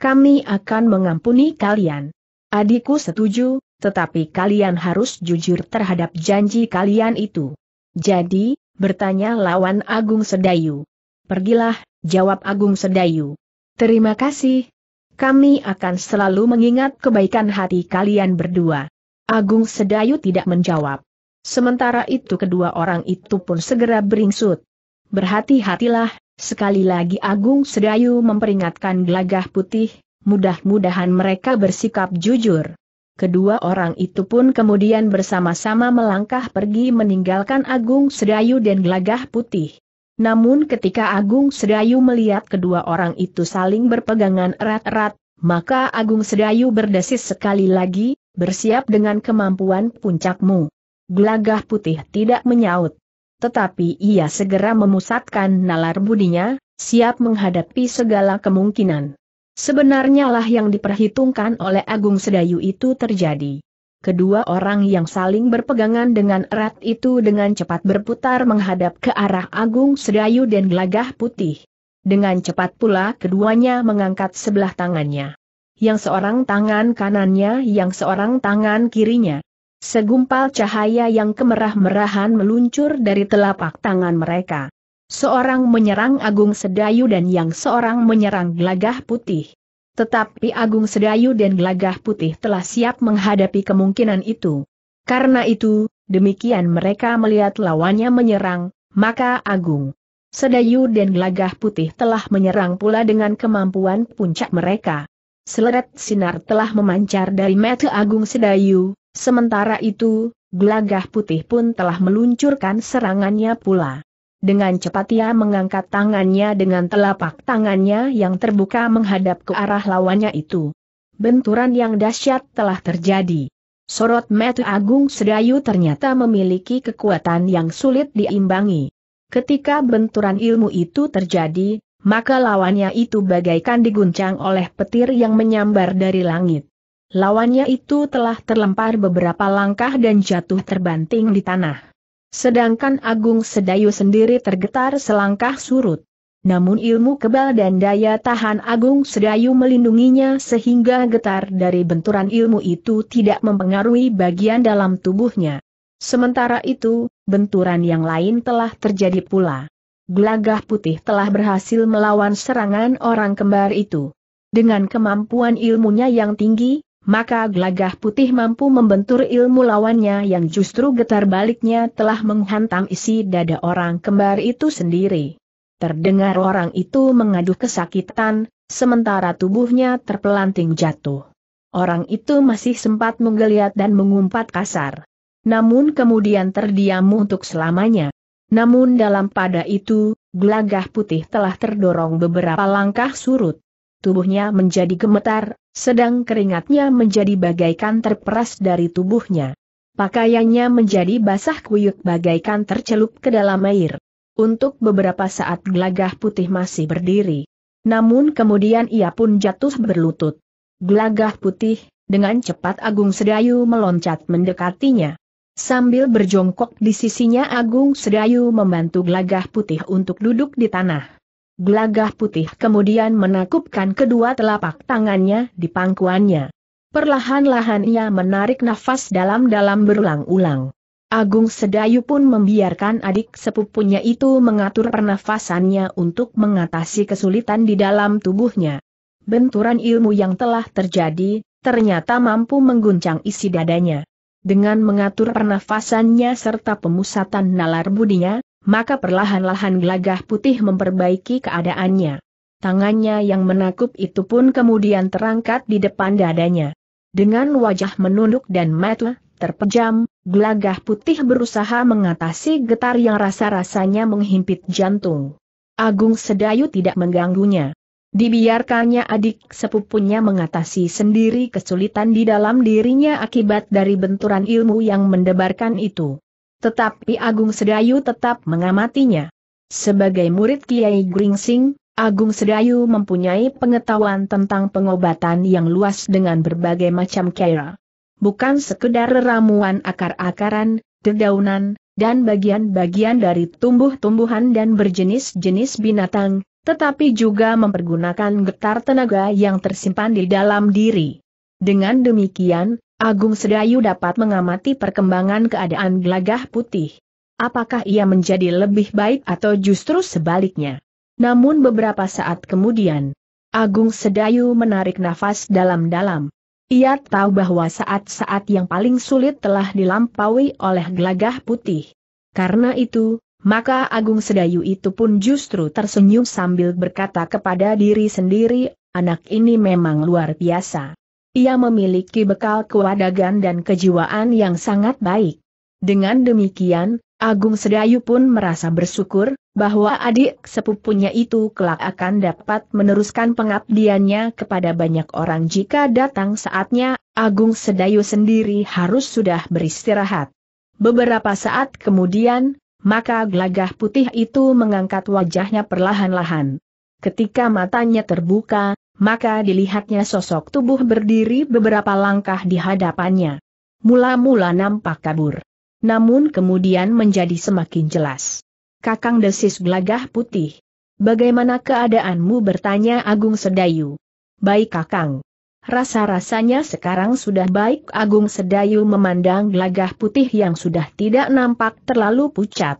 Kami akan mengampuni kalian. Adikku setuju, tetapi kalian harus jujur terhadap janji kalian itu. Jadi, bertanya lawan Agung Sedayu. Pergilah, jawab Agung Sedayu. Terima kasih. Kami akan selalu mengingat kebaikan hati kalian berdua. Agung Sedayu tidak menjawab. Sementara itu kedua orang itu pun segera beringsut. Berhati-hatilah, sekali lagi Agung Sedayu memperingatkan gelagah putih, mudah-mudahan mereka bersikap jujur. Kedua orang itu pun kemudian bersama-sama melangkah pergi meninggalkan Agung Sedayu dan gelagah putih. Namun ketika Agung Sedayu melihat kedua orang itu saling berpegangan erat-erat, maka Agung Sedayu berdesis sekali lagi, bersiap dengan kemampuan puncakmu. Gelagah putih tidak menyaut. Tetapi ia segera memusatkan nalar budinya, siap menghadapi segala kemungkinan. Sebenarnya lah yang diperhitungkan oleh Agung Sedayu itu terjadi. Kedua orang yang saling berpegangan dengan erat itu dengan cepat berputar menghadap ke arah Agung Sedayu dan Gelagah Putih. Dengan cepat pula keduanya mengangkat sebelah tangannya. Yang seorang tangan kanannya, yang seorang tangan kirinya. Segumpal cahaya yang kemerah-merahan meluncur dari telapak tangan mereka. Seorang menyerang Agung Sedayu dan yang seorang menyerang Gelagah Putih. Tetapi Agung Sedayu dan Gelagah Putih telah siap menghadapi kemungkinan itu. Karena itu, demikian mereka melihat lawannya menyerang, maka Agung Sedayu dan Gelagah Putih telah menyerang pula dengan kemampuan puncak mereka. Seleret sinar telah memancar dari mata Agung Sedayu, sementara itu, Gelagah Putih pun telah meluncurkan serangannya pula. Dengan cepat ia mengangkat tangannya dengan telapak tangannya yang terbuka menghadap ke arah lawannya itu. Benturan yang dahsyat telah terjadi. Sorot mata Agung Sedayu ternyata memiliki kekuatan yang sulit diimbangi. Ketika benturan ilmu itu terjadi, maka lawannya itu bagaikan diguncang oleh petir yang menyambar dari langit. Lawannya itu telah terlempar beberapa langkah dan jatuh terbanting di tanah. Sedangkan Agung Sedayu sendiri tergetar selangkah surut. Namun ilmu kebal dan daya tahan Agung Sedayu melindunginya sehingga getar dari benturan ilmu itu tidak mempengaruhi bagian dalam tubuhnya. Sementara itu, benturan yang lain telah terjadi pula. Gelagah putih telah berhasil melawan serangan orang kembar itu. Dengan kemampuan ilmunya yang tinggi, maka glagah putih mampu membentur ilmu lawannya yang justru getar baliknya telah menghantam isi dada orang kembar itu sendiri. Terdengar orang itu mengaduh kesakitan, sementara tubuhnya terpelanting jatuh. Orang itu masih sempat menggeliat dan mengumpat kasar. Namun kemudian terdiam untuk selamanya. Namun dalam pada itu, glagah putih telah terdorong beberapa langkah surut tubuhnya menjadi gemetar, sedang keringatnya menjadi bagaikan terperas dari tubuhnya. Pakaiannya menjadi basah kuyuk bagaikan tercelup ke dalam air. Untuk beberapa saat gelagah putih masih berdiri. Namun kemudian ia pun jatuh berlutut. Gelagah putih, dengan cepat Agung Sedayu meloncat mendekatinya. Sambil berjongkok di sisinya Agung Sedayu membantu gelagah putih untuk duduk di tanah. Gelagah putih kemudian menakupkan kedua telapak tangannya di pangkuannya. Perlahan-lahan ia menarik nafas dalam-dalam berulang-ulang. Agung Sedayu pun membiarkan adik sepupunya itu mengatur pernafasannya untuk mengatasi kesulitan di dalam tubuhnya. Benturan ilmu yang telah terjadi, ternyata mampu mengguncang isi dadanya. Dengan mengatur pernafasannya serta pemusatan nalar budinya, maka perlahan-lahan gelagah putih memperbaiki keadaannya. Tangannya yang menakup itu pun kemudian terangkat di depan dadanya. Dengan wajah menunduk dan mata terpejam, gelagah putih berusaha mengatasi getar yang rasa-rasanya menghimpit jantung. Agung Sedayu tidak mengganggunya. Dibiarkannya adik sepupunya mengatasi sendiri kesulitan di dalam dirinya akibat dari benturan ilmu yang mendebarkan itu. Tetapi Agung Sedayu tetap mengamatinya. Sebagai murid Kiai Gringsing, Agung Sedayu mempunyai pengetahuan tentang pengobatan yang luas dengan berbagai macam kera. Bukan sekedar ramuan akar-akaran, dedaunan, dan bagian-bagian dari tumbuh-tumbuhan dan berjenis-jenis binatang, tetapi juga mempergunakan getar tenaga yang tersimpan di dalam diri. Dengan demikian, Agung Sedayu dapat mengamati perkembangan keadaan gelagah putih. Apakah ia menjadi lebih baik atau justru sebaliknya? Namun beberapa saat kemudian, Agung Sedayu menarik nafas dalam-dalam. Ia tahu bahwa saat-saat yang paling sulit telah dilampaui oleh gelagah putih. Karena itu, maka Agung Sedayu itu pun justru tersenyum sambil berkata kepada diri sendiri, anak ini memang luar biasa. Ia memiliki bekal kewadagan dan kejiwaan yang sangat baik. Dengan demikian, Agung Sedayu pun merasa bersyukur, bahwa adik sepupunya itu kelak akan dapat meneruskan pengabdiannya kepada banyak orang jika datang saatnya, Agung Sedayu sendiri harus sudah beristirahat. Beberapa saat kemudian, maka gelagah putih itu mengangkat wajahnya perlahan-lahan. Ketika matanya terbuka, maka dilihatnya sosok tubuh berdiri beberapa langkah di hadapannya. Mula-mula nampak kabur. Namun kemudian menjadi semakin jelas. Kakang desis gelagah putih. Bagaimana keadaanmu bertanya Agung Sedayu. Baik kakang. Rasa-rasanya sekarang sudah baik Agung Sedayu memandang gelagah putih yang sudah tidak nampak terlalu pucat.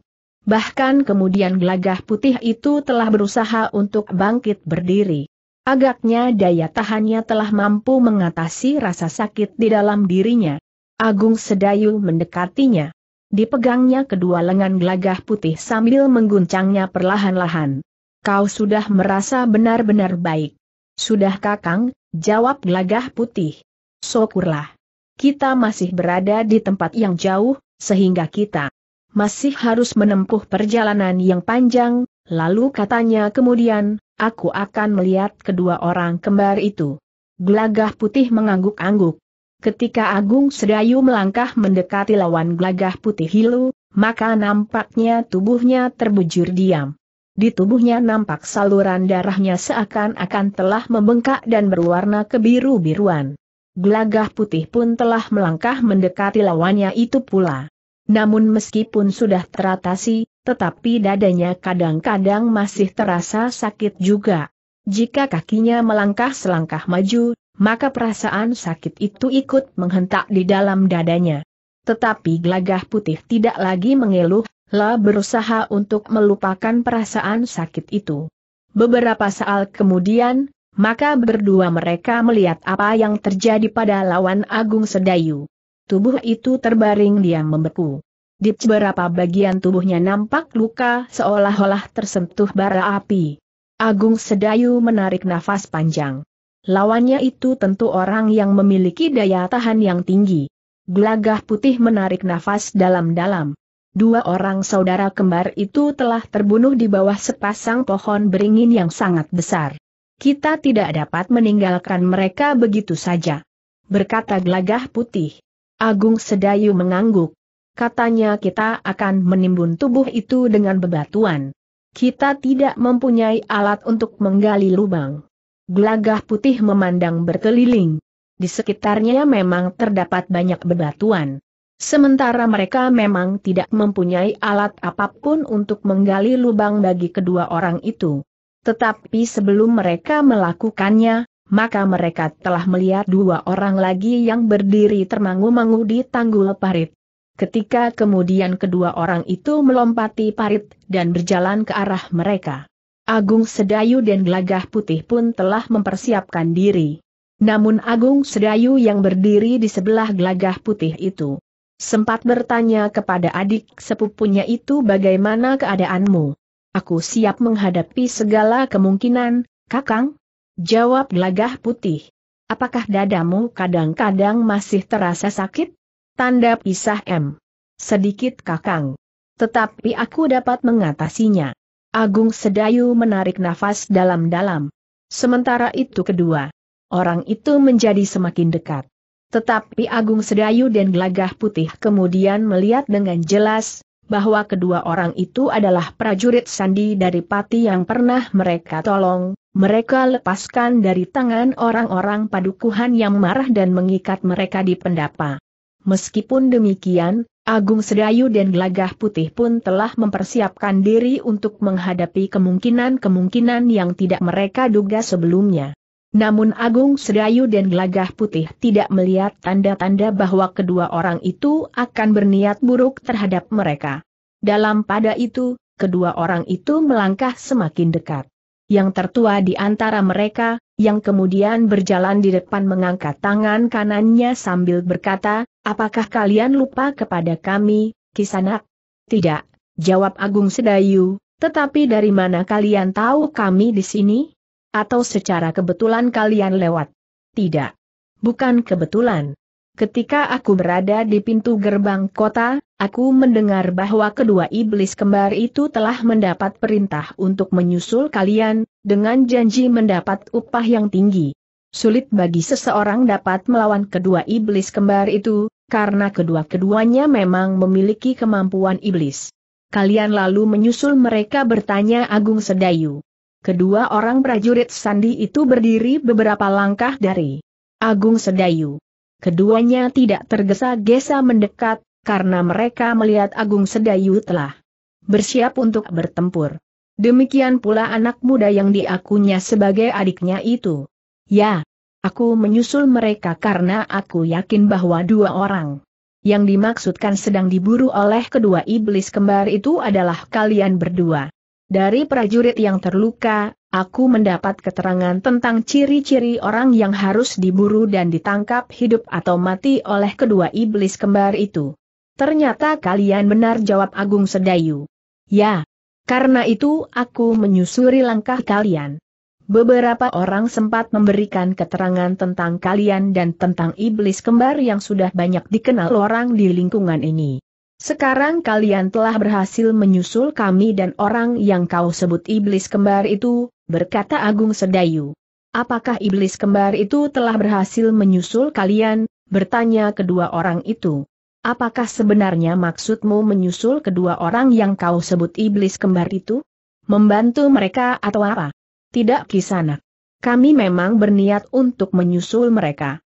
Bahkan kemudian gelagah putih itu telah berusaha untuk bangkit berdiri. Agaknya daya tahannya telah mampu mengatasi rasa sakit di dalam dirinya. Agung Sedayu mendekatinya. Dipegangnya kedua lengan gelagah putih sambil mengguncangnya perlahan-lahan. Kau sudah merasa benar-benar baik. Sudah kakang, jawab gelagah putih. Syukurlah. Kita masih berada di tempat yang jauh, sehingga kita masih harus menempuh perjalanan yang panjang, lalu katanya kemudian, aku akan melihat kedua orang kembar itu. Gelagah putih mengangguk-angguk. Ketika Agung Sedayu melangkah mendekati lawan gelagah putih hilu, maka nampaknya tubuhnya terbujur diam. Di tubuhnya nampak saluran darahnya seakan-akan telah membengkak dan berwarna kebiru-biruan. Gelagah putih pun telah melangkah mendekati lawannya itu pula. Namun meskipun sudah teratasi, tetapi dadanya kadang-kadang masih terasa sakit juga. Jika kakinya melangkah selangkah maju, maka perasaan sakit itu ikut menghentak di dalam dadanya. Tetapi gelagah putih tidak lagi mengeluh, La berusaha untuk melupakan perasaan sakit itu. Beberapa saat kemudian, maka berdua mereka melihat apa yang terjadi pada lawan Agung Sedayu. Tubuh itu terbaring diam membeku. Di beberapa bagian tubuhnya nampak luka seolah-olah tersentuh bara api. Agung Sedayu menarik nafas panjang. Lawannya itu tentu orang yang memiliki daya tahan yang tinggi. Gelagah putih menarik nafas dalam-dalam. Dua orang saudara kembar itu telah terbunuh di bawah sepasang pohon beringin yang sangat besar. Kita tidak dapat meninggalkan mereka begitu saja. Berkata gelagah putih. Agung Sedayu mengangguk. Katanya kita akan menimbun tubuh itu dengan bebatuan. Kita tidak mempunyai alat untuk menggali lubang. Gelagah putih memandang berkeliling. Di sekitarnya memang terdapat banyak bebatuan. Sementara mereka memang tidak mempunyai alat apapun untuk menggali lubang bagi kedua orang itu. Tetapi sebelum mereka melakukannya, maka mereka telah melihat dua orang lagi yang berdiri termangu-mangu di tanggul parit. Ketika kemudian kedua orang itu melompati parit dan berjalan ke arah mereka. Agung Sedayu dan Gelagah Putih pun telah mempersiapkan diri. Namun Agung Sedayu yang berdiri di sebelah Gelagah Putih itu sempat bertanya kepada adik sepupunya itu bagaimana keadaanmu. Aku siap menghadapi segala kemungkinan, Kakang, Jawab gelagah putih. Apakah dadamu kadang-kadang masih terasa sakit? Tanda pisah M. Sedikit kakang. Tetapi aku dapat mengatasinya. Agung Sedayu menarik nafas dalam-dalam. Sementara itu kedua. Orang itu menjadi semakin dekat. Tetapi Agung Sedayu dan Gelagah Putih kemudian melihat dengan jelas, bahwa kedua orang itu adalah prajurit sandi dari pati yang pernah mereka tolong, mereka lepaskan dari tangan orang-orang padukuhan yang marah dan mengikat mereka di pendapa. Meskipun demikian, Agung Sedayu dan Gelagah Putih pun telah mempersiapkan diri untuk menghadapi kemungkinan-kemungkinan yang tidak mereka duga sebelumnya. Namun Agung Sedayu dan Gelagah Putih tidak melihat tanda-tanda bahwa kedua orang itu akan berniat buruk terhadap mereka. Dalam pada itu, kedua orang itu melangkah semakin dekat yang tertua di antara mereka, yang kemudian berjalan di depan mengangkat tangan kanannya sambil berkata, apakah kalian lupa kepada kami, kisanak? Tidak, jawab Agung Sedayu, tetapi dari mana kalian tahu kami di sini? Atau secara kebetulan kalian lewat? Tidak. Bukan kebetulan. Ketika aku berada di pintu gerbang kota, aku mendengar bahwa kedua iblis kembar itu telah mendapat perintah untuk menyusul kalian, dengan janji mendapat upah yang tinggi. Sulit bagi seseorang dapat melawan kedua iblis kembar itu, karena kedua-keduanya memang memiliki kemampuan iblis. Kalian lalu menyusul mereka bertanya Agung Sedayu. Kedua orang prajurit Sandi itu berdiri beberapa langkah dari Agung Sedayu keduanya tidak tergesa-gesa mendekat, karena mereka melihat Agung Sedayu telah bersiap untuk bertempur. Demikian pula anak muda yang diakunya sebagai adiknya itu. Ya, aku menyusul mereka karena aku yakin bahwa dua orang yang dimaksudkan sedang diburu oleh kedua iblis kembar itu adalah kalian berdua. Dari prajurit yang terluka, Aku mendapat keterangan tentang ciri-ciri orang yang harus diburu dan ditangkap hidup atau mati oleh kedua iblis kembar itu. Ternyata kalian benar jawab Agung Sedayu. Ya. Karena itu aku menyusuri langkah kalian. Beberapa orang sempat memberikan keterangan tentang kalian dan tentang iblis kembar yang sudah banyak dikenal orang di lingkungan ini. Sekarang kalian telah berhasil menyusul kami dan orang yang kau sebut iblis kembar itu, berkata Agung Sedayu. Apakah iblis kembar itu telah berhasil menyusul kalian? bertanya kedua orang itu. Apakah sebenarnya maksudmu menyusul kedua orang yang kau sebut iblis kembar itu? Membantu mereka atau apa? Tidak kisanak. Kami memang berniat untuk menyusul mereka.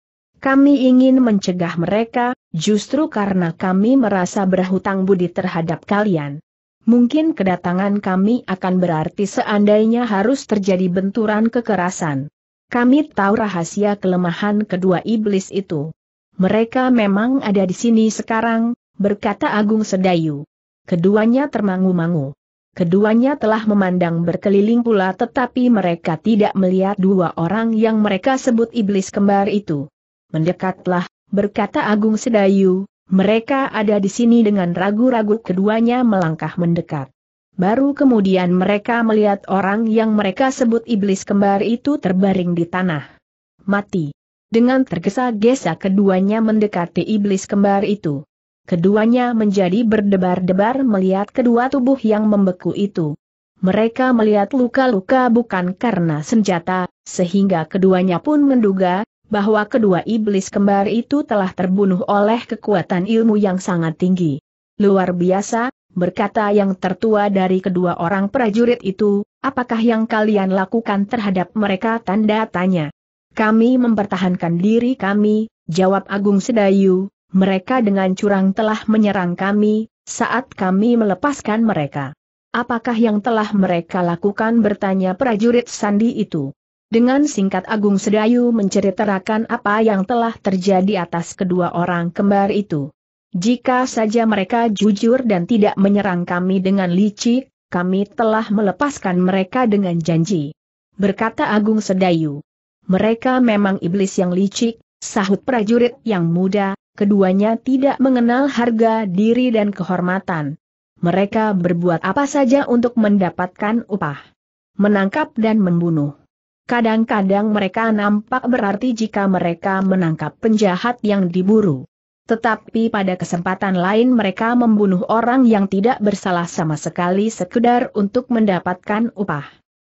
Kami ingin mencegah mereka, justru karena kami merasa berhutang budi terhadap kalian. Mungkin kedatangan kami akan berarti seandainya harus terjadi benturan kekerasan. Kami tahu rahasia kelemahan kedua iblis itu. Mereka memang ada di sini sekarang, berkata Agung Sedayu. Keduanya termangu-mangu. Keduanya telah memandang berkeliling pula tetapi mereka tidak melihat dua orang yang mereka sebut iblis kembar itu. Mendekatlah, berkata Agung Sedayu, mereka ada di sini dengan ragu-ragu keduanya melangkah mendekat. Baru kemudian mereka melihat orang yang mereka sebut iblis kembar itu terbaring di tanah. Mati. Dengan tergesa-gesa keduanya mendekati iblis kembar itu. Keduanya menjadi berdebar-debar melihat kedua tubuh yang membeku itu. Mereka melihat luka-luka bukan karena senjata, sehingga keduanya pun menduga, bahwa kedua iblis kembar itu telah terbunuh oleh kekuatan ilmu yang sangat tinggi. Luar biasa, berkata yang tertua dari kedua orang prajurit itu, apakah yang kalian lakukan terhadap mereka tanda tanya. Kami mempertahankan diri kami, jawab Agung Sedayu, mereka dengan curang telah menyerang kami, saat kami melepaskan mereka. Apakah yang telah mereka lakukan bertanya prajurit Sandi itu? Dengan singkat Agung Sedayu menceritakan apa yang telah terjadi atas kedua orang kembar itu. Jika saja mereka jujur dan tidak menyerang kami dengan licik, kami telah melepaskan mereka dengan janji. Berkata Agung Sedayu. Mereka memang iblis yang licik, sahut prajurit yang muda, keduanya tidak mengenal harga diri dan kehormatan. Mereka berbuat apa saja untuk mendapatkan upah. Menangkap dan membunuh. Kadang-kadang mereka nampak berarti jika mereka menangkap penjahat yang diburu. Tetapi pada kesempatan lain mereka membunuh orang yang tidak bersalah sama sekali sekedar untuk mendapatkan upah.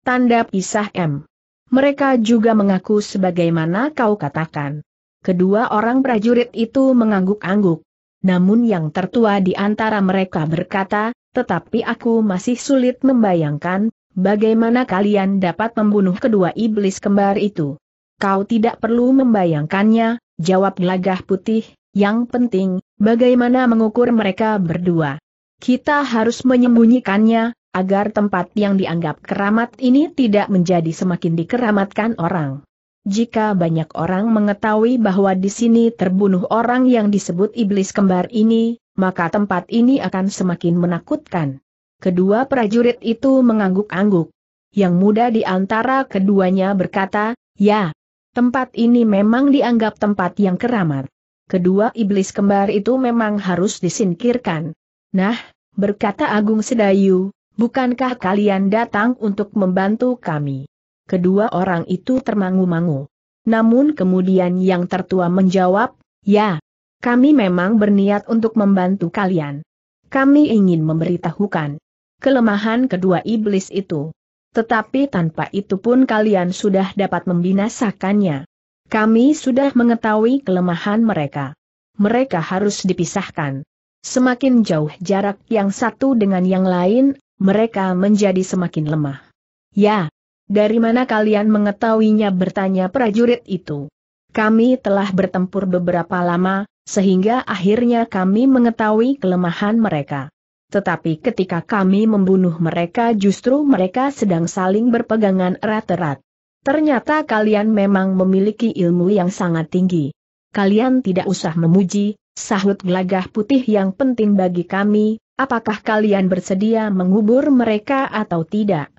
Tanda pisah M. Mereka juga mengaku sebagaimana kau katakan. Kedua orang prajurit itu mengangguk-angguk. Namun yang tertua di antara mereka berkata, tetapi aku masih sulit membayangkan, Bagaimana kalian dapat membunuh kedua iblis kembar itu? Kau tidak perlu membayangkannya, jawab gelagah putih, yang penting, bagaimana mengukur mereka berdua. Kita harus menyembunyikannya, agar tempat yang dianggap keramat ini tidak menjadi semakin dikeramatkan orang. Jika banyak orang mengetahui bahwa di sini terbunuh orang yang disebut iblis kembar ini, maka tempat ini akan semakin menakutkan. Kedua prajurit itu mengangguk-angguk. Yang muda di antara keduanya berkata, ya, tempat ini memang dianggap tempat yang keramat. Kedua iblis kembar itu memang harus disingkirkan. Nah, berkata Agung Sedayu, bukankah kalian datang untuk membantu kami? Kedua orang itu termangu-mangu. Namun kemudian yang tertua menjawab, ya, kami memang berniat untuk membantu kalian. Kami ingin memberitahukan kelemahan kedua iblis itu. Tetapi tanpa itu pun kalian sudah dapat membinasakannya. Kami sudah mengetahui kelemahan mereka. Mereka harus dipisahkan. Semakin jauh jarak yang satu dengan yang lain, mereka menjadi semakin lemah. Ya, dari mana kalian mengetahuinya bertanya prajurit itu. Kami telah bertempur beberapa lama, sehingga akhirnya kami mengetahui kelemahan mereka tetapi ketika kami membunuh mereka justru mereka sedang saling berpegangan erat-erat. Ternyata kalian memang memiliki ilmu yang sangat tinggi. Kalian tidak usah memuji, sahut gelagah putih yang penting bagi kami, apakah kalian bersedia mengubur mereka atau tidak?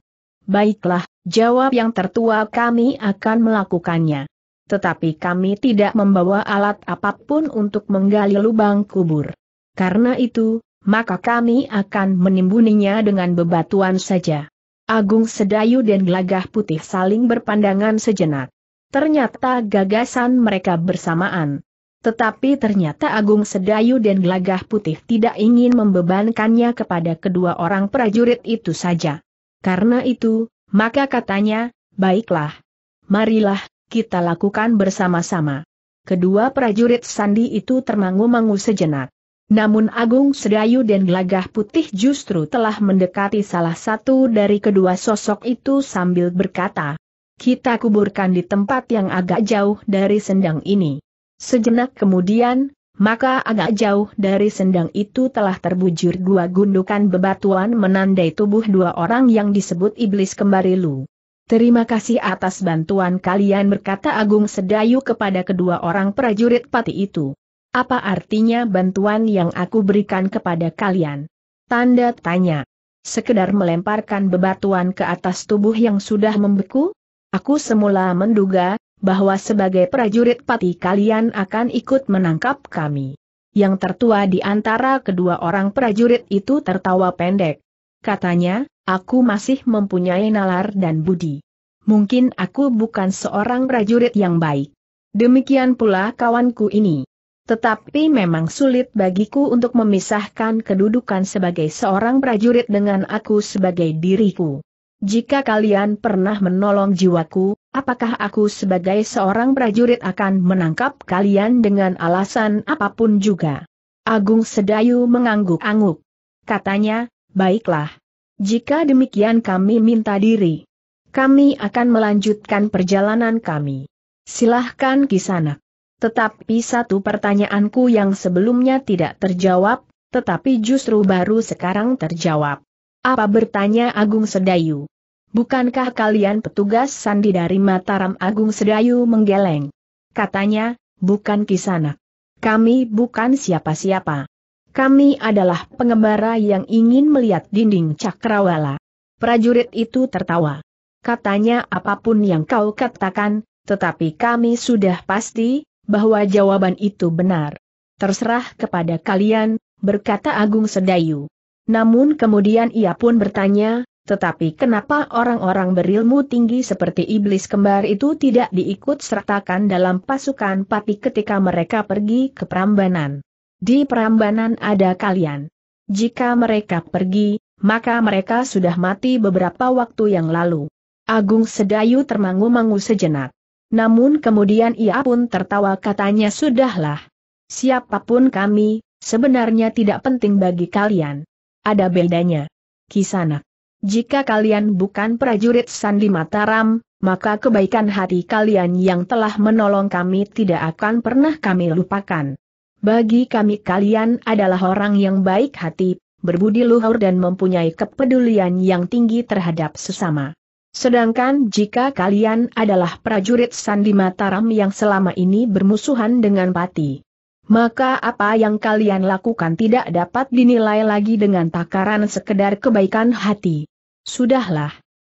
Baiklah, jawab yang tertua kami akan melakukannya. Tetapi kami tidak membawa alat apapun untuk menggali lubang kubur. Karena itu, maka kami akan menimbuninya dengan bebatuan saja. Agung Sedayu dan Gelagah Putih saling berpandangan sejenak. Ternyata gagasan mereka bersamaan. Tetapi ternyata Agung Sedayu dan Gelagah Putih tidak ingin membebankannya kepada kedua orang prajurit itu saja. Karena itu, maka katanya, baiklah. Marilah, kita lakukan bersama-sama. Kedua prajurit Sandi itu termangu-mangu sejenak. Namun Agung Sedayu dan Gelagah Putih justru telah mendekati salah satu dari kedua sosok itu sambil berkata, kita kuburkan di tempat yang agak jauh dari sendang ini. Sejenak kemudian, maka agak jauh dari sendang itu telah terbujur dua gundukan bebatuan menandai tubuh dua orang yang disebut iblis Kembarilu. lu. Terima kasih atas bantuan kalian berkata Agung Sedayu kepada kedua orang prajurit pati itu. Apa artinya bantuan yang aku berikan kepada kalian? Tanda tanya. Sekedar melemparkan bebatuan ke atas tubuh yang sudah membeku? Aku semula menduga, bahwa sebagai prajurit pati kalian akan ikut menangkap kami. Yang tertua di antara kedua orang prajurit itu tertawa pendek. Katanya, aku masih mempunyai nalar dan budi. Mungkin aku bukan seorang prajurit yang baik. Demikian pula kawanku ini. Tetapi memang sulit bagiku untuk memisahkan kedudukan sebagai seorang prajurit dengan aku sebagai diriku. Jika kalian pernah menolong jiwaku, apakah aku sebagai seorang prajurit akan menangkap kalian dengan alasan apapun juga? Agung Sedayu mengangguk-angguk. Katanya, baiklah. Jika demikian kami minta diri. Kami akan melanjutkan perjalanan kami. Silahkan kisanak. Tetapi satu pertanyaanku yang sebelumnya tidak terjawab, tetapi justru baru sekarang terjawab. Apa bertanya Agung Sedayu? Bukankah kalian petugas sandi dari Mataram Agung Sedayu menggeleng? Katanya, bukan kisana. Kami bukan siapa-siapa. Kami adalah pengembara yang ingin melihat dinding cakrawala. Prajurit itu tertawa. Katanya apapun yang kau katakan, tetapi kami sudah pasti, bahwa jawaban itu benar. Terserah kepada kalian, berkata Agung Sedayu. Namun kemudian ia pun bertanya, tetapi kenapa orang-orang berilmu tinggi seperti iblis kembar itu tidak diikut sertakan dalam pasukan pati ketika mereka pergi ke Prambanan? Di Prambanan ada kalian. Jika mereka pergi, maka mereka sudah mati beberapa waktu yang lalu. Agung Sedayu termangu-mangu sejenak. Namun kemudian ia pun tertawa katanya sudahlah. Siapapun kami, sebenarnya tidak penting bagi kalian. Ada bedanya. Kisanak. Jika kalian bukan prajurit Sandi Mataram, maka kebaikan hati kalian yang telah menolong kami tidak akan pernah kami lupakan. Bagi kami kalian adalah orang yang baik hati, berbudi luhur dan mempunyai kepedulian yang tinggi terhadap sesama. Sedangkan jika kalian adalah prajurit Sandi Mataram yang selama ini bermusuhan dengan Pati, maka apa yang kalian lakukan tidak dapat dinilai lagi dengan takaran sekedar kebaikan hati. Sudahlah.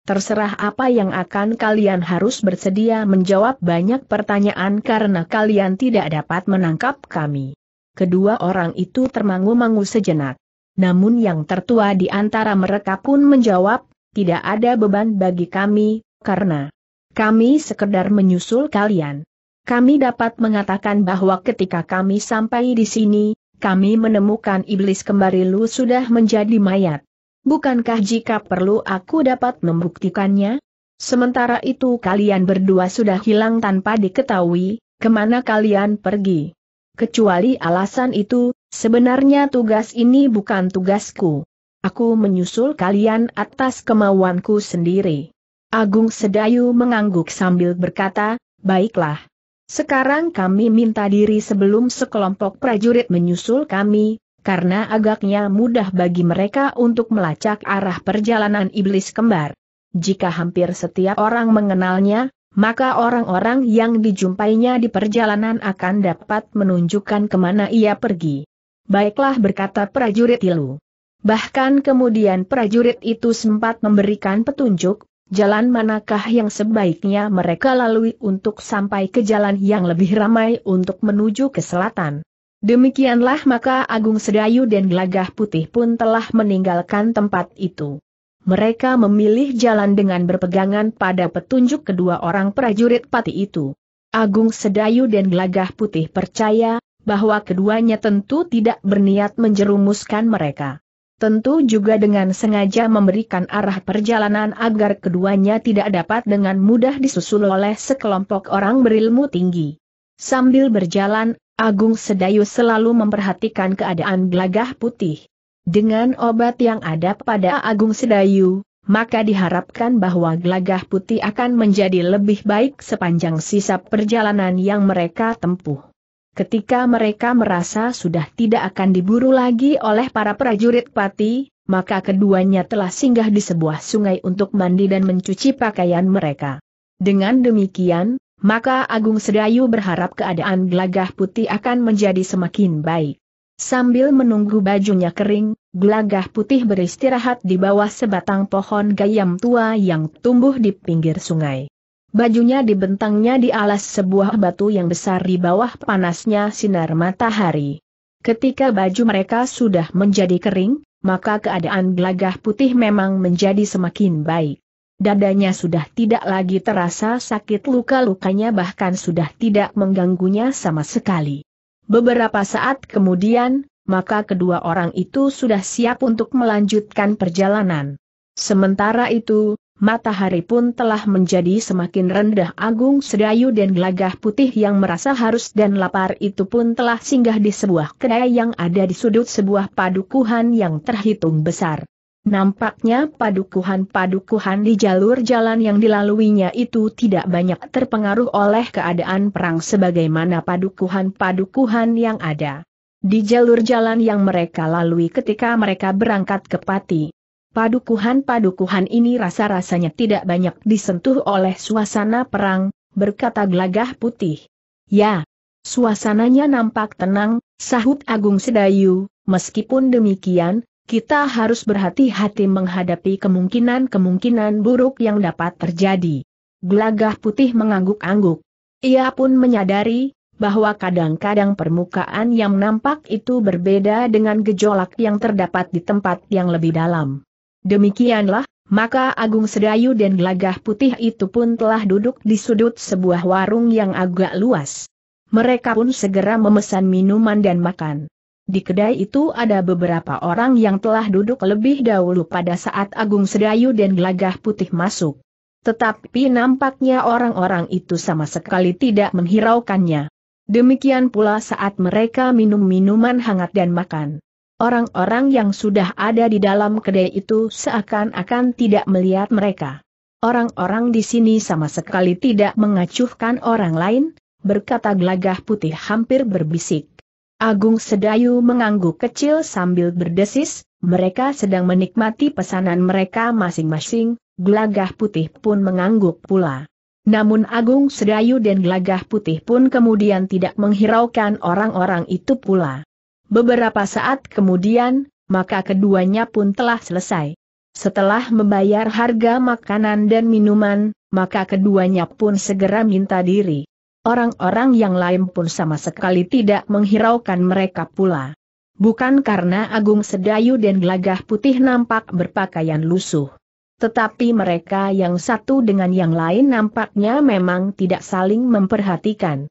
Terserah apa yang akan kalian harus bersedia menjawab banyak pertanyaan karena kalian tidak dapat menangkap kami. Kedua orang itu termangu-mangu sejenak. Namun yang tertua di antara mereka pun menjawab, tidak ada beban bagi kami, karena kami sekedar menyusul kalian. Kami dapat mengatakan bahwa ketika kami sampai di sini, kami menemukan iblis kembali lu sudah menjadi mayat. Bukankah jika perlu aku dapat membuktikannya? Sementara itu kalian berdua sudah hilang tanpa diketahui, kemana kalian pergi. Kecuali alasan itu, sebenarnya tugas ini bukan tugasku. Aku menyusul kalian atas kemauanku sendiri. Agung Sedayu mengangguk sambil berkata, baiklah. Sekarang kami minta diri sebelum sekelompok prajurit menyusul kami, karena agaknya mudah bagi mereka untuk melacak arah perjalanan iblis kembar. Jika hampir setiap orang mengenalnya, maka orang-orang yang dijumpainya di perjalanan akan dapat menunjukkan kemana ia pergi. Baiklah berkata prajurit Ilu. Bahkan kemudian prajurit itu sempat memberikan petunjuk, jalan manakah yang sebaiknya mereka lalui untuk sampai ke jalan yang lebih ramai untuk menuju ke selatan. Demikianlah maka Agung Sedayu dan Gelagah Putih pun telah meninggalkan tempat itu. Mereka memilih jalan dengan berpegangan pada petunjuk kedua orang prajurit pati itu. Agung Sedayu dan Gelagah Putih percaya bahwa keduanya tentu tidak berniat menjerumuskan mereka tentu juga dengan sengaja memberikan arah perjalanan agar keduanya tidak dapat dengan mudah disusul oleh sekelompok orang berilmu tinggi. Sambil berjalan, Agung Sedayu selalu memperhatikan keadaan gelagah putih. Dengan obat yang ada pada Agung Sedayu, maka diharapkan bahwa gelagah putih akan menjadi lebih baik sepanjang sisa perjalanan yang mereka tempuh. Ketika mereka merasa sudah tidak akan diburu lagi oleh para prajurit pati, maka keduanya telah singgah di sebuah sungai untuk mandi dan mencuci pakaian mereka. Dengan demikian, maka Agung Sedayu berharap keadaan Glagah putih akan menjadi semakin baik. Sambil menunggu bajunya kering, Glagah putih beristirahat di bawah sebatang pohon gayam tua yang tumbuh di pinggir sungai. Bajunya dibentangnya di alas sebuah batu yang besar di bawah panasnya sinar matahari. Ketika baju mereka sudah menjadi kering, maka keadaan gelagah putih memang menjadi semakin baik. Dadanya sudah tidak lagi terasa sakit luka-lukanya bahkan sudah tidak mengganggunya sama sekali. Beberapa saat kemudian, maka kedua orang itu sudah siap untuk melanjutkan perjalanan. Sementara itu, matahari pun telah menjadi semakin rendah Agung Sedayu dan gelagah putih yang merasa harus dan lapar itu pun telah singgah di sebuah kedai yang ada di sudut sebuah padukuhan yang terhitung besar. Nampaknya padukuhan-padukuhan di jalur jalan yang dilaluinya itu tidak banyak terpengaruh oleh keadaan perang sebagaimana padukuhan-padukuhan yang ada di jalur jalan yang mereka lalui ketika mereka berangkat ke Pati. Padukuhan-padukuhan ini rasa-rasanya tidak banyak disentuh oleh suasana perang, berkata gelagah putih. Ya, suasananya nampak tenang, sahut Agung Sedayu, meskipun demikian, kita harus berhati-hati menghadapi kemungkinan-kemungkinan buruk yang dapat terjadi. Gelagah putih mengangguk-angguk. Ia pun menyadari, bahwa kadang-kadang permukaan yang nampak itu berbeda dengan gejolak yang terdapat di tempat yang lebih dalam. Demikianlah, maka Agung Sedayu dan Gelagah Putih itu pun telah duduk di sudut sebuah warung yang agak luas. Mereka pun segera memesan minuman dan makan. Di kedai itu ada beberapa orang yang telah duduk lebih dahulu pada saat Agung Sedayu dan Gelagah Putih masuk. Tetapi nampaknya orang-orang itu sama sekali tidak menghiraukannya. Demikian pula saat mereka minum minuman hangat dan makan. Orang-orang yang sudah ada di dalam kedai itu seakan-akan tidak melihat mereka. Orang-orang di sini sama sekali tidak mengacuhkan orang lain, berkata gelagah putih hampir berbisik. Agung Sedayu mengangguk kecil sambil berdesis, mereka sedang menikmati pesanan mereka masing-masing, gelagah putih pun mengangguk pula. Namun Agung Sedayu dan gelagah putih pun kemudian tidak menghiraukan orang-orang itu pula. Beberapa saat kemudian, maka keduanya pun telah selesai. Setelah membayar harga makanan dan minuman, maka keduanya pun segera minta diri. Orang-orang yang lain pun sama sekali tidak menghiraukan mereka pula. Bukan karena Agung Sedayu dan Gelagah Putih nampak berpakaian lusuh. Tetapi mereka yang satu dengan yang lain nampaknya memang tidak saling memperhatikan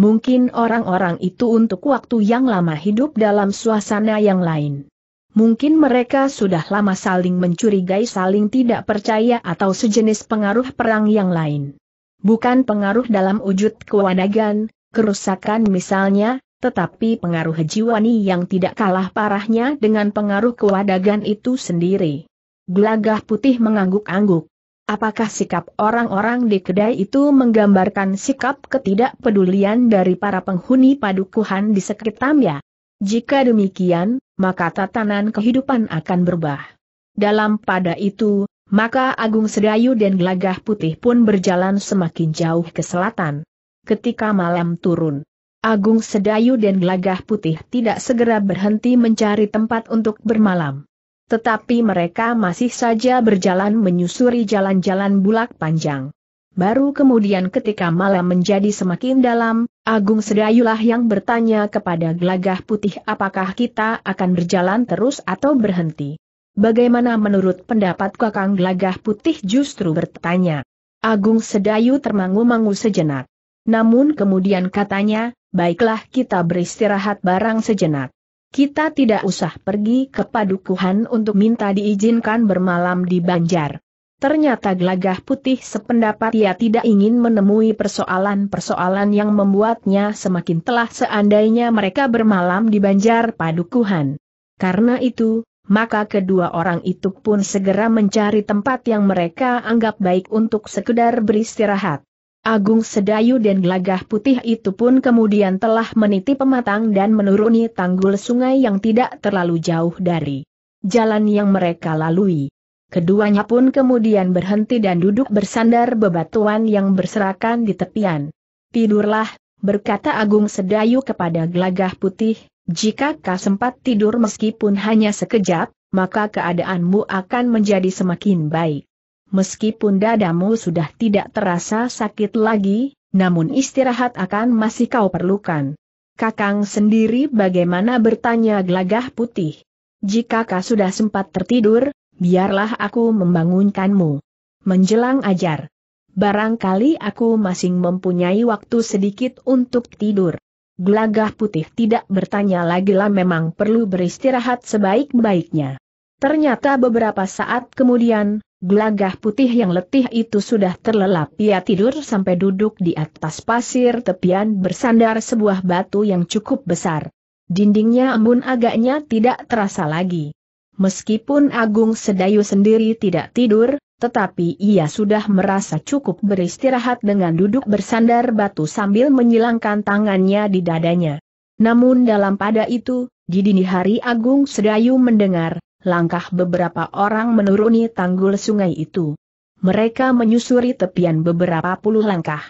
mungkin orang-orang itu untuk waktu yang lama hidup dalam suasana yang lain. Mungkin mereka sudah lama saling mencurigai saling tidak percaya atau sejenis pengaruh perang yang lain. Bukan pengaruh dalam wujud kewanagan, kerusakan misalnya, tetapi pengaruh jiwani yang tidak kalah parahnya dengan pengaruh kewadagan itu sendiri. Gelagah putih mengangguk-angguk. Apakah sikap orang-orang di kedai itu menggambarkan sikap ketidakpedulian dari para penghuni padukuhan di sekitarnya? Jika demikian, maka tatanan kehidupan akan berubah. Dalam pada itu, maka Agung Sedayu dan Gelagah Putih pun berjalan semakin jauh ke selatan. Ketika malam turun, Agung Sedayu dan Gelagah Putih tidak segera berhenti mencari tempat untuk bermalam. Tetapi mereka masih saja berjalan menyusuri jalan-jalan bulak panjang. Baru kemudian ketika malam menjadi semakin dalam, Agung Sedayulah yang bertanya kepada Glagah Putih apakah kita akan berjalan terus atau berhenti. Bagaimana menurut pendapat Kakang Gelagah Putih justru bertanya. Agung Sedayu termangu-mangu sejenak. Namun kemudian katanya, baiklah kita beristirahat barang sejenak kita tidak usah pergi ke padukuhan untuk minta diizinkan bermalam di Banjar. Ternyata gelagah putih sependapat ia tidak ingin menemui persoalan-persoalan yang membuatnya semakin telah seandainya mereka bermalam di Banjar padukuhan. Karena itu, maka kedua orang itu pun segera mencari tempat yang mereka anggap baik untuk sekedar beristirahat. Agung Sedayu dan Gelagah Putih itu pun kemudian telah meniti pematang dan menuruni tanggul sungai yang tidak terlalu jauh dari jalan yang mereka lalui. Keduanya pun kemudian berhenti dan duduk bersandar bebatuan yang berserakan di tepian. Tidurlah, berkata Agung Sedayu kepada Gelagah Putih, jika kau sempat tidur meskipun hanya sekejap, maka keadaanmu akan menjadi semakin baik meskipun dadamu sudah tidak terasa sakit lagi, namun istirahat akan masih kau perlukan. Kakang sendiri bagaimana bertanya gelagah putih. Jika kau sudah sempat tertidur, biarlah aku membangunkanmu. Menjelang ajar. Barangkali aku masing mempunyai waktu sedikit untuk tidur. Gelagah putih tidak bertanya lagi lah memang perlu beristirahat sebaik-baiknya. Ternyata beberapa saat kemudian, Gelagah putih yang letih itu sudah terlelap. Ia tidur sampai duduk di atas pasir tepian bersandar sebuah batu yang cukup besar. Dindingnya embun agaknya tidak terasa lagi. Meskipun Agung Sedayu sendiri tidak tidur, tetapi ia sudah merasa cukup beristirahat dengan duduk bersandar batu sambil menyilangkan tangannya di dadanya. Namun dalam pada itu, di dini hari Agung Sedayu mendengar, langkah beberapa orang menuruni tanggul sungai itu. Mereka menyusuri tepian beberapa puluh langkah.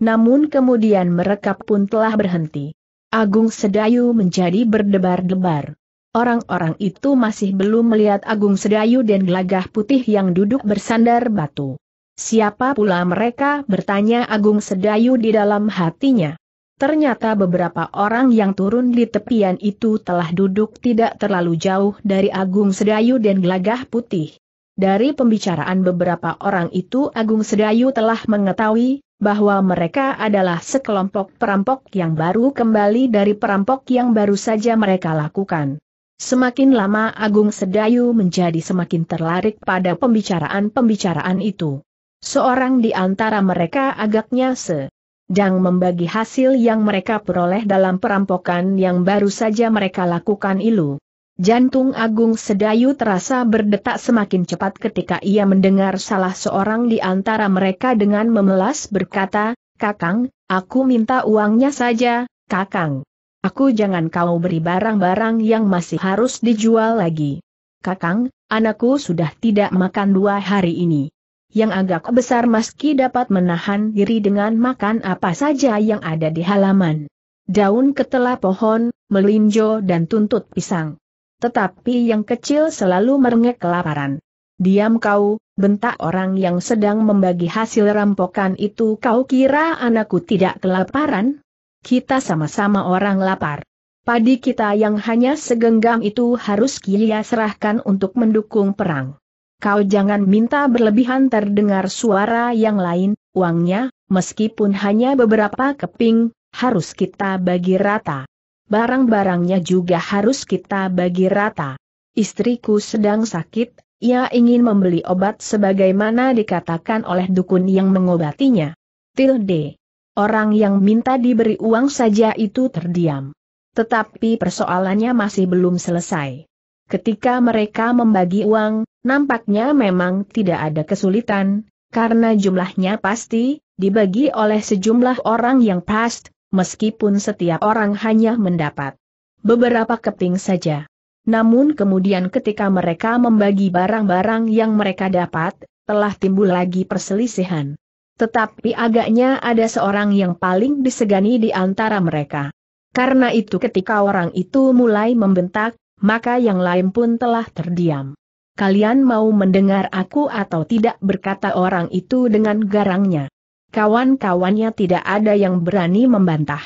Namun kemudian mereka pun telah berhenti. Agung Sedayu menjadi berdebar-debar. Orang-orang itu masih belum melihat Agung Sedayu dan gelagah putih yang duduk bersandar batu. Siapa pula mereka bertanya Agung Sedayu di dalam hatinya. Ternyata beberapa orang yang turun di tepian itu telah duduk tidak terlalu jauh dari Agung Sedayu dan Gelagah Putih. Dari pembicaraan beberapa orang itu Agung Sedayu telah mengetahui bahwa mereka adalah sekelompok perampok yang baru kembali dari perampok yang baru saja mereka lakukan. Semakin lama Agung Sedayu menjadi semakin terlarik pada pembicaraan-pembicaraan itu. Seorang di antara mereka agaknya se dan membagi hasil yang mereka peroleh dalam perampokan yang baru saja mereka lakukan ilu. Jantung Agung Sedayu terasa berdetak semakin cepat ketika ia mendengar salah seorang di antara mereka dengan memelas berkata, Kakang, aku minta uangnya saja, Kakang. Aku jangan kau beri barang-barang yang masih harus dijual lagi. Kakang, anakku sudah tidak makan dua hari ini yang agak besar meski dapat menahan diri dengan makan apa saja yang ada di halaman. Daun ketela pohon, melinjo dan tuntut pisang. Tetapi yang kecil selalu merengek kelaparan. Diam kau, bentak orang yang sedang membagi hasil rampokan itu kau kira anakku tidak kelaparan? Kita sama-sama orang lapar. Padi kita yang hanya segenggam itu harus Kia serahkan untuk mendukung perang. Kau jangan minta berlebihan terdengar suara yang lain, uangnya, meskipun hanya beberapa keping, harus kita bagi rata. Barang-barangnya juga harus kita bagi rata. Istriku sedang sakit, ia ingin membeli obat sebagaimana dikatakan oleh dukun yang mengobatinya. Tilde. Orang yang minta diberi uang saja itu terdiam. Tetapi persoalannya masih belum selesai. Ketika mereka membagi uang, Nampaknya memang tidak ada kesulitan, karena jumlahnya pasti, dibagi oleh sejumlah orang yang past, meskipun setiap orang hanya mendapat beberapa keping saja. Namun kemudian ketika mereka membagi barang-barang yang mereka dapat, telah timbul lagi perselisihan. Tetapi agaknya ada seorang yang paling disegani di antara mereka. Karena itu ketika orang itu mulai membentak, maka yang lain pun telah terdiam kalian mau mendengar aku atau tidak berkata orang itu dengan garangnya. Kawan-kawannya tidak ada yang berani membantah.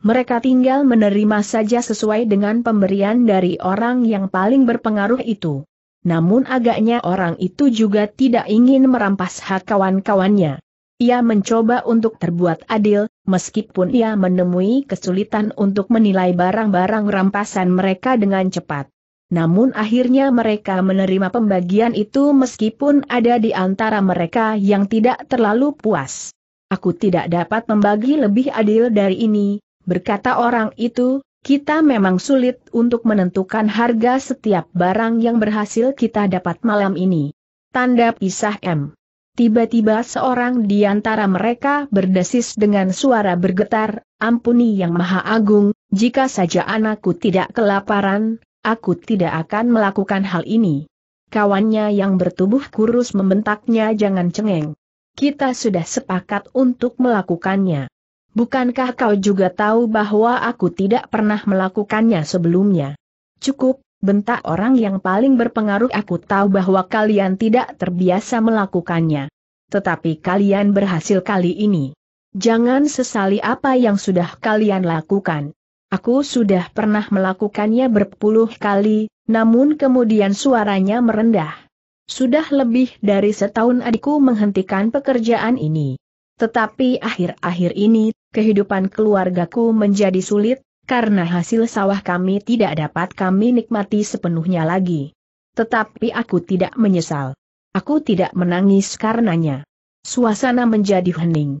Mereka tinggal menerima saja sesuai dengan pemberian dari orang yang paling berpengaruh itu. Namun agaknya orang itu juga tidak ingin merampas hak kawan-kawannya. Ia mencoba untuk terbuat adil, meskipun ia menemui kesulitan untuk menilai barang-barang rampasan mereka dengan cepat. Namun akhirnya mereka menerima pembagian itu meskipun ada di antara mereka yang tidak terlalu puas. Aku tidak dapat membagi lebih adil dari ini, berkata orang itu, kita memang sulit untuk menentukan harga setiap barang yang berhasil kita dapat malam ini. Tanda pisah M. Tiba-tiba seorang di antara mereka berdesis dengan suara bergetar, ampuni yang maha agung, jika saja anakku tidak kelaparan, aku tidak akan melakukan hal ini. Kawannya yang bertubuh kurus membentaknya jangan cengeng. Kita sudah sepakat untuk melakukannya. Bukankah kau juga tahu bahwa aku tidak pernah melakukannya sebelumnya? Cukup, bentak orang yang paling berpengaruh aku tahu bahwa kalian tidak terbiasa melakukannya. Tetapi kalian berhasil kali ini. Jangan sesali apa yang sudah kalian lakukan. Aku sudah pernah melakukannya berpuluh kali, namun kemudian suaranya merendah. Sudah lebih dari setahun adikku menghentikan pekerjaan ini. Tetapi akhir-akhir ini, kehidupan keluargaku menjadi sulit, karena hasil sawah kami tidak dapat kami nikmati sepenuhnya lagi. Tetapi aku tidak menyesal. Aku tidak menangis karenanya. Suasana menjadi hening.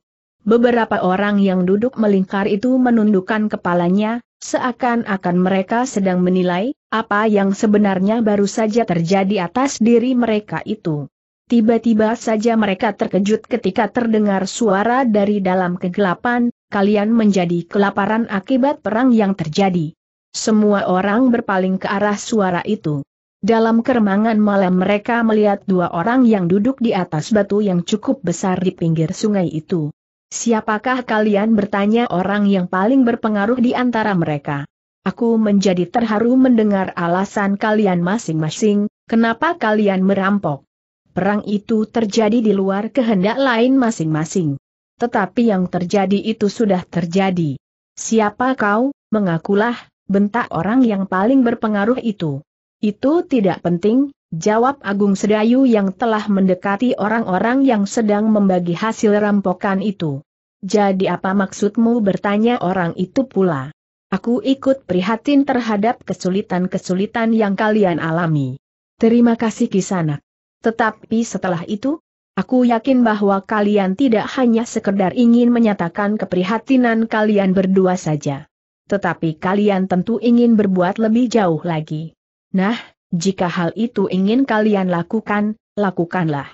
Beberapa orang yang duduk melingkar itu menundukkan kepalanya, seakan-akan mereka sedang menilai, apa yang sebenarnya baru saja terjadi atas diri mereka itu. Tiba-tiba saja mereka terkejut ketika terdengar suara dari dalam kegelapan, kalian menjadi kelaparan akibat perang yang terjadi. Semua orang berpaling ke arah suara itu. Dalam keremangan malam mereka melihat dua orang yang duduk di atas batu yang cukup besar di pinggir sungai itu. Siapakah kalian bertanya orang yang paling berpengaruh di antara mereka? Aku menjadi terharu mendengar alasan kalian masing-masing, kenapa kalian merampok. Perang itu terjadi di luar kehendak lain masing-masing. Tetapi yang terjadi itu sudah terjadi. Siapa kau, mengakulah, bentak orang yang paling berpengaruh itu. Itu tidak penting, Jawab Agung Sedayu yang telah mendekati orang-orang yang sedang membagi hasil rampokan itu. Jadi apa maksudmu bertanya orang itu pula? Aku ikut prihatin terhadap kesulitan-kesulitan yang kalian alami. Terima kasih Kisanak. Tetapi setelah itu, aku yakin bahwa kalian tidak hanya sekedar ingin menyatakan keprihatinan kalian berdua saja. Tetapi kalian tentu ingin berbuat lebih jauh lagi. Nah, jika hal itu ingin kalian lakukan, lakukanlah.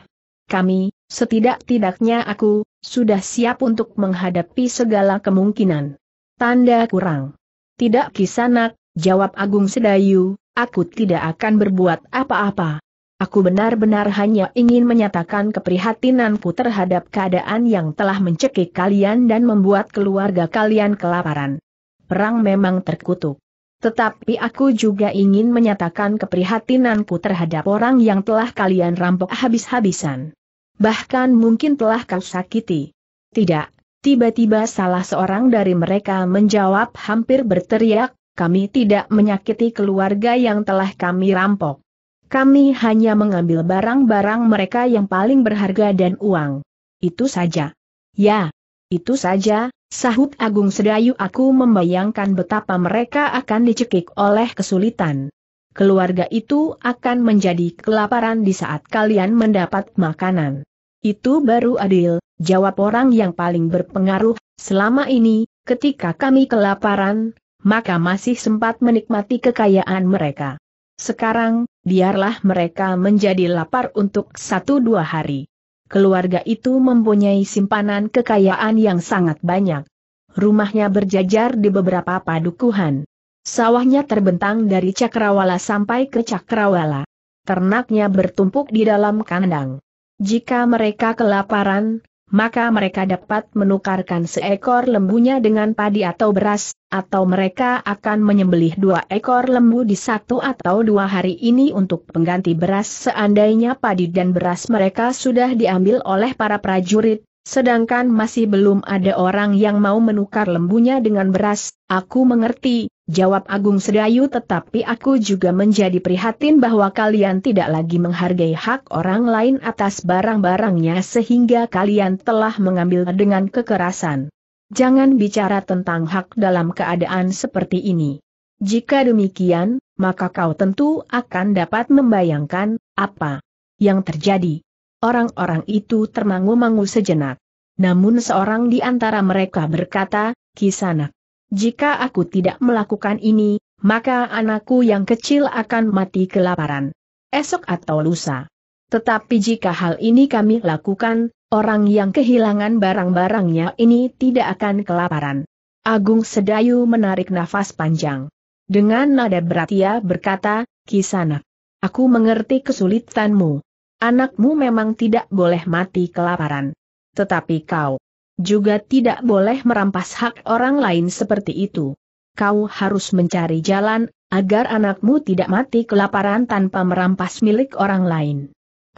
Kami, setidak-tidaknya aku, sudah siap untuk menghadapi segala kemungkinan. Tanda kurang. Tidak kisanak, jawab Agung Sedayu, aku tidak akan berbuat apa-apa. Aku benar-benar hanya ingin menyatakan keprihatinanku terhadap keadaan yang telah mencekik kalian dan membuat keluarga kalian kelaparan. Perang memang terkutuk. Tetapi aku juga ingin menyatakan keprihatinanku terhadap orang yang telah kalian rampok habis-habisan. Bahkan mungkin telah kau sakiti. Tidak, tiba-tiba salah seorang dari mereka menjawab hampir berteriak, kami tidak menyakiti keluarga yang telah kami rampok. Kami hanya mengambil barang-barang mereka yang paling berharga dan uang. Itu saja. Ya, itu saja, Sahut Agung Sedayu aku membayangkan betapa mereka akan dicekik oleh kesulitan. Keluarga itu akan menjadi kelaparan di saat kalian mendapat makanan. Itu baru adil, jawab orang yang paling berpengaruh, selama ini, ketika kami kelaparan, maka masih sempat menikmati kekayaan mereka. Sekarang, biarlah mereka menjadi lapar untuk satu dua hari keluarga itu mempunyai simpanan kekayaan yang sangat banyak. Rumahnya berjajar di beberapa padukuhan. Sawahnya terbentang dari Cakrawala sampai ke Cakrawala. Ternaknya bertumpuk di dalam kandang. Jika mereka kelaparan, maka mereka dapat menukarkan seekor lembunya dengan padi atau beras, atau mereka akan menyembelih dua ekor lembu di satu atau dua hari ini untuk pengganti beras seandainya padi dan beras mereka sudah diambil oleh para prajurit, sedangkan masih belum ada orang yang mau menukar lembunya dengan beras, aku mengerti, Jawab Agung Sedayu tetapi aku juga menjadi prihatin bahwa kalian tidak lagi menghargai hak orang lain atas barang-barangnya sehingga kalian telah mengambil dengan kekerasan. Jangan bicara tentang hak dalam keadaan seperti ini. Jika demikian, maka kau tentu akan dapat membayangkan apa yang terjadi. Orang-orang itu termangu-mangu sejenak. Namun seorang di antara mereka berkata, Kisanak, jika aku tidak melakukan ini, maka anakku yang kecil akan mati kelaparan. Esok atau lusa. Tetapi jika hal ini kami lakukan, orang yang kehilangan barang-barangnya ini tidak akan kelaparan. Agung Sedayu menarik nafas panjang. Dengan nada berat ia berkata, Kisanak, aku mengerti kesulitanmu. Anakmu memang tidak boleh mati kelaparan. Tetapi kau, juga tidak boleh merampas hak orang lain seperti itu. Kau harus mencari jalan, agar anakmu tidak mati kelaparan tanpa merampas milik orang lain.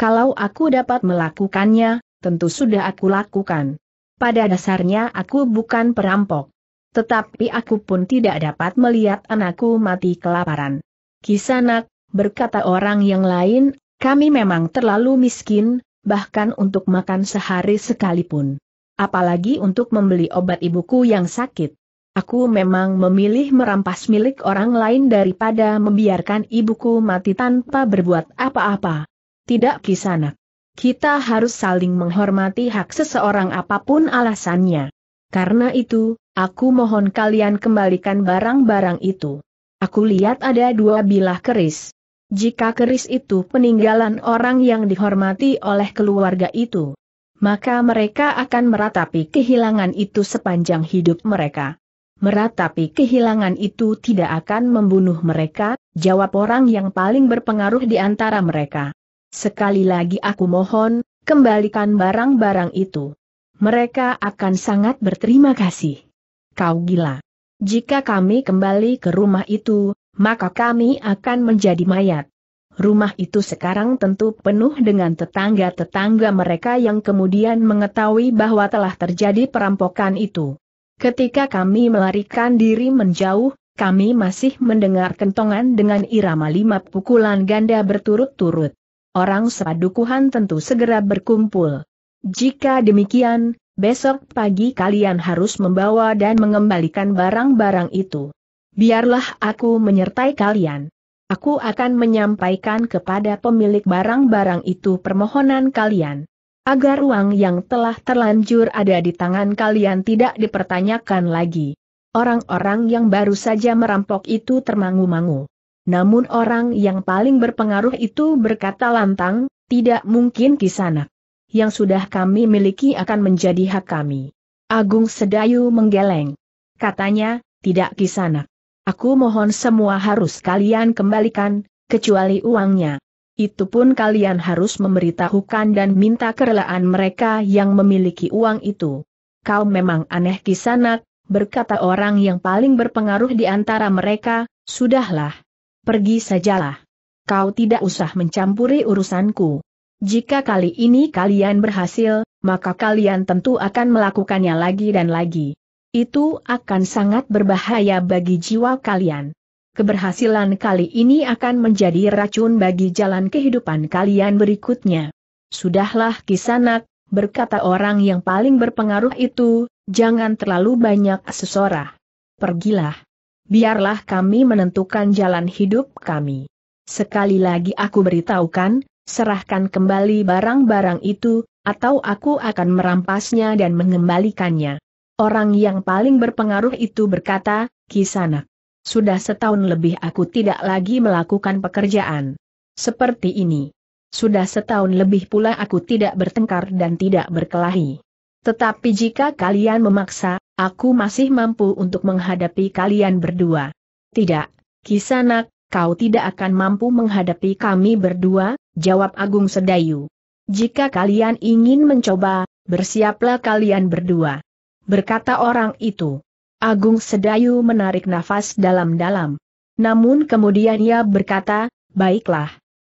Kalau aku dapat melakukannya, tentu sudah aku lakukan. Pada dasarnya aku bukan perampok. Tetapi aku pun tidak dapat melihat anakku mati kelaparan. Kisanak, berkata orang yang lain, kami memang terlalu miskin, bahkan untuk makan sehari sekalipun. Apalagi untuk membeli obat ibuku yang sakit. Aku memang memilih merampas milik orang lain daripada membiarkan ibuku mati tanpa berbuat apa-apa. Tidak kisanak. Kita harus saling menghormati hak seseorang apapun alasannya. Karena itu, aku mohon kalian kembalikan barang-barang itu. Aku lihat ada dua bilah keris. Jika keris itu peninggalan orang yang dihormati oleh keluarga itu, maka mereka akan meratapi kehilangan itu sepanjang hidup mereka. Meratapi kehilangan itu tidak akan membunuh mereka, jawab orang yang paling berpengaruh di antara mereka. Sekali lagi aku mohon, kembalikan barang-barang itu. Mereka akan sangat berterima kasih. Kau gila. Jika kami kembali ke rumah itu, maka kami akan menjadi mayat. Rumah itu sekarang tentu penuh dengan tetangga-tetangga mereka yang kemudian mengetahui bahwa telah terjadi perampokan itu. Ketika kami melarikan diri menjauh, kami masih mendengar kentongan dengan irama lima pukulan ganda berturut-turut. Orang sepadukuhan tentu segera berkumpul. Jika demikian, besok pagi kalian harus membawa dan mengembalikan barang-barang itu. Biarlah aku menyertai kalian. Aku akan menyampaikan kepada pemilik barang-barang itu permohonan kalian. Agar uang yang telah terlanjur ada di tangan kalian tidak dipertanyakan lagi. Orang-orang yang baru saja merampok itu termangu-mangu. Namun orang yang paling berpengaruh itu berkata lantang, tidak mungkin kisana. Yang sudah kami miliki akan menjadi hak kami. Agung Sedayu menggeleng. Katanya, tidak kisanak. Aku mohon semua harus kalian kembalikan, kecuali uangnya. Itu pun kalian harus memberitahukan dan minta kerelaan mereka yang memiliki uang itu. Kau memang aneh kisanak, berkata orang yang paling berpengaruh di antara mereka, sudahlah. Pergi sajalah. Kau tidak usah mencampuri urusanku. Jika kali ini kalian berhasil, maka kalian tentu akan melakukannya lagi dan lagi. Itu akan sangat berbahaya bagi jiwa kalian. Keberhasilan kali ini akan menjadi racun bagi jalan kehidupan kalian berikutnya. Sudahlah kisanak, berkata orang yang paling berpengaruh itu, jangan terlalu banyak sesorah. Pergilah. Biarlah kami menentukan jalan hidup kami. Sekali lagi aku beritahukan, serahkan kembali barang-barang itu, atau aku akan merampasnya dan mengembalikannya. Orang yang paling berpengaruh itu berkata, Kisana, Sudah setahun lebih aku tidak lagi melakukan pekerjaan. Seperti ini. Sudah setahun lebih pula aku tidak bertengkar dan tidak berkelahi. Tetapi jika kalian memaksa, aku masih mampu untuk menghadapi kalian berdua. Tidak, Kisanak, kau tidak akan mampu menghadapi kami berdua, jawab Agung Sedayu. Jika kalian ingin mencoba, bersiaplah kalian berdua berkata orang itu. Agung Sedayu menarik nafas dalam-dalam. Namun kemudian ia berkata, baiklah.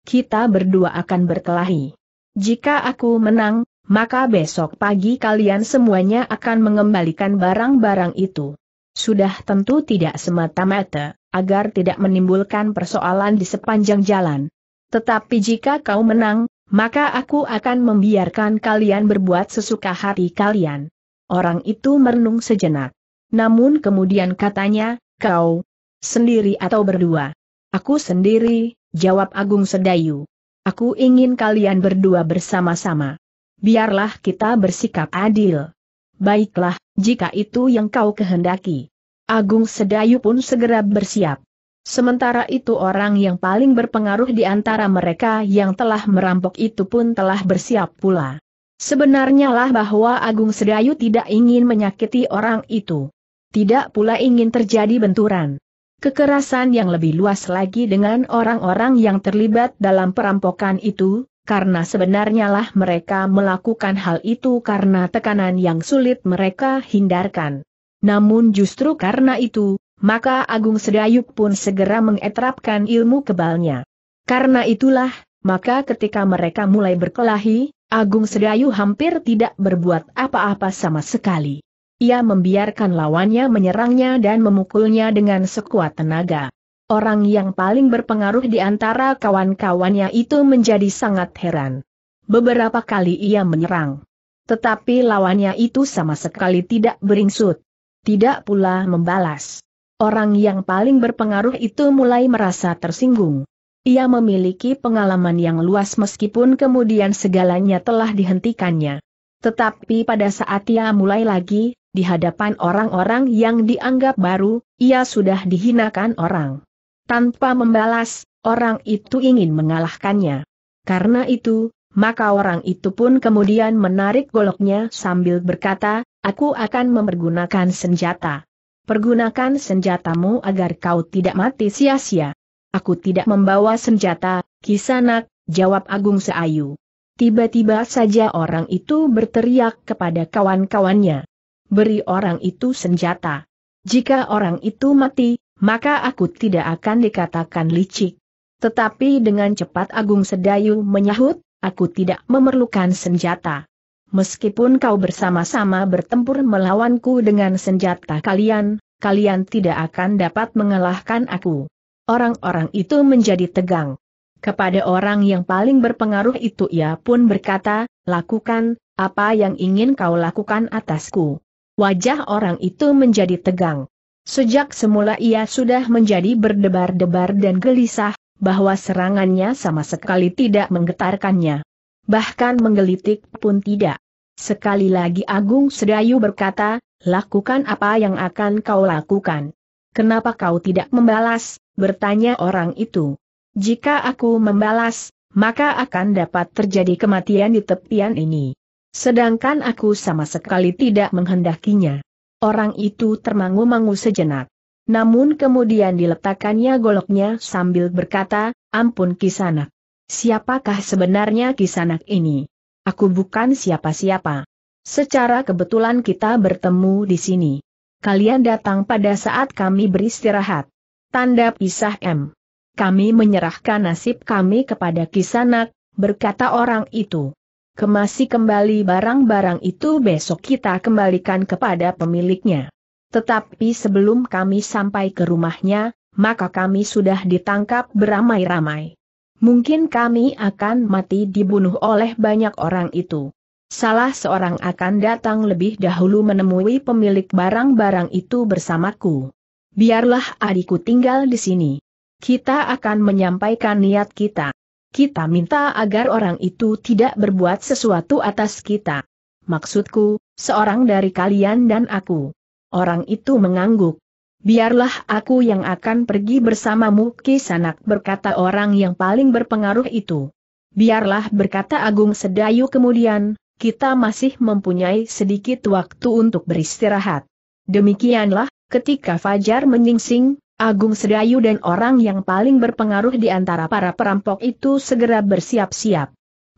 Kita berdua akan berkelahi. Jika aku menang, maka besok pagi kalian semuanya akan mengembalikan barang-barang itu. Sudah tentu tidak semata-mata, agar tidak menimbulkan persoalan di sepanjang jalan. Tetapi jika kau menang, maka aku akan membiarkan kalian berbuat sesuka hati kalian. Orang itu merenung sejenak. Namun kemudian katanya, kau sendiri atau berdua? Aku sendiri, jawab Agung Sedayu. Aku ingin kalian berdua bersama-sama. Biarlah kita bersikap adil. Baiklah, jika itu yang kau kehendaki. Agung Sedayu pun segera bersiap. Sementara itu orang yang paling berpengaruh di antara mereka yang telah merampok itu pun telah bersiap pula. Sebenarnya lah bahwa Agung Sedayu tidak ingin menyakiti orang itu. Tidak pula ingin terjadi benturan. Kekerasan yang lebih luas lagi dengan orang-orang yang terlibat dalam perampokan itu, karena sebenarnya lah mereka melakukan hal itu karena tekanan yang sulit mereka hindarkan. Namun justru karena itu, maka Agung Sedayu pun segera mengetrapkan ilmu kebalnya. Karena itulah, maka ketika mereka mulai berkelahi, Agung Sedayu hampir tidak berbuat apa-apa sama sekali. Ia membiarkan lawannya menyerangnya dan memukulnya dengan sekuat tenaga. Orang yang paling berpengaruh di antara kawan-kawannya itu menjadi sangat heran. Beberapa kali ia menyerang. Tetapi lawannya itu sama sekali tidak beringsut. Tidak pula membalas. Orang yang paling berpengaruh itu mulai merasa tersinggung. Ia memiliki pengalaman yang luas meskipun kemudian segalanya telah dihentikannya. Tetapi pada saat ia mulai lagi, di hadapan orang-orang yang dianggap baru, ia sudah dihinakan orang. Tanpa membalas, orang itu ingin mengalahkannya. Karena itu, maka orang itu pun kemudian menarik goloknya sambil berkata, aku akan mempergunakan senjata. Pergunakan senjatamu agar kau tidak mati sia-sia. Aku tidak membawa senjata, kisanak, jawab Agung Seayu. Tiba-tiba saja orang itu berteriak kepada kawan-kawannya. Beri orang itu senjata. Jika orang itu mati, maka aku tidak akan dikatakan licik. Tetapi dengan cepat Agung Sedayu menyahut, aku tidak memerlukan senjata. Meskipun kau bersama-sama bertempur melawanku dengan senjata kalian, kalian tidak akan dapat mengalahkan aku orang-orang itu menjadi tegang. Kepada orang yang paling berpengaruh itu ia pun berkata, lakukan, apa yang ingin kau lakukan atasku. Wajah orang itu menjadi tegang. Sejak semula ia sudah menjadi berdebar-debar dan gelisah, bahwa serangannya sama sekali tidak menggetarkannya. Bahkan menggelitik pun tidak. Sekali lagi Agung Sedayu berkata, lakukan apa yang akan kau lakukan. Kenapa kau tidak membalas? bertanya orang itu. Jika aku membalas, maka akan dapat terjadi kematian di tepian ini. Sedangkan aku sama sekali tidak menghendakinya. Orang itu termangu-mangu sejenak. Namun kemudian diletakkannya goloknya sambil berkata, ampun kisanak. Siapakah sebenarnya kisanak ini? Aku bukan siapa-siapa. Secara kebetulan kita bertemu di sini kalian datang pada saat kami beristirahat. Tanda pisah M. Kami menyerahkan nasib kami kepada Kisanak, berkata orang itu. Kemasi kembali barang-barang itu besok kita kembalikan kepada pemiliknya. Tetapi sebelum kami sampai ke rumahnya, maka kami sudah ditangkap beramai-ramai. Mungkin kami akan mati dibunuh oleh banyak orang itu. Salah seorang akan datang lebih dahulu menemui pemilik barang-barang itu bersamaku. Biarlah adikku tinggal di sini. Kita akan menyampaikan niat kita. Kita minta agar orang itu tidak berbuat sesuatu atas kita. Maksudku, seorang dari kalian dan aku. Orang itu mengangguk. Biarlah aku yang akan pergi bersamamu Kisanak berkata orang yang paling berpengaruh itu. Biarlah berkata Agung Sedayu kemudian, kita masih mempunyai sedikit waktu untuk beristirahat. Demikianlah, ketika Fajar menyingsing, Agung Sedayu dan orang yang paling berpengaruh di antara para perampok itu segera bersiap-siap.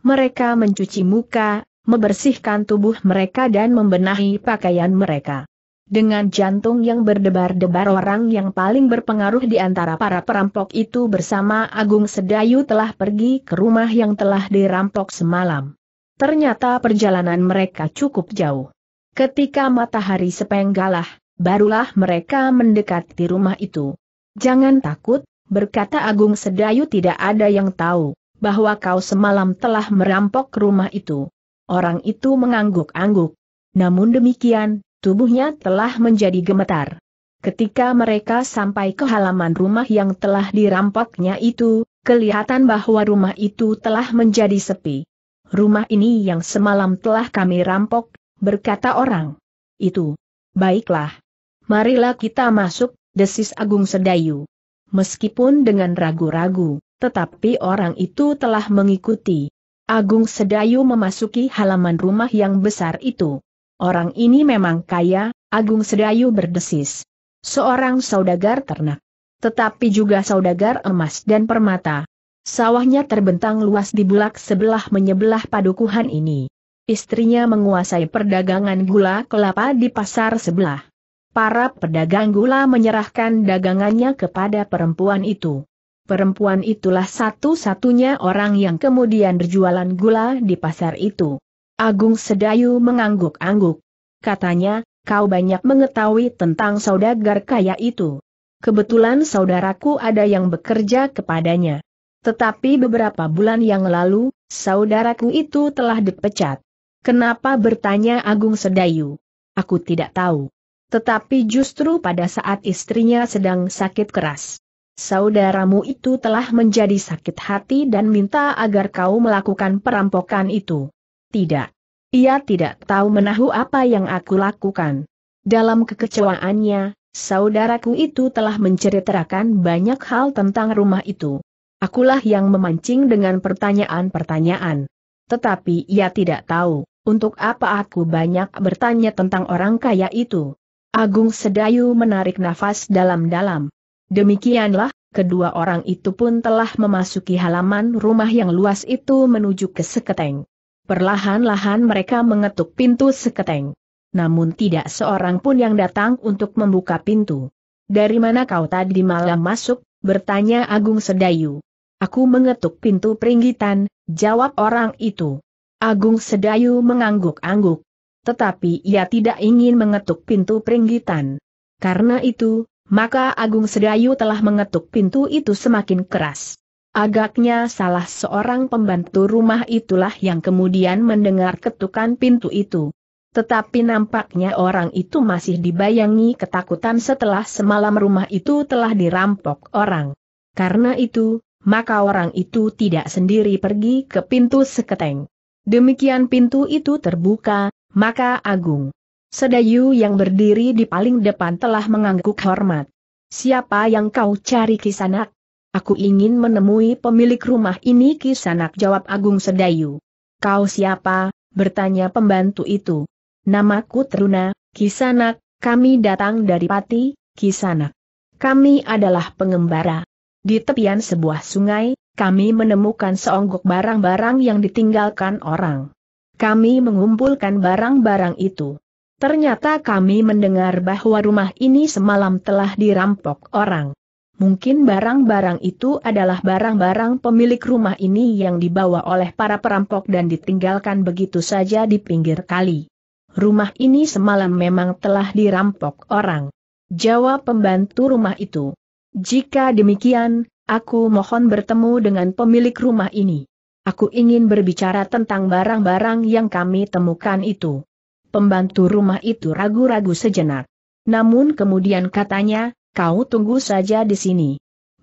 Mereka mencuci muka, membersihkan tubuh mereka dan membenahi pakaian mereka. Dengan jantung yang berdebar-debar orang yang paling berpengaruh di antara para perampok itu bersama Agung Sedayu telah pergi ke rumah yang telah dirampok semalam. Ternyata perjalanan mereka cukup jauh. Ketika matahari sepenggalah, barulah mereka mendekati rumah itu. Jangan takut, berkata Agung Sedayu tidak ada yang tahu, bahwa kau semalam telah merampok rumah itu. Orang itu mengangguk-angguk. Namun demikian, tubuhnya telah menjadi gemetar. Ketika mereka sampai ke halaman rumah yang telah dirampoknya itu, kelihatan bahwa rumah itu telah menjadi sepi rumah ini yang semalam telah kami rampok, berkata orang. Itu. Baiklah. Marilah kita masuk, desis Agung Sedayu. Meskipun dengan ragu-ragu, tetapi orang itu telah mengikuti. Agung Sedayu memasuki halaman rumah yang besar itu. Orang ini memang kaya, Agung Sedayu berdesis. Seorang saudagar ternak. Tetapi juga saudagar emas dan permata. Sawahnya terbentang luas di bulak sebelah menyebelah padukuhan ini. Istrinya menguasai perdagangan gula kelapa di pasar sebelah. Para pedagang gula menyerahkan dagangannya kepada perempuan itu. Perempuan itulah satu-satunya orang yang kemudian berjualan gula di pasar itu. Agung Sedayu mengangguk-angguk. Katanya, kau banyak mengetahui tentang saudagar kaya itu. Kebetulan saudaraku ada yang bekerja kepadanya. Tetapi beberapa bulan yang lalu, saudaraku itu telah dipecat. Kenapa bertanya Agung Sedayu? Aku tidak tahu. Tetapi justru pada saat istrinya sedang sakit keras. Saudaramu itu telah menjadi sakit hati dan minta agar kau melakukan perampokan itu. Tidak. Ia tidak tahu menahu apa yang aku lakukan. Dalam kekecewaannya, saudaraku itu telah menceritakan banyak hal tentang rumah itu. Akulah yang memancing dengan pertanyaan-pertanyaan. Tetapi ia tidak tahu, untuk apa aku banyak bertanya tentang orang kaya itu. Agung Sedayu menarik nafas dalam-dalam. Demikianlah, kedua orang itu pun telah memasuki halaman rumah yang luas itu menuju ke Seketeng. Perlahan-lahan mereka mengetuk pintu Seketeng. Namun tidak seorang pun yang datang untuk membuka pintu. Dari mana kau tadi malam masuk? bertanya Agung Sedayu. Aku mengetuk pintu peringgitan, jawab orang itu. Agung Sedayu mengangguk-angguk. Tetapi ia tidak ingin mengetuk pintu peringgitan. Karena itu, maka Agung Sedayu telah mengetuk pintu itu semakin keras. Agaknya salah seorang pembantu rumah itulah yang kemudian mendengar ketukan pintu itu. Tetapi nampaknya orang itu masih dibayangi ketakutan setelah semalam rumah itu telah dirampok orang. Karena itu, maka orang itu tidak sendiri pergi ke pintu seketeng. Demikian pintu itu terbuka, maka Agung Sedayu yang berdiri di paling depan telah mengangguk hormat. Siapa yang kau cari Kisanak? Aku ingin menemui pemilik rumah ini Kisanak jawab Agung Sedayu. Kau siapa? bertanya pembantu itu. Namaku Teruna, Kisanak, kami datang dari Pati, Kisanak. Kami adalah pengembara. Di tepian sebuah sungai, kami menemukan seonggok barang-barang yang ditinggalkan orang. Kami mengumpulkan barang-barang itu. Ternyata kami mendengar bahwa rumah ini semalam telah dirampok orang. Mungkin barang-barang itu adalah barang-barang pemilik rumah ini yang dibawa oleh para perampok dan ditinggalkan begitu saja di pinggir kali. Rumah ini semalam memang telah dirampok orang. Jawab pembantu rumah itu. Jika demikian, aku mohon bertemu dengan pemilik rumah ini. Aku ingin berbicara tentang barang-barang yang kami temukan itu. Pembantu rumah itu ragu-ragu sejenak. Namun kemudian katanya, kau tunggu saja di sini.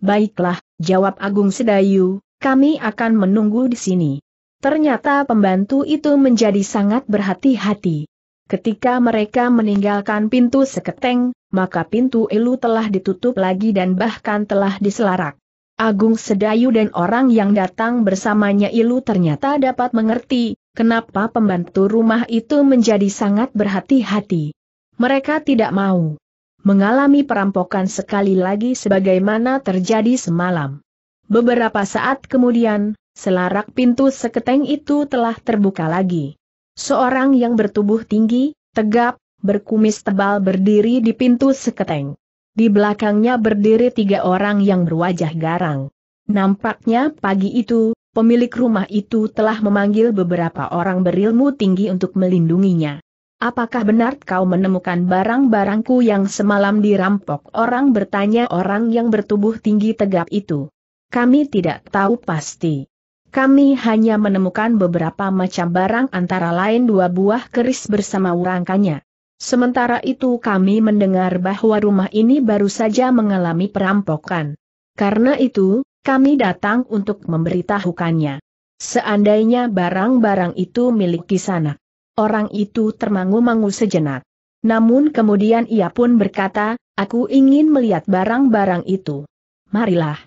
Baiklah, jawab Agung Sedayu, kami akan menunggu di sini. Ternyata pembantu itu menjadi sangat berhati-hati. Ketika mereka meninggalkan pintu seketeng, maka pintu Ilu telah ditutup lagi dan bahkan telah diselarak. Agung Sedayu dan orang yang datang bersamanya Ilu ternyata dapat mengerti, kenapa pembantu rumah itu menjadi sangat berhati-hati. Mereka tidak mau mengalami perampokan sekali lagi sebagaimana terjadi semalam. Beberapa saat kemudian, selarak pintu seketeng itu telah terbuka lagi. Seorang yang bertubuh tinggi, tegap, berkumis tebal berdiri di pintu seketeng. Di belakangnya berdiri tiga orang yang berwajah garang. Nampaknya pagi itu, pemilik rumah itu telah memanggil beberapa orang berilmu tinggi untuk melindunginya. Apakah benar kau menemukan barang-barangku yang semalam dirampok? Orang bertanya orang yang bertubuh tinggi tegap itu. Kami tidak tahu pasti. Kami hanya menemukan beberapa macam barang antara lain dua buah keris bersama urangkanya. Sementara itu kami mendengar bahwa rumah ini baru saja mengalami perampokan. Karena itu, kami datang untuk memberitahukannya. Seandainya barang-barang itu milik sana, Orang itu termangu-mangu sejenak. Namun kemudian ia pun berkata, aku ingin melihat barang-barang itu. Marilah.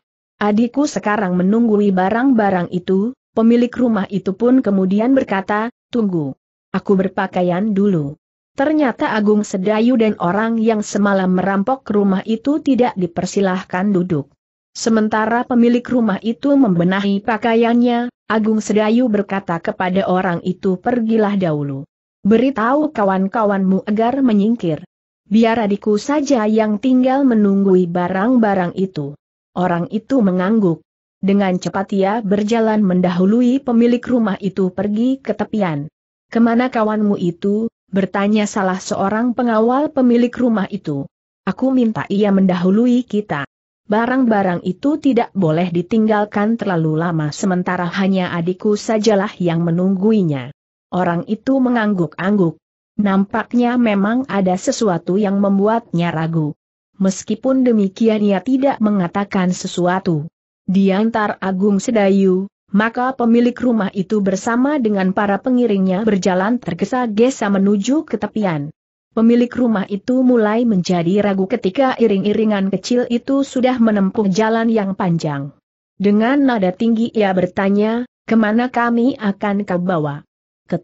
Adikku sekarang menunggui barang-barang itu, pemilik rumah itu pun kemudian berkata, tunggu. Aku berpakaian dulu. Ternyata Agung Sedayu dan orang yang semalam merampok rumah itu tidak dipersilahkan duduk. Sementara pemilik rumah itu membenahi pakaiannya, Agung Sedayu berkata kepada orang itu pergilah dahulu. Beritahu kawan-kawanmu agar menyingkir. Biar adikku saja yang tinggal menunggui barang-barang itu. Orang itu mengangguk. Dengan cepat ia berjalan mendahului pemilik rumah itu pergi ke tepian. Kemana kawanmu itu? Bertanya salah seorang pengawal pemilik rumah itu. Aku minta ia mendahului kita. Barang-barang itu tidak boleh ditinggalkan terlalu lama sementara hanya adikku sajalah yang menungguinya. Orang itu mengangguk-angguk. Nampaknya memang ada sesuatu yang membuatnya ragu meskipun demikian ia tidak mengatakan sesuatu. Diantar Agung Sedayu, maka pemilik rumah itu bersama dengan para pengiringnya berjalan tergesa-gesa menuju ke tepian. Pemilik rumah itu mulai menjadi ragu ketika iring-iringan kecil itu sudah menempuh jalan yang panjang. Dengan nada tinggi ia bertanya, kemana kami akan kau bawa? Ke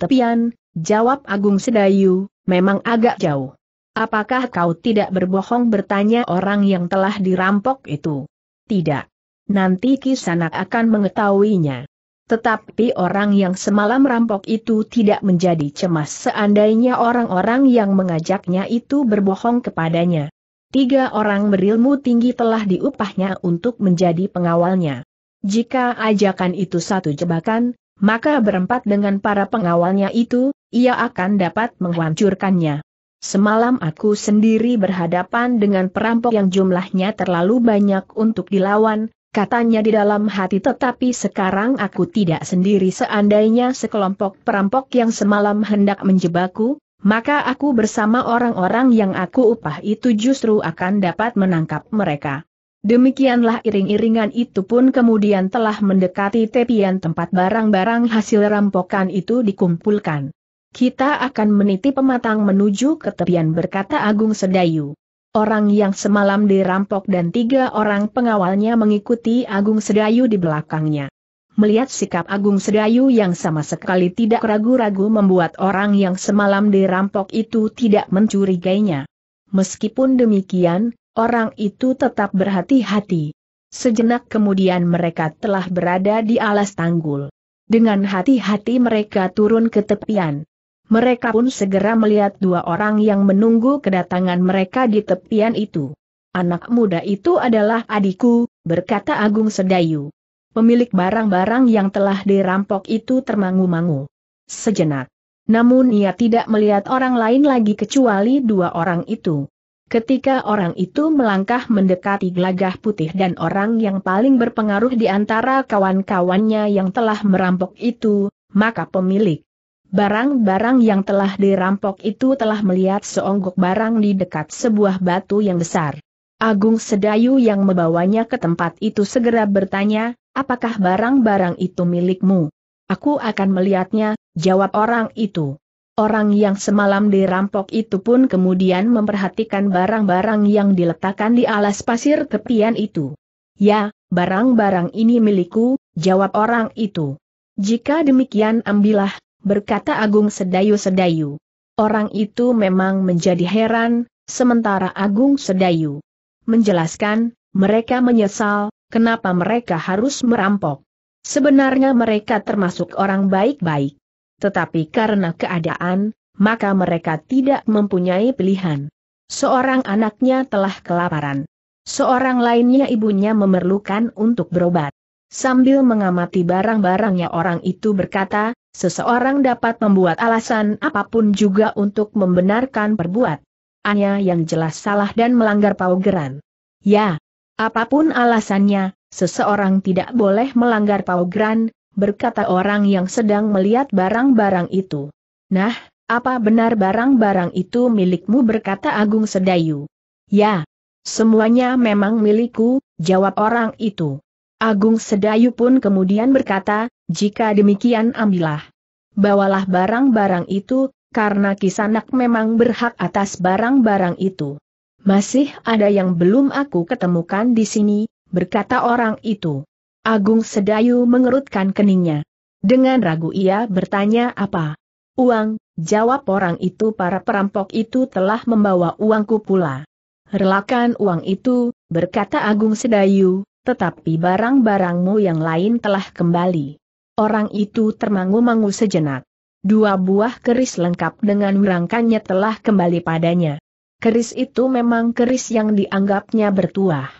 jawab Agung Sedayu, memang agak jauh. Apakah kau tidak berbohong bertanya orang yang telah dirampok itu? Tidak. Nanti Kisanak akan mengetahuinya. Tetapi orang yang semalam rampok itu tidak menjadi cemas seandainya orang-orang yang mengajaknya itu berbohong kepadanya. Tiga orang berilmu tinggi telah diupahnya untuk menjadi pengawalnya. Jika ajakan itu satu jebakan, maka berempat dengan para pengawalnya itu, ia akan dapat menghancurkannya. Semalam aku sendiri berhadapan dengan perampok yang jumlahnya terlalu banyak untuk dilawan, katanya di dalam hati tetapi sekarang aku tidak sendiri seandainya sekelompok perampok yang semalam hendak menjebakku, maka aku bersama orang-orang yang aku upah itu justru akan dapat menangkap mereka. Demikianlah iring-iringan itu pun kemudian telah mendekati tepian tempat barang-barang hasil rampokan itu dikumpulkan. Kita akan meniti pematang menuju ke tepian berkata Agung Sedayu. Orang yang semalam dirampok dan tiga orang pengawalnya mengikuti Agung Sedayu di belakangnya. Melihat sikap Agung Sedayu yang sama sekali tidak ragu-ragu membuat orang yang semalam dirampok itu tidak mencurigainya. Meskipun demikian, orang itu tetap berhati-hati. Sejenak kemudian mereka telah berada di alas tanggul. Dengan hati-hati mereka turun ke tepian. Mereka pun segera melihat dua orang yang menunggu kedatangan mereka di tepian itu. Anak muda itu adalah adikku, berkata Agung Sedayu. Pemilik barang-barang yang telah dirampok itu termangu-mangu. Sejenak. Namun ia tidak melihat orang lain lagi kecuali dua orang itu. Ketika orang itu melangkah mendekati gelagah putih dan orang yang paling berpengaruh di antara kawan-kawannya yang telah merampok itu, maka pemilik Barang-barang yang telah dirampok itu telah melihat seonggok barang di dekat sebuah batu yang besar. Agung Sedayu yang membawanya ke tempat itu segera bertanya, apakah barang-barang itu milikmu? Aku akan melihatnya, jawab orang itu. Orang yang semalam dirampok itu pun kemudian memperhatikan barang-barang yang diletakkan di alas pasir tepian itu. Ya, barang-barang ini milikku, jawab orang itu. Jika demikian ambillah, berkata Agung Sedayu-Sedayu. Orang itu memang menjadi heran, sementara Agung Sedayu menjelaskan, mereka menyesal, kenapa mereka harus merampok. Sebenarnya mereka termasuk orang baik-baik. Tetapi karena keadaan, maka mereka tidak mempunyai pilihan. Seorang anaknya telah kelaparan. Seorang lainnya ibunya memerlukan untuk berobat. Sambil mengamati barang-barangnya orang itu berkata, seseorang dapat membuat alasan apapun juga untuk membenarkan perbuat. Hanya yang jelas salah dan melanggar paugeran. Ya, apapun alasannya, seseorang tidak boleh melanggar paugeran, berkata orang yang sedang melihat barang-barang itu. Nah, apa benar barang-barang itu milikmu berkata Agung Sedayu. Ya, semuanya memang milikku, jawab orang itu. Agung Sedayu pun kemudian berkata, jika demikian ambillah. Bawalah barang-barang itu, karena kisanak memang berhak atas barang-barang itu. Masih ada yang belum aku ketemukan di sini, berkata orang itu. Agung Sedayu mengerutkan keningnya. Dengan ragu ia bertanya apa? Uang, jawab orang itu para perampok itu telah membawa uangku pula. Relakan uang itu, berkata Agung Sedayu, tetapi barang-barangmu yang lain telah kembali. Orang itu termangu-mangu sejenak. Dua buah keris lengkap dengan rangkanya telah kembali padanya. Keris itu memang keris yang dianggapnya bertuah.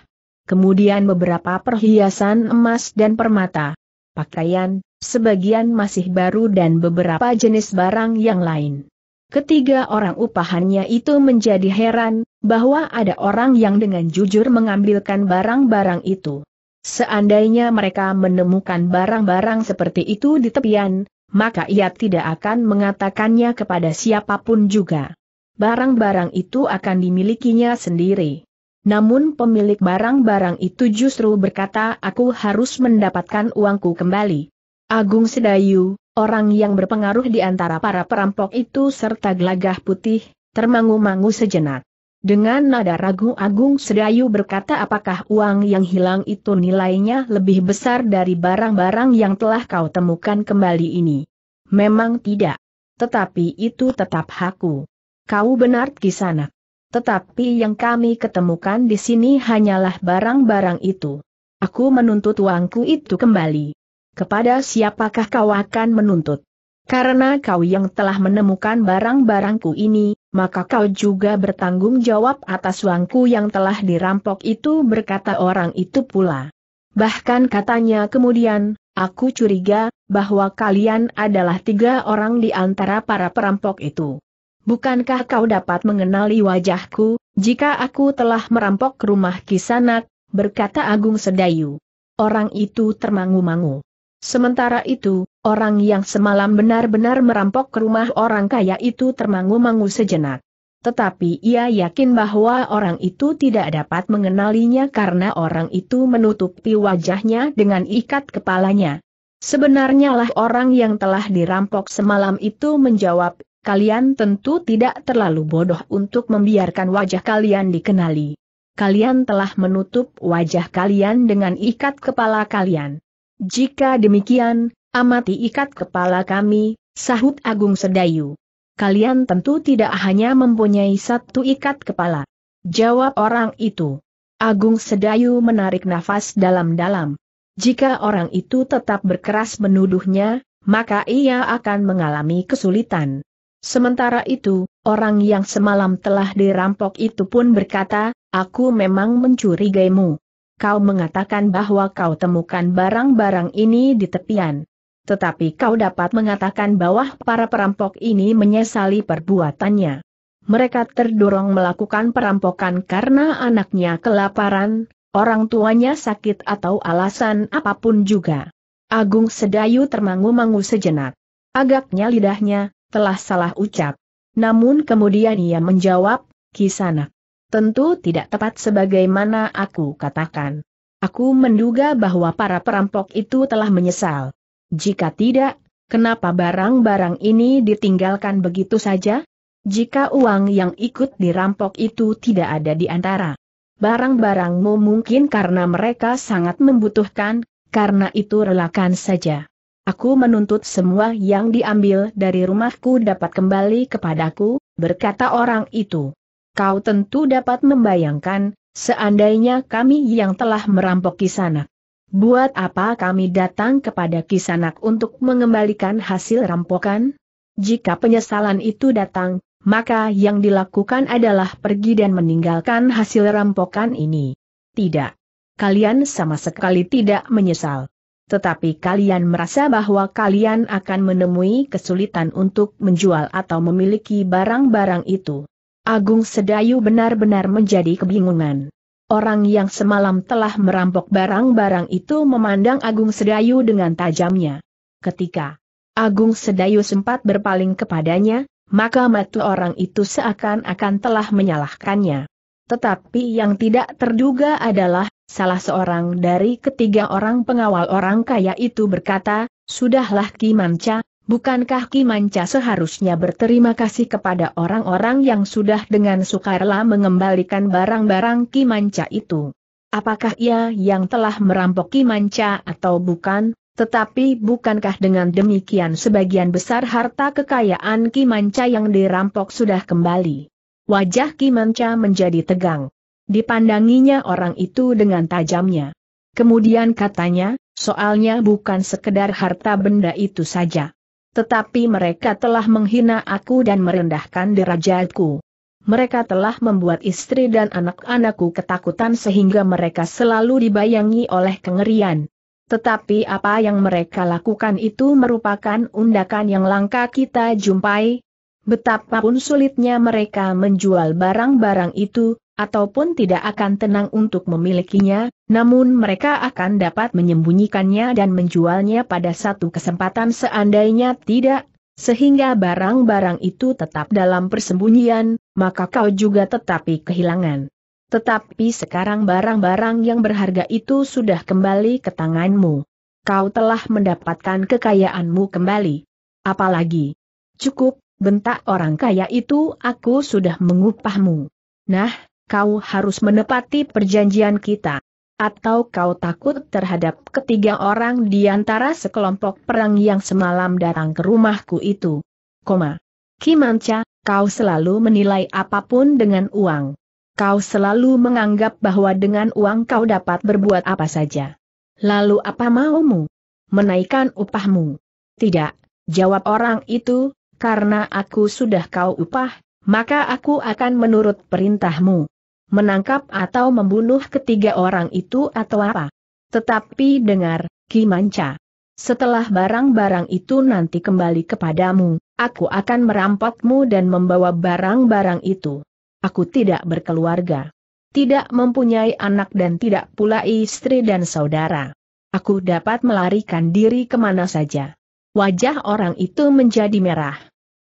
Kemudian beberapa perhiasan emas dan permata, pakaian, sebagian masih baru dan beberapa jenis barang yang lain. Ketiga orang upahannya itu menjadi heran, bahwa ada orang yang dengan jujur mengambilkan barang-barang itu. Seandainya mereka menemukan barang-barang seperti itu di tepian, maka ia tidak akan mengatakannya kepada siapapun juga. Barang-barang itu akan dimilikinya sendiri. Namun pemilik barang-barang itu justru berkata aku harus mendapatkan uangku kembali. Agung Sedayu, orang yang berpengaruh di antara para perampok itu serta gelagah putih, termangu-mangu sejenak. Dengan nada ragu Agung Sedayu berkata apakah uang yang hilang itu nilainya lebih besar dari barang-barang yang telah kau temukan kembali ini. Memang tidak. Tetapi itu tetap hakku. Kau benar kisana. Tetapi yang kami ketemukan di sini hanyalah barang-barang itu. Aku menuntut uangku itu kembali kepada siapakah kau akan menuntut? Karena kau yang telah menemukan barang-barangku ini, maka kau juga bertanggung jawab atas uangku yang telah dirampok itu berkata orang itu pula. Bahkan katanya kemudian, aku curiga, bahwa kalian adalah tiga orang di antara para perampok itu. Bukankah kau dapat mengenali wajahku, jika aku telah merampok rumah kisanak, berkata Agung Sedayu. Orang itu termangu-mangu. Sementara itu, orang yang semalam benar-benar merampok ke rumah orang kaya itu termangu-mangu sejenak. Tetapi ia yakin bahwa orang itu tidak dapat mengenalinya karena orang itu menutupi wajahnya dengan ikat kepalanya. Sebenarnya lah orang yang telah dirampok semalam itu menjawab, kalian tentu tidak terlalu bodoh untuk membiarkan wajah kalian dikenali. Kalian telah menutup wajah kalian dengan ikat kepala kalian. Jika demikian, amati ikat kepala kami, sahut Agung Sedayu. Kalian tentu tidak hanya mempunyai satu ikat kepala. Jawab orang itu. Agung Sedayu menarik nafas dalam-dalam. Jika orang itu tetap berkeras menuduhnya, maka ia akan mengalami kesulitan. Sementara itu, orang yang semalam telah dirampok itu pun berkata, aku memang mencurigaimu kau mengatakan bahwa kau temukan barang-barang ini di tepian. Tetapi kau dapat mengatakan bahwa para perampok ini menyesali perbuatannya. Mereka terdorong melakukan perampokan karena anaknya kelaparan, orang tuanya sakit atau alasan apapun juga. Agung Sedayu termangu-mangu sejenak. Agaknya lidahnya telah salah ucap. Namun kemudian ia menjawab, Kisanak. Tentu tidak tepat sebagaimana aku katakan. Aku menduga bahwa para perampok itu telah menyesal. Jika tidak, kenapa barang-barang ini ditinggalkan begitu saja? Jika uang yang ikut dirampok itu tidak ada di antara barang-barangmu mungkin karena mereka sangat membutuhkan, karena itu relakan saja. Aku menuntut semua yang diambil dari rumahku dapat kembali kepadaku, berkata orang itu. Kau tentu dapat membayangkan, seandainya kami yang telah merampok Kisanak. Buat apa kami datang kepada Kisanak untuk mengembalikan hasil rampokan? Jika penyesalan itu datang, maka yang dilakukan adalah pergi dan meninggalkan hasil rampokan ini. Tidak. Kalian sama sekali tidak menyesal. Tetapi kalian merasa bahwa kalian akan menemui kesulitan untuk menjual atau memiliki barang-barang itu. Agung Sedayu benar-benar menjadi kebingungan. Orang yang semalam telah merampok barang-barang itu memandang Agung Sedayu dengan tajamnya. Ketika Agung Sedayu sempat berpaling kepadanya, maka mata orang itu seakan-akan telah menyalahkannya. Tetapi yang tidak terduga adalah, salah seorang dari ketiga orang pengawal orang kaya itu berkata, Sudahlah Ki Manca, Bukankah Ki Manca seharusnya berterima kasih kepada orang-orang yang sudah dengan sukarela mengembalikan barang-barang Ki Manca itu? Apakah ia yang telah merampok Ki Manca atau bukan? Tetapi bukankah dengan demikian sebagian besar harta kekayaan Ki Manca yang dirampok sudah kembali? Wajah Ki Manca menjadi tegang. Dipandanginya orang itu dengan tajamnya. Kemudian katanya, soalnya bukan sekedar harta benda itu saja. Tetapi mereka telah menghina aku dan merendahkan derajatku. Mereka telah membuat istri dan anak-anakku ketakutan sehingga mereka selalu dibayangi oleh kengerian. Tetapi apa yang mereka lakukan itu merupakan undakan yang langka kita jumpai. Betapapun sulitnya mereka menjual barang-barang itu, ataupun tidak akan tenang untuk memilikinya, namun mereka akan dapat menyembunyikannya dan menjualnya pada satu kesempatan seandainya tidak, sehingga barang-barang itu tetap dalam persembunyian, maka kau juga tetapi kehilangan. Tetapi sekarang barang-barang yang berharga itu sudah kembali ke tanganmu. Kau telah mendapatkan kekayaanmu kembali. Apalagi? Cukup, bentak orang kaya itu aku sudah mengupahmu. Nah, kau harus menepati perjanjian kita. Atau kau takut terhadap ketiga orang di antara sekelompok perang yang semalam datang ke rumahku itu. Koma. Kimanca, kau selalu menilai apapun dengan uang. Kau selalu menganggap bahwa dengan uang kau dapat berbuat apa saja. Lalu apa maumu? Menaikkan upahmu? Tidak, jawab orang itu, karena aku sudah kau upah, maka aku akan menurut perintahmu menangkap atau membunuh ketiga orang itu atau apa. Tetapi dengar, Ki Manca. Setelah barang-barang itu nanti kembali kepadamu, aku akan merampokmu dan membawa barang-barang itu. Aku tidak berkeluarga. Tidak mempunyai anak dan tidak pula istri dan saudara. Aku dapat melarikan diri kemana saja. Wajah orang itu menjadi merah.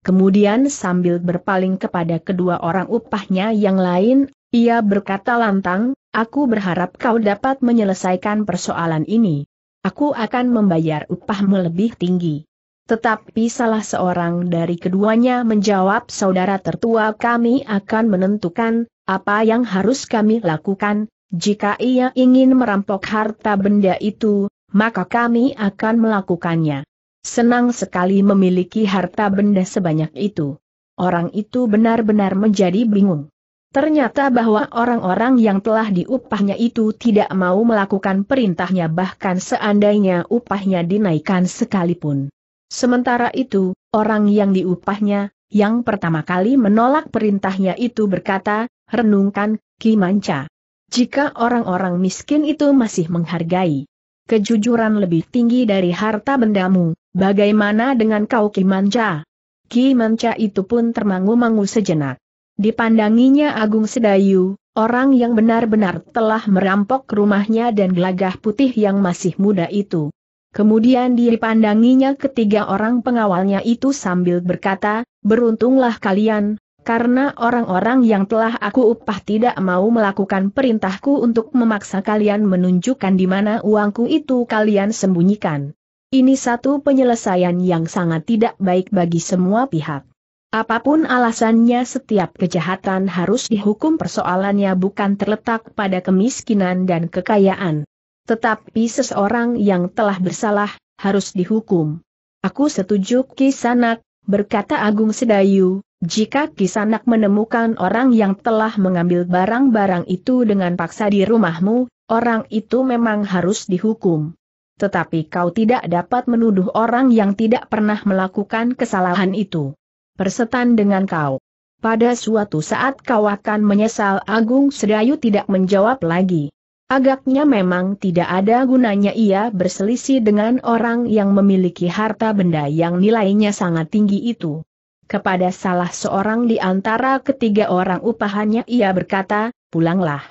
Kemudian sambil berpaling kepada kedua orang upahnya yang lain, ia berkata lantang, aku berharap kau dapat menyelesaikan persoalan ini. Aku akan membayar upahmu lebih tinggi. Tetapi salah seorang dari keduanya menjawab saudara tertua kami akan menentukan, apa yang harus kami lakukan, jika ia ingin merampok harta benda itu, maka kami akan melakukannya. Senang sekali memiliki harta benda sebanyak itu. Orang itu benar-benar menjadi bingung. Ternyata bahwa orang-orang yang telah diupahnya itu tidak mau melakukan perintahnya bahkan seandainya upahnya dinaikkan sekalipun. Sementara itu, orang yang diupahnya, yang pertama kali menolak perintahnya itu berkata, renungkan, Ki Manca. Jika orang-orang miskin itu masih menghargai kejujuran lebih tinggi dari harta bendamu, bagaimana dengan kau Ki Manca? Ki Manca itu pun termangu-mangu sejenak. Dipandanginya Agung Sedayu, orang yang benar-benar telah merampok rumahnya dan gelagah putih yang masih muda itu. Kemudian dipandanginya ketiga orang pengawalnya itu sambil berkata, beruntunglah kalian, karena orang-orang yang telah aku upah tidak mau melakukan perintahku untuk memaksa kalian menunjukkan di mana uangku itu kalian sembunyikan. Ini satu penyelesaian yang sangat tidak baik bagi semua pihak. Apapun alasannya setiap kejahatan harus dihukum persoalannya bukan terletak pada kemiskinan dan kekayaan. Tetapi seseorang yang telah bersalah, harus dihukum. Aku setuju Kisanak, berkata Agung Sedayu, jika Kisanak menemukan orang yang telah mengambil barang-barang itu dengan paksa di rumahmu, orang itu memang harus dihukum tetapi kau tidak dapat menuduh orang yang tidak pernah melakukan kesalahan itu bersetan dengan kau. Pada suatu saat kau akan menyesal Agung Sedayu tidak menjawab lagi. Agaknya memang tidak ada gunanya ia berselisih dengan orang yang memiliki harta benda yang nilainya sangat tinggi itu. Kepada salah seorang di antara ketiga orang upahannya ia berkata, pulanglah.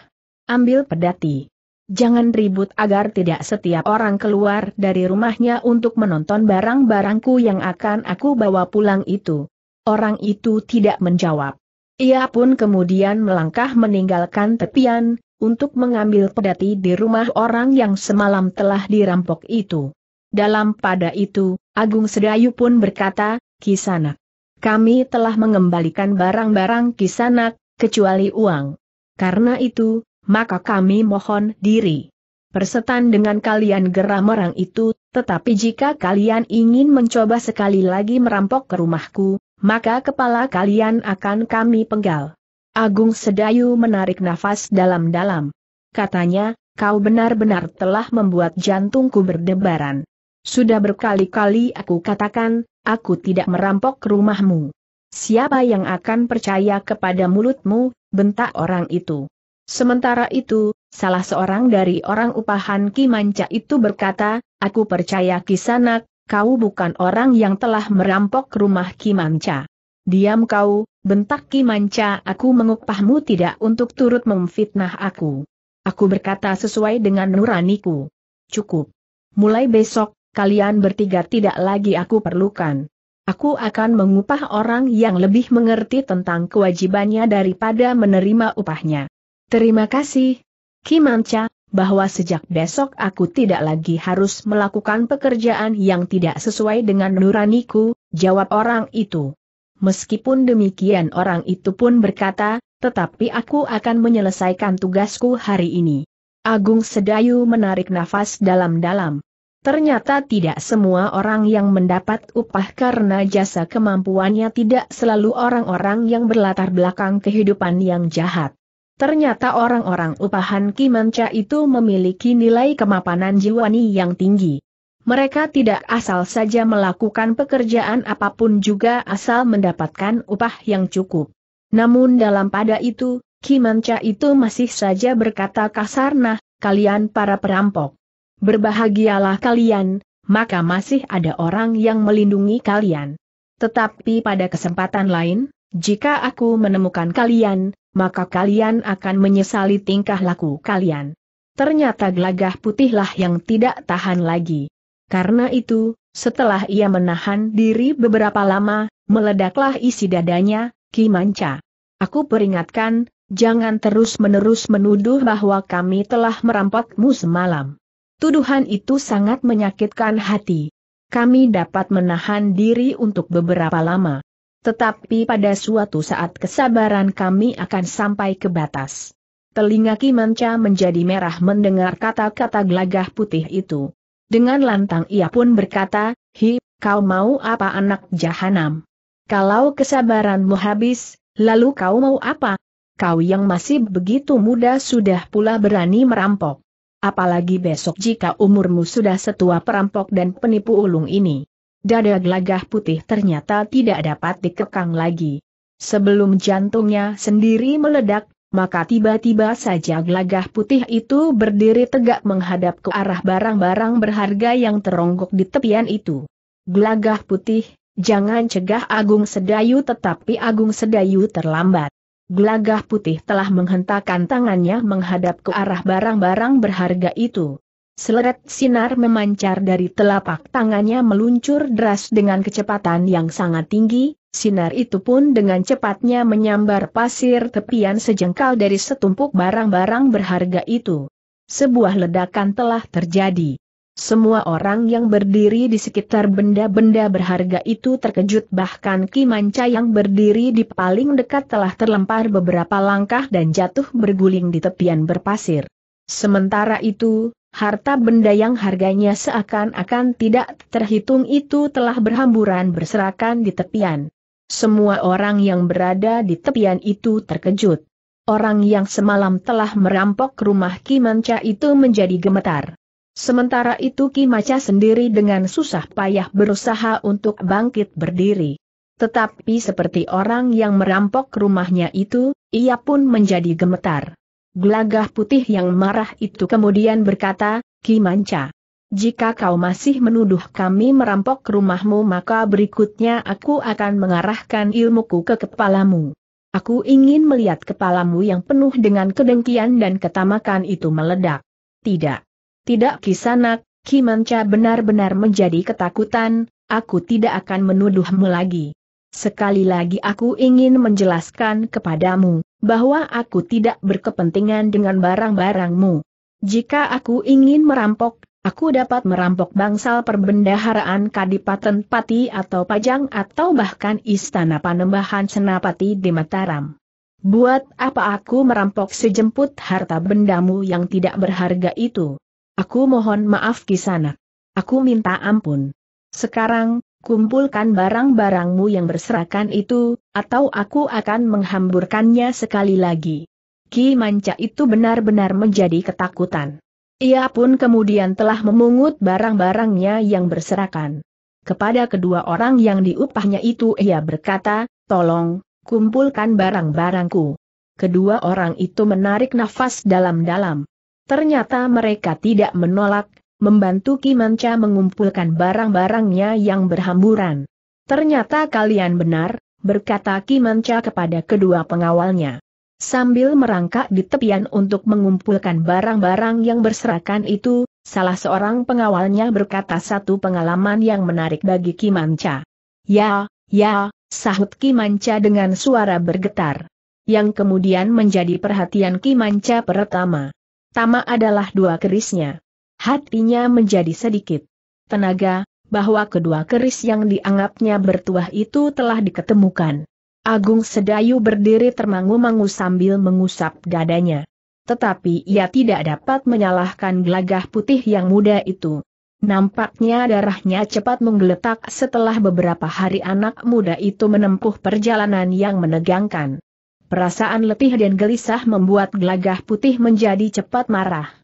Ambil pedati. Jangan ribut agar tidak setiap orang keluar dari rumahnya untuk menonton barang-barangku yang akan aku bawa pulang itu. Orang itu tidak menjawab. Ia pun kemudian melangkah meninggalkan tepian, untuk mengambil pedati di rumah orang yang semalam telah dirampok itu. Dalam pada itu, Agung Sedayu pun berkata, Kisanak. Kami telah mengembalikan barang-barang Kisanak, kecuali uang. Karena itu, maka kami mohon diri. Persetan dengan kalian geram orang itu, tetapi jika kalian ingin mencoba sekali lagi merampok ke rumahku, maka kepala kalian akan kami penggal. Agung Sedayu menarik nafas dalam-dalam. Katanya, kau benar-benar telah membuat jantungku berdebaran. Sudah berkali-kali aku katakan, aku tidak merampok rumahmu. Siapa yang akan percaya kepada mulutmu, bentak orang itu. Sementara itu, salah seorang dari orang upahan Kimanca itu berkata, aku percaya Kisanak, kau bukan orang yang telah merampok rumah Kimanca. Diam kau, bentak Kimanca aku mengupahmu tidak untuk turut memfitnah aku. Aku berkata sesuai dengan nuraniku. Cukup. Mulai besok, kalian bertiga tidak lagi aku perlukan. Aku akan mengupah orang yang lebih mengerti tentang kewajibannya daripada menerima upahnya. Terima kasih, Kimanca, bahwa sejak besok aku tidak lagi harus melakukan pekerjaan yang tidak sesuai dengan nuraniku, jawab orang itu. Meskipun demikian orang itu pun berkata, tetapi aku akan menyelesaikan tugasku hari ini. Agung Sedayu menarik nafas dalam-dalam. Ternyata tidak semua orang yang mendapat upah karena jasa kemampuannya tidak selalu orang-orang yang berlatar belakang kehidupan yang jahat. Ternyata orang-orang upahan Kimanca itu memiliki nilai kemapanan jiwani yang tinggi. Mereka tidak asal saja melakukan pekerjaan apapun juga asal mendapatkan upah yang cukup. Namun dalam pada itu, Kimanca itu masih saja berkata kasar nah, kalian para perampok. Berbahagialah kalian, maka masih ada orang yang melindungi kalian. Tetapi pada kesempatan lain, jika aku menemukan kalian, maka kalian akan menyesali tingkah laku kalian. Ternyata gelagah putihlah yang tidak tahan lagi. Karena itu, setelah ia menahan diri beberapa lama, meledaklah isi dadanya, Ki Manca. Aku peringatkan, jangan terus-menerus menuduh bahwa kami telah merampokmu semalam. Tuduhan itu sangat menyakitkan hati. Kami dapat menahan diri untuk beberapa lama. Tetapi pada suatu saat kesabaran kami akan sampai ke batas. Telinga Kimanca menjadi merah mendengar kata-kata gelagah putih itu. Dengan lantang ia pun berkata, Hi, kau mau apa anak jahanam? Kalau kesabaranmu habis, lalu kau mau apa? Kau yang masih begitu muda sudah pula berani merampok. Apalagi besok jika umurmu sudah setua perampok dan penipu ulung ini. Dada gelagah putih ternyata tidak dapat dikekang lagi. Sebelum jantungnya sendiri meledak, maka tiba-tiba saja gelagah putih itu berdiri tegak menghadap ke arah barang-barang berharga yang teronggok di tepian itu. Gelagah putih, jangan cegah Agung Sedayu tetapi Agung Sedayu terlambat. Gelagah putih telah menghentakkan tangannya menghadap ke arah barang-barang berharga itu. Seleret sinar memancar dari telapak tangannya meluncur deras dengan kecepatan yang sangat tinggi, sinar itu pun dengan cepatnya menyambar pasir tepian sejengkal dari setumpuk barang-barang berharga itu. Sebuah ledakan telah terjadi. Semua orang yang berdiri di sekitar benda-benda berharga itu terkejut bahkan Kimanca yang berdiri di paling dekat telah terlempar beberapa langkah dan jatuh berguling di tepian berpasir. Sementara itu, harta benda yang harganya seakan-akan tidak terhitung itu telah berhamburan berserakan di tepian. Semua orang yang berada di tepian itu terkejut. Orang yang semalam telah merampok rumah Kimanca itu menjadi gemetar. Sementara itu Kimanca sendiri dengan susah payah berusaha untuk bangkit berdiri. Tetapi seperti orang yang merampok rumahnya itu, ia pun menjadi gemetar. Gelagah putih yang marah itu kemudian berkata, Ki Manca. Jika kau masih menuduh kami merampok rumahmu maka berikutnya aku akan mengarahkan ilmuku ke kepalamu. Aku ingin melihat kepalamu yang penuh dengan kedengkian dan ketamakan itu meledak. Tidak. Tidak kisanak, Manca benar-benar menjadi ketakutan, aku tidak akan menuduhmu lagi. Sekali lagi aku ingin menjelaskan kepadamu, bahwa aku tidak berkepentingan dengan barang-barangmu. Jika aku ingin merampok, aku dapat merampok bangsal perbendaharaan Kadipaten Pati atau Pajang atau bahkan Istana Panembahan Senapati di Mataram. Buat apa aku merampok sejemput harta bendamu yang tidak berharga itu? Aku mohon maaf kisanak. Aku minta ampun. Sekarang, Kumpulkan barang-barangmu yang berserakan itu, atau aku akan menghamburkannya sekali lagi. Ki Manca itu benar-benar menjadi ketakutan. Ia pun kemudian telah memungut barang-barangnya yang berserakan. Kepada kedua orang yang diupahnya itu ia berkata, tolong, kumpulkan barang-barangku. Kedua orang itu menarik nafas dalam-dalam. Ternyata mereka tidak menolak, membantu Kimanca mengumpulkan barang-barangnya yang berhamburan. Ternyata kalian benar, berkata Kimanca kepada kedua pengawalnya. Sambil merangkak di tepian untuk mengumpulkan barang-barang yang berserakan itu, salah seorang pengawalnya berkata satu pengalaman yang menarik bagi Kimanca. Ya, ya, sahut Kimanca dengan suara bergetar. Yang kemudian menjadi perhatian Kimanca pertama. Tama adalah dua kerisnya. Hatinya menjadi sedikit tenaga, bahwa kedua keris yang dianggapnya bertuah itu telah diketemukan. Agung Sedayu berdiri termangu-mangu sambil mengusap dadanya. Tetapi ia tidak dapat menyalahkan gelagah putih yang muda itu. Nampaknya darahnya cepat menggeletak setelah beberapa hari anak muda itu menempuh perjalanan yang menegangkan. Perasaan letih dan gelisah membuat gelagah putih menjadi cepat marah.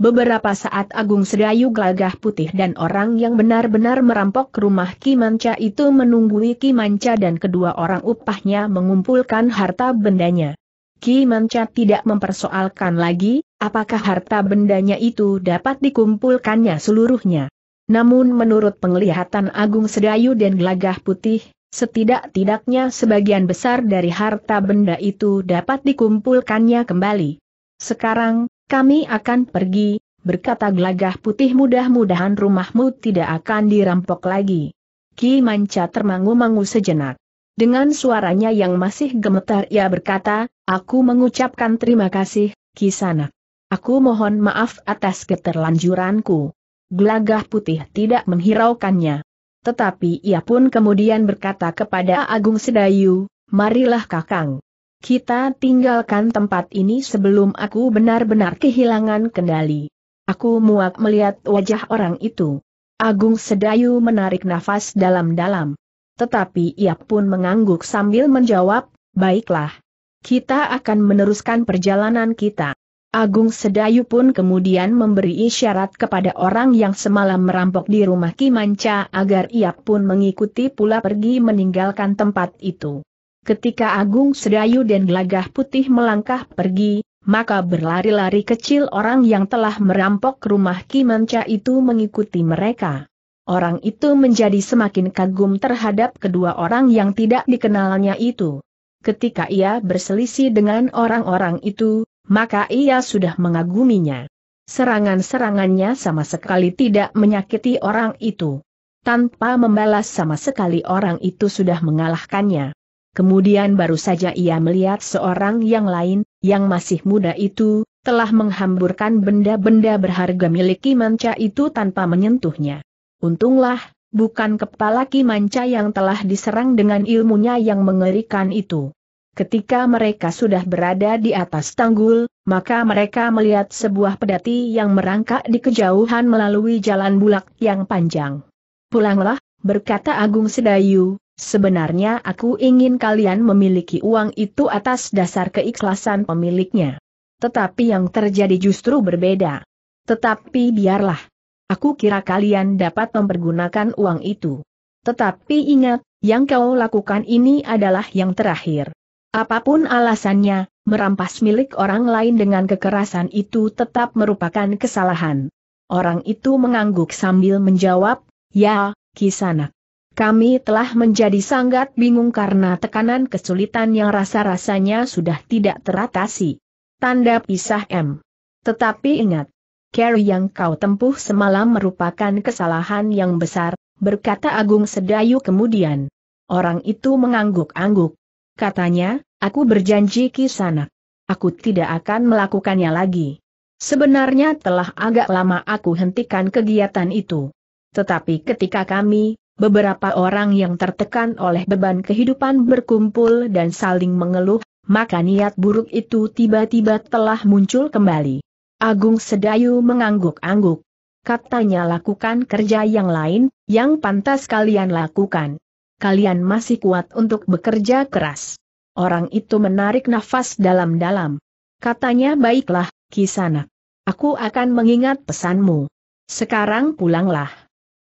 Beberapa saat Agung Sedayu gagah putih dan orang yang benar-benar merampok rumah Kimanca itu menunggui Kimanca dan kedua orang upahnya mengumpulkan harta bendanya. Kimanca tidak mempersoalkan lagi, apakah harta bendanya itu dapat dikumpulkannya seluruhnya. Namun menurut penglihatan Agung Sedayu dan Gelagah Putih, setidak-tidaknya sebagian besar dari harta benda itu dapat dikumpulkannya kembali. Sekarang, kami akan pergi, berkata gelagah putih mudah-mudahan rumahmu tidak akan dirampok lagi. Ki Manca termangu-mangu sejenak. Dengan suaranya yang masih gemetar ia berkata, aku mengucapkan terima kasih, Ki Sana. Aku mohon maaf atas keterlanjuranku. Gelagah putih tidak menghiraukannya. Tetapi ia pun kemudian berkata kepada Agung Sedayu, marilah kakang. Kita tinggalkan tempat ini sebelum aku benar-benar kehilangan kendali. Aku muak melihat wajah orang itu. Agung Sedayu menarik nafas dalam-dalam. Tetapi ia pun mengangguk sambil menjawab, baiklah. Kita akan meneruskan perjalanan kita. Agung Sedayu pun kemudian memberi isyarat kepada orang yang semalam merampok di rumah Kimanca agar ia pun mengikuti pula pergi meninggalkan tempat itu. Ketika Agung Sedayu dan Gelagah Putih melangkah pergi, maka berlari-lari kecil orang yang telah merampok rumah Kimanca itu mengikuti mereka. Orang itu menjadi semakin kagum terhadap kedua orang yang tidak dikenalnya itu. Ketika ia berselisih dengan orang-orang itu, maka ia sudah mengaguminya. Serangan-serangannya sama sekali tidak menyakiti orang itu. Tanpa membalas sama sekali orang itu sudah mengalahkannya kemudian baru saja ia melihat seorang yang lain, yang masih muda itu, telah menghamburkan benda-benda berharga milik Kimanca itu tanpa menyentuhnya. Untunglah, bukan kepala Kimanca yang telah diserang dengan ilmunya yang mengerikan itu. Ketika mereka sudah berada di atas tanggul, maka mereka melihat sebuah pedati yang merangkak di kejauhan melalui jalan bulak yang panjang. Pulanglah, berkata Agung Sedayu, Sebenarnya aku ingin kalian memiliki uang itu atas dasar keikhlasan pemiliknya. Tetapi yang terjadi justru berbeda. Tetapi biarlah. Aku kira kalian dapat mempergunakan uang itu. Tetapi ingat, yang kau lakukan ini adalah yang terakhir. Apapun alasannya, merampas milik orang lain dengan kekerasan itu tetap merupakan kesalahan. Orang itu mengangguk sambil menjawab, ya, kisanak. Kami telah menjadi sangat bingung karena tekanan kesulitan yang rasa-rasanya sudah tidak teratasi. Tanda pisah M. Tetapi ingat, care yang kau tempuh semalam merupakan kesalahan yang besar, berkata Agung Sedayu kemudian. Orang itu mengangguk-angguk. Katanya, aku berjanji kisanak. Aku tidak akan melakukannya lagi. Sebenarnya telah agak lama aku hentikan kegiatan itu. Tetapi ketika kami, beberapa orang yang tertekan oleh beban kehidupan berkumpul dan saling mengeluh, maka niat buruk itu tiba-tiba telah muncul kembali. Agung Sedayu mengangguk-angguk. Katanya lakukan kerja yang lain, yang pantas kalian lakukan. Kalian masih kuat untuk bekerja keras. Orang itu menarik nafas dalam-dalam. Katanya baiklah, Kisanak. Aku akan mengingat pesanmu. Sekarang pulanglah.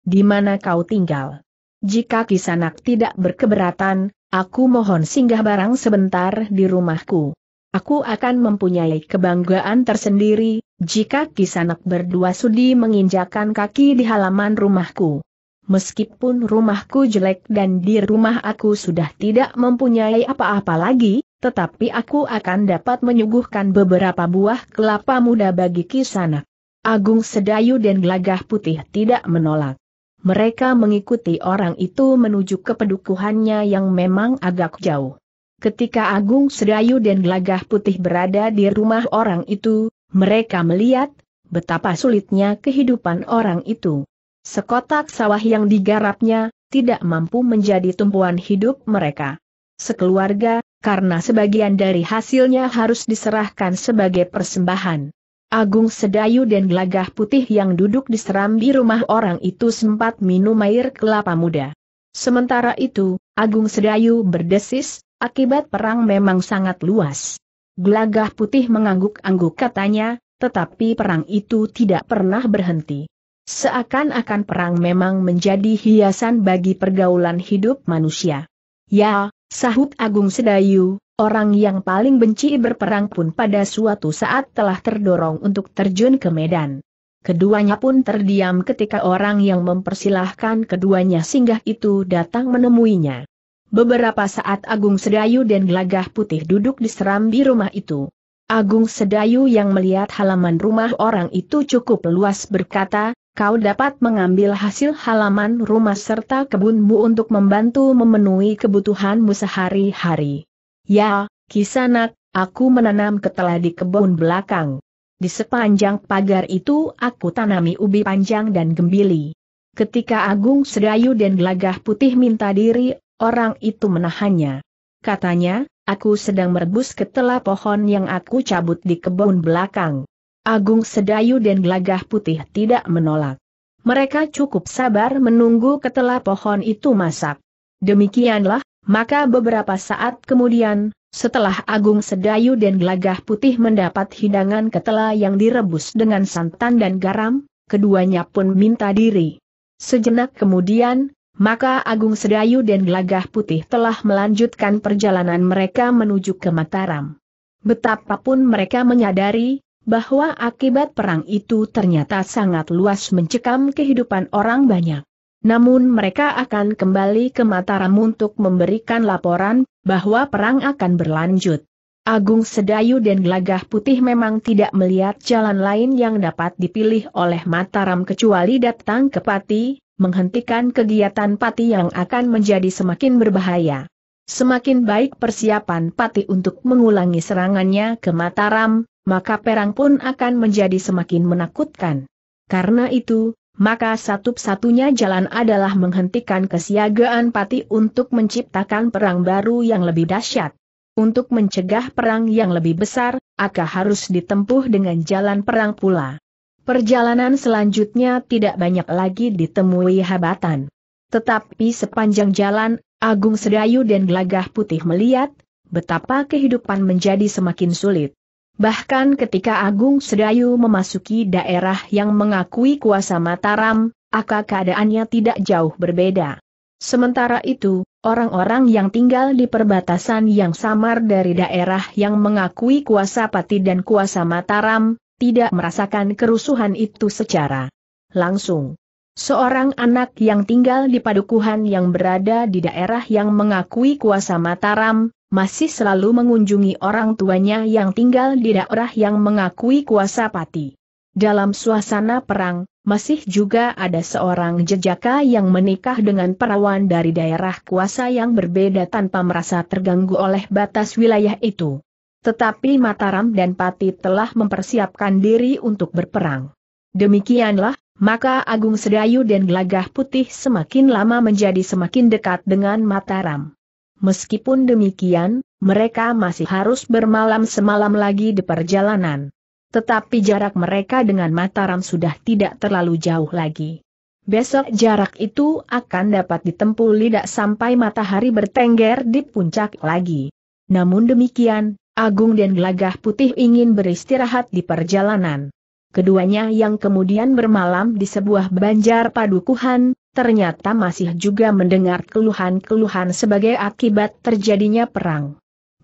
Di mana kau tinggal? Jika Kisanak tidak berkeberatan, aku mohon singgah barang sebentar di rumahku. Aku akan mempunyai kebanggaan tersendiri, jika Kisanak berdua sudi menginjakan kaki di halaman rumahku. Meskipun rumahku jelek dan di rumah aku sudah tidak mempunyai apa-apa lagi, tetapi aku akan dapat menyuguhkan beberapa buah kelapa muda bagi Kisanak. Agung Sedayu dan Gelagah Putih tidak menolak mereka mengikuti orang itu menuju ke pedukuhannya yang memang agak jauh. Ketika Agung Sedayu dan Gelagah Putih berada di rumah orang itu, mereka melihat betapa sulitnya kehidupan orang itu. Sekotak sawah yang digarapnya tidak mampu menjadi tumpuan hidup mereka. Sekeluarga, karena sebagian dari hasilnya harus diserahkan sebagai persembahan. Agung Sedayu dan Gelagah Putih yang duduk di serambi rumah orang itu sempat minum air kelapa muda. Sementara itu, Agung Sedayu berdesis, akibat perang memang sangat luas. Gelagah Putih mengangguk-angguk katanya, tetapi perang itu tidak pernah berhenti. Seakan-akan perang memang menjadi hiasan bagi pergaulan hidup manusia. Ya, sahut Agung Sedayu, Orang yang paling benci berperang pun pada suatu saat telah terdorong untuk terjun ke medan. Keduanya pun terdiam ketika orang yang mempersilahkan keduanya singgah itu datang menemuinya. Beberapa saat Agung Sedayu dan Gelagah Putih duduk di serambi rumah itu. Agung Sedayu yang melihat halaman rumah orang itu cukup luas berkata, kau dapat mengambil hasil halaman rumah serta kebunmu untuk membantu memenuhi kebutuhanmu sehari-hari. Ya, kisanak, aku menanam ketela di kebun belakang. Di sepanjang pagar itu aku tanami ubi panjang dan gembili. Ketika Agung Sedayu dan Gelagah Putih minta diri, orang itu menahannya. Katanya, aku sedang merebus ketela pohon yang aku cabut di kebun belakang. Agung Sedayu dan Gelagah Putih tidak menolak. Mereka cukup sabar menunggu ketela pohon itu masak. Demikianlah maka beberapa saat kemudian, setelah Agung Sedayu dan Gelagah Putih mendapat hidangan ketela yang direbus dengan santan dan garam, keduanya pun minta diri. Sejenak kemudian, maka Agung Sedayu dan Gelagah Putih telah melanjutkan perjalanan mereka menuju ke Mataram. Betapapun mereka menyadari, bahwa akibat perang itu ternyata sangat luas mencekam kehidupan orang banyak. Namun mereka akan kembali ke Mataram untuk memberikan laporan bahwa perang akan berlanjut. Agung Sedayu dan Gelagah Putih memang tidak melihat jalan lain yang dapat dipilih oleh Mataram kecuali datang ke Pati, menghentikan kegiatan Pati yang akan menjadi semakin berbahaya. Semakin baik persiapan Pati untuk mengulangi serangannya ke Mataram, maka perang pun akan menjadi semakin menakutkan. Karena itu, maka satu-satunya jalan adalah menghentikan kesiagaan pati untuk menciptakan perang baru yang lebih dahsyat. Untuk mencegah perang yang lebih besar, aka harus ditempuh dengan jalan perang pula. Perjalanan selanjutnya tidak banyak lagi ditemui habatan. Tetapi sepanjang jalan, Agung Sedayu dan Gelagah Putih melihat, betapa kehidupan menjadi semakin sulit. Bahkan ketika Agung Sedayu memasuki daerah yang mengakui kuasa Mataram, aka keadaannya tidak jauh berbeda. Sementara itu, orang-orang yang tinggal di perbatasan yang samar dari daerah yang mengakui kuasa Pati dan kuasa Mataram, tidak merasakan kerusuhan itu secara langsung. Seorang anak yang tinggal di padukuhan yang berada di daerah yang mengakui kuasa Mataram, masih selalu mengunjungi orang tuanya yang tinggal di daerah yang mengakui kuasa pati. Dalam suasana perang, masih juga ada seorang jejaka yang menikah dengan perawan dari daerah kuasa yang berbeda tanpa merasa terganggu oleh batas wilayah itu. Tetapi Mataram dan Pati telah mempersiapkan diri untuk berperang. Demikianlah, maka Agung Sedayu dan Gelagah Putih semakin lama menjadi semakin dekat dengan Mataram. Meskipun demikian, mereka masih harus bermalam semalam lagi di perjalanan. Tetapi jarak mereka dengan Mataram sudah tidak terlalu jauh lagi. Besok jarak itu akan dapat ditempuh lidak sampai matahari bertengger di puncak lagi. Namun demikian, Agung dan Gelagah Putih ingin beristirahat di perjalanan. Keduanya yang kemudian bermalam di sebuah banjar padukuhan, ternyata masih juga mendengar keluhan-keluhan sebagai akibat terjadinya perang.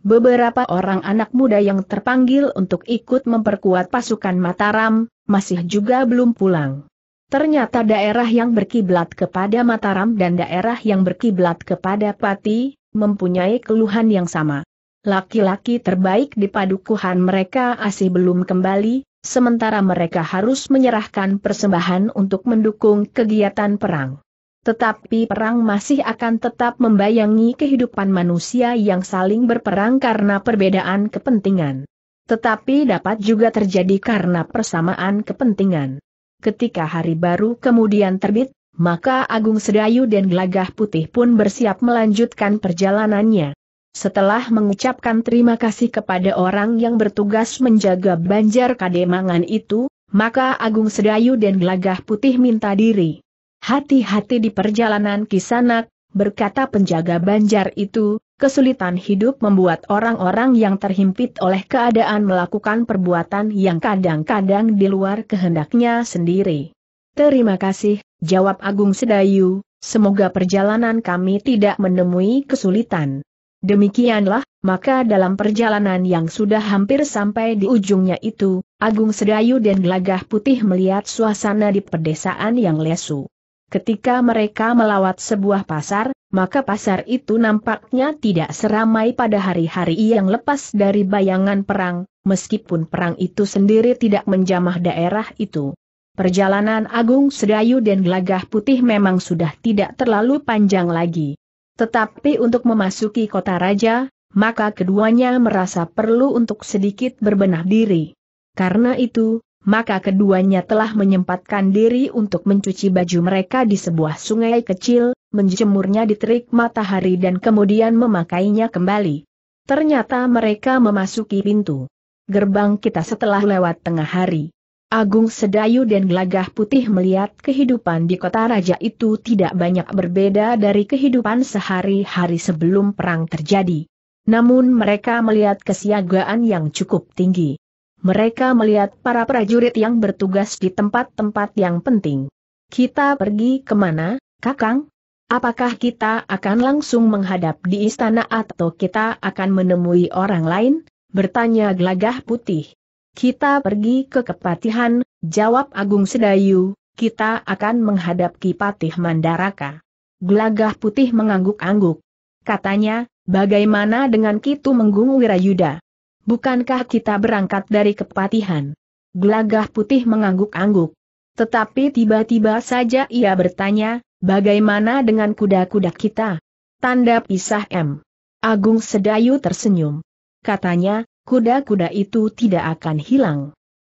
Beberapa orang anak muda yang terpanggil untuk ikut memperkuat pasukan Mataram, masih juga belum pulang. Ternyata daerah yang berkiblat kepada Mataram dan daerah yang berkiblat kepada Pati, mempunyai keluhan yang sama. Laki-laki terbaik di padukuhan mereka asih belum kembali, sementara mereka harus menyerahkan persembahan untuk mendukung kegiatan perang. Tetapi perang masih akan tetap membayangi kehidupan manusia yang saling berperang karena perbedaan kepentingan. Tetapi dapat juga terjadi karena persamaan kepentingan. Ketika hari baru kemudian terbit, maka Agung Sedayu dan Gelagah Putih pun bersiap melanjutkan perjalanannya. Setelah mengucapkan terima kasih kepada orang yang bertugas menjaga banjar kademangan itu, maka Agung Sedayu dan Gelagah Putih minta diri. Hati-hati di perjalanan kisanak, berkata penjaga banjar itu, kesulitan hidup membuat orang-orang yang terhimpit oleh keadaan melakukan perbuatan yang kadang-kadang di luar kehendaknya sendiri. Terima kasih, jawab Agung Sedayu, semoga perjalanan kami tidak menemui kesulitan. Demikianlah, maka dalam perjalanan yang sudah hampir sampai di ujungnya itu, Agung Sedayu dan Gelagah Putih melihat suasana di pedesaan yang lesu. Ketika mereka melawat sebuah pasar, maka pasar itu nampaknya tidak seramai pada hari-hari yang lepas dari bayangan perang, meskipun perang itu sendiri tidak menjamah daerah itu. Perjalanan Agung Sedayu dan Gelagah Putih memang sudah tidak terlalu panjang lagi. Tetapi untuk memasuki kota raja, maka keduanya merasa perlu untuk sedikit berbenah diri. Karena itu, maka keduanya telah menyempatkan diri untuk mencuci baju mereka di sebuah sungai kecil, menjemurnya di terik matahari dan kemudian memakainya kembali. Ternyata mereka memasuki pintu gerbang kita setelah lewat tengah hari. Agung Sedayu dan Gelagah Putih melihat kehidupan di kota raja itu tidak banyak berbeda dari kehidupan sehari-hari sebelum perang terjadi. Namun mereka melihat kesiagaan yang cukup tinggi. Mereka melihat para prajurit yang bertugas di tempat-tempat yang penting. Kita pergi kemana, Kakang? Apakah kita akan langsung menghadap di istana atau kita akan menemui orang lain? Bertanya gelagah putih. Kita pergi ke Kepatihan, jawab Agung Sedayu, kita akan menghadap Kipatih Mandaraka. Gelagah putih mengangguk-angguk. Katanya, bagaimana dengan Kitu Menggung Wirayuda? Bukankah kita berangkat dari Kepatihan? Gelagah putih mengangguk-angguk. Tetapi tiba-tiba saja ia bertanya, bagaimana dengan kuda-kuda kita? Tanda pisah M. Agung Sedayu tersenyum. Katanya, kuda-kuda itu tidak akan hilang.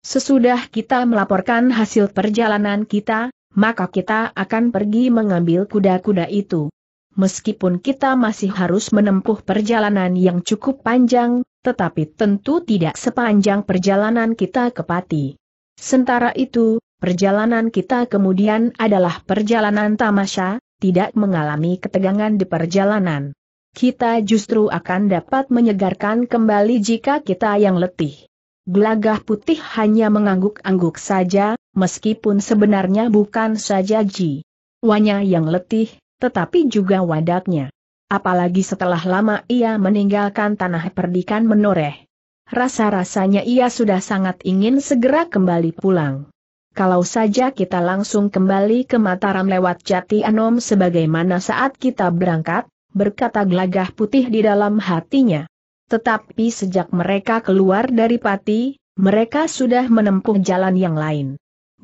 Sesudah kita melaporkan hasil perjalanan kita, maka kita akan pergi mengambil kuda-kuda itu. Meskipun kita masih harus menempuh perjalanan yang cukup panjang, tetapi tentu tidak sepanjang perjalanan kita ke Pati. Sementara itu, perjalanan kita kemudian adalah perjalanan tamasya, tidak mengalami ketegangan di perjalanan kita justru akan dapat menyegarkan kembali jika kita yang letih. Gelagah putih hanya mengangguk-angguk saja, meskipun sebenarnya bukan saja Ji. Wanya yang letih, tetapi juga wadaknya. Apalagi setelah lama ia meninggalkan tanah perdikan menoreh. Rasa-rasanya ia sudah sangat ingin segera kembali pulang. Kalau saja kita langsung kembali ke Mataram lewat Jati Anom sebagaimana saat kita berangkat, berkata gelagah putih di dalam hatinya. Tetapi sejak mereka keluar dari pati, mereka sudah menempuh jalan yang lain.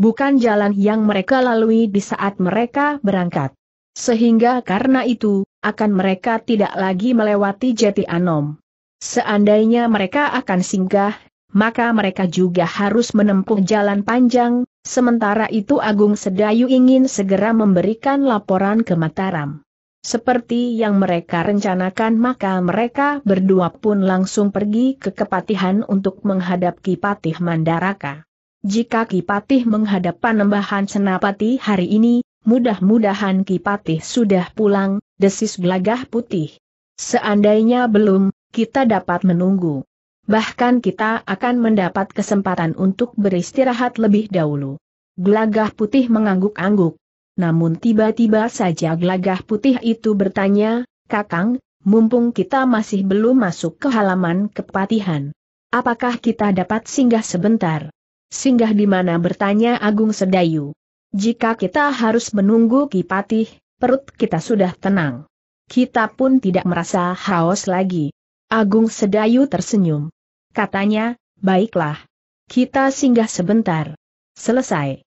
Bukan jalan yang mereka lalui di saat mereka berangkat. Sehingga karena itu, akan mereka tidak lagi melewati jeti Anom. Seandainya mereka akan singgah, maka mereka juga harus menempuh jalan panjang, sementara itu Agung Sedayu ingin segera memberikan laporan ke Mataram. Seperti yang mereka rencanakan maka mereka berdua pun langsung pergi ke Kepatihan untuk menghadap Kipatih Mandaraka. Jika Kipatih menghadap panembahan Senapati hari ini, mudah-mudahan Kipatih sudah pulang, desis gelagah putih. Seandainya belum, kita dapat menunggu. Bahkan kita akan mendapat kesempatan untuk beristirahat lebih dahulu. Gelagah putih mengangguk-angguk, namun tiba-tiba saja gelagah putih itu bertanya, Kakang, mumpung kita masih belum masuk ke halaman kepatihan. Apakah kita dapat singgah sebentar? Singgah di mana bertanya Agung Sedayu. Jika kita harus menunggu Kipatih, perut kita sudah tenang. Kita pun tidak merasa haus lagi. Agung Sedayu tersenyum. Katanya, baiklah. Kita singgah sebentar. Selesai.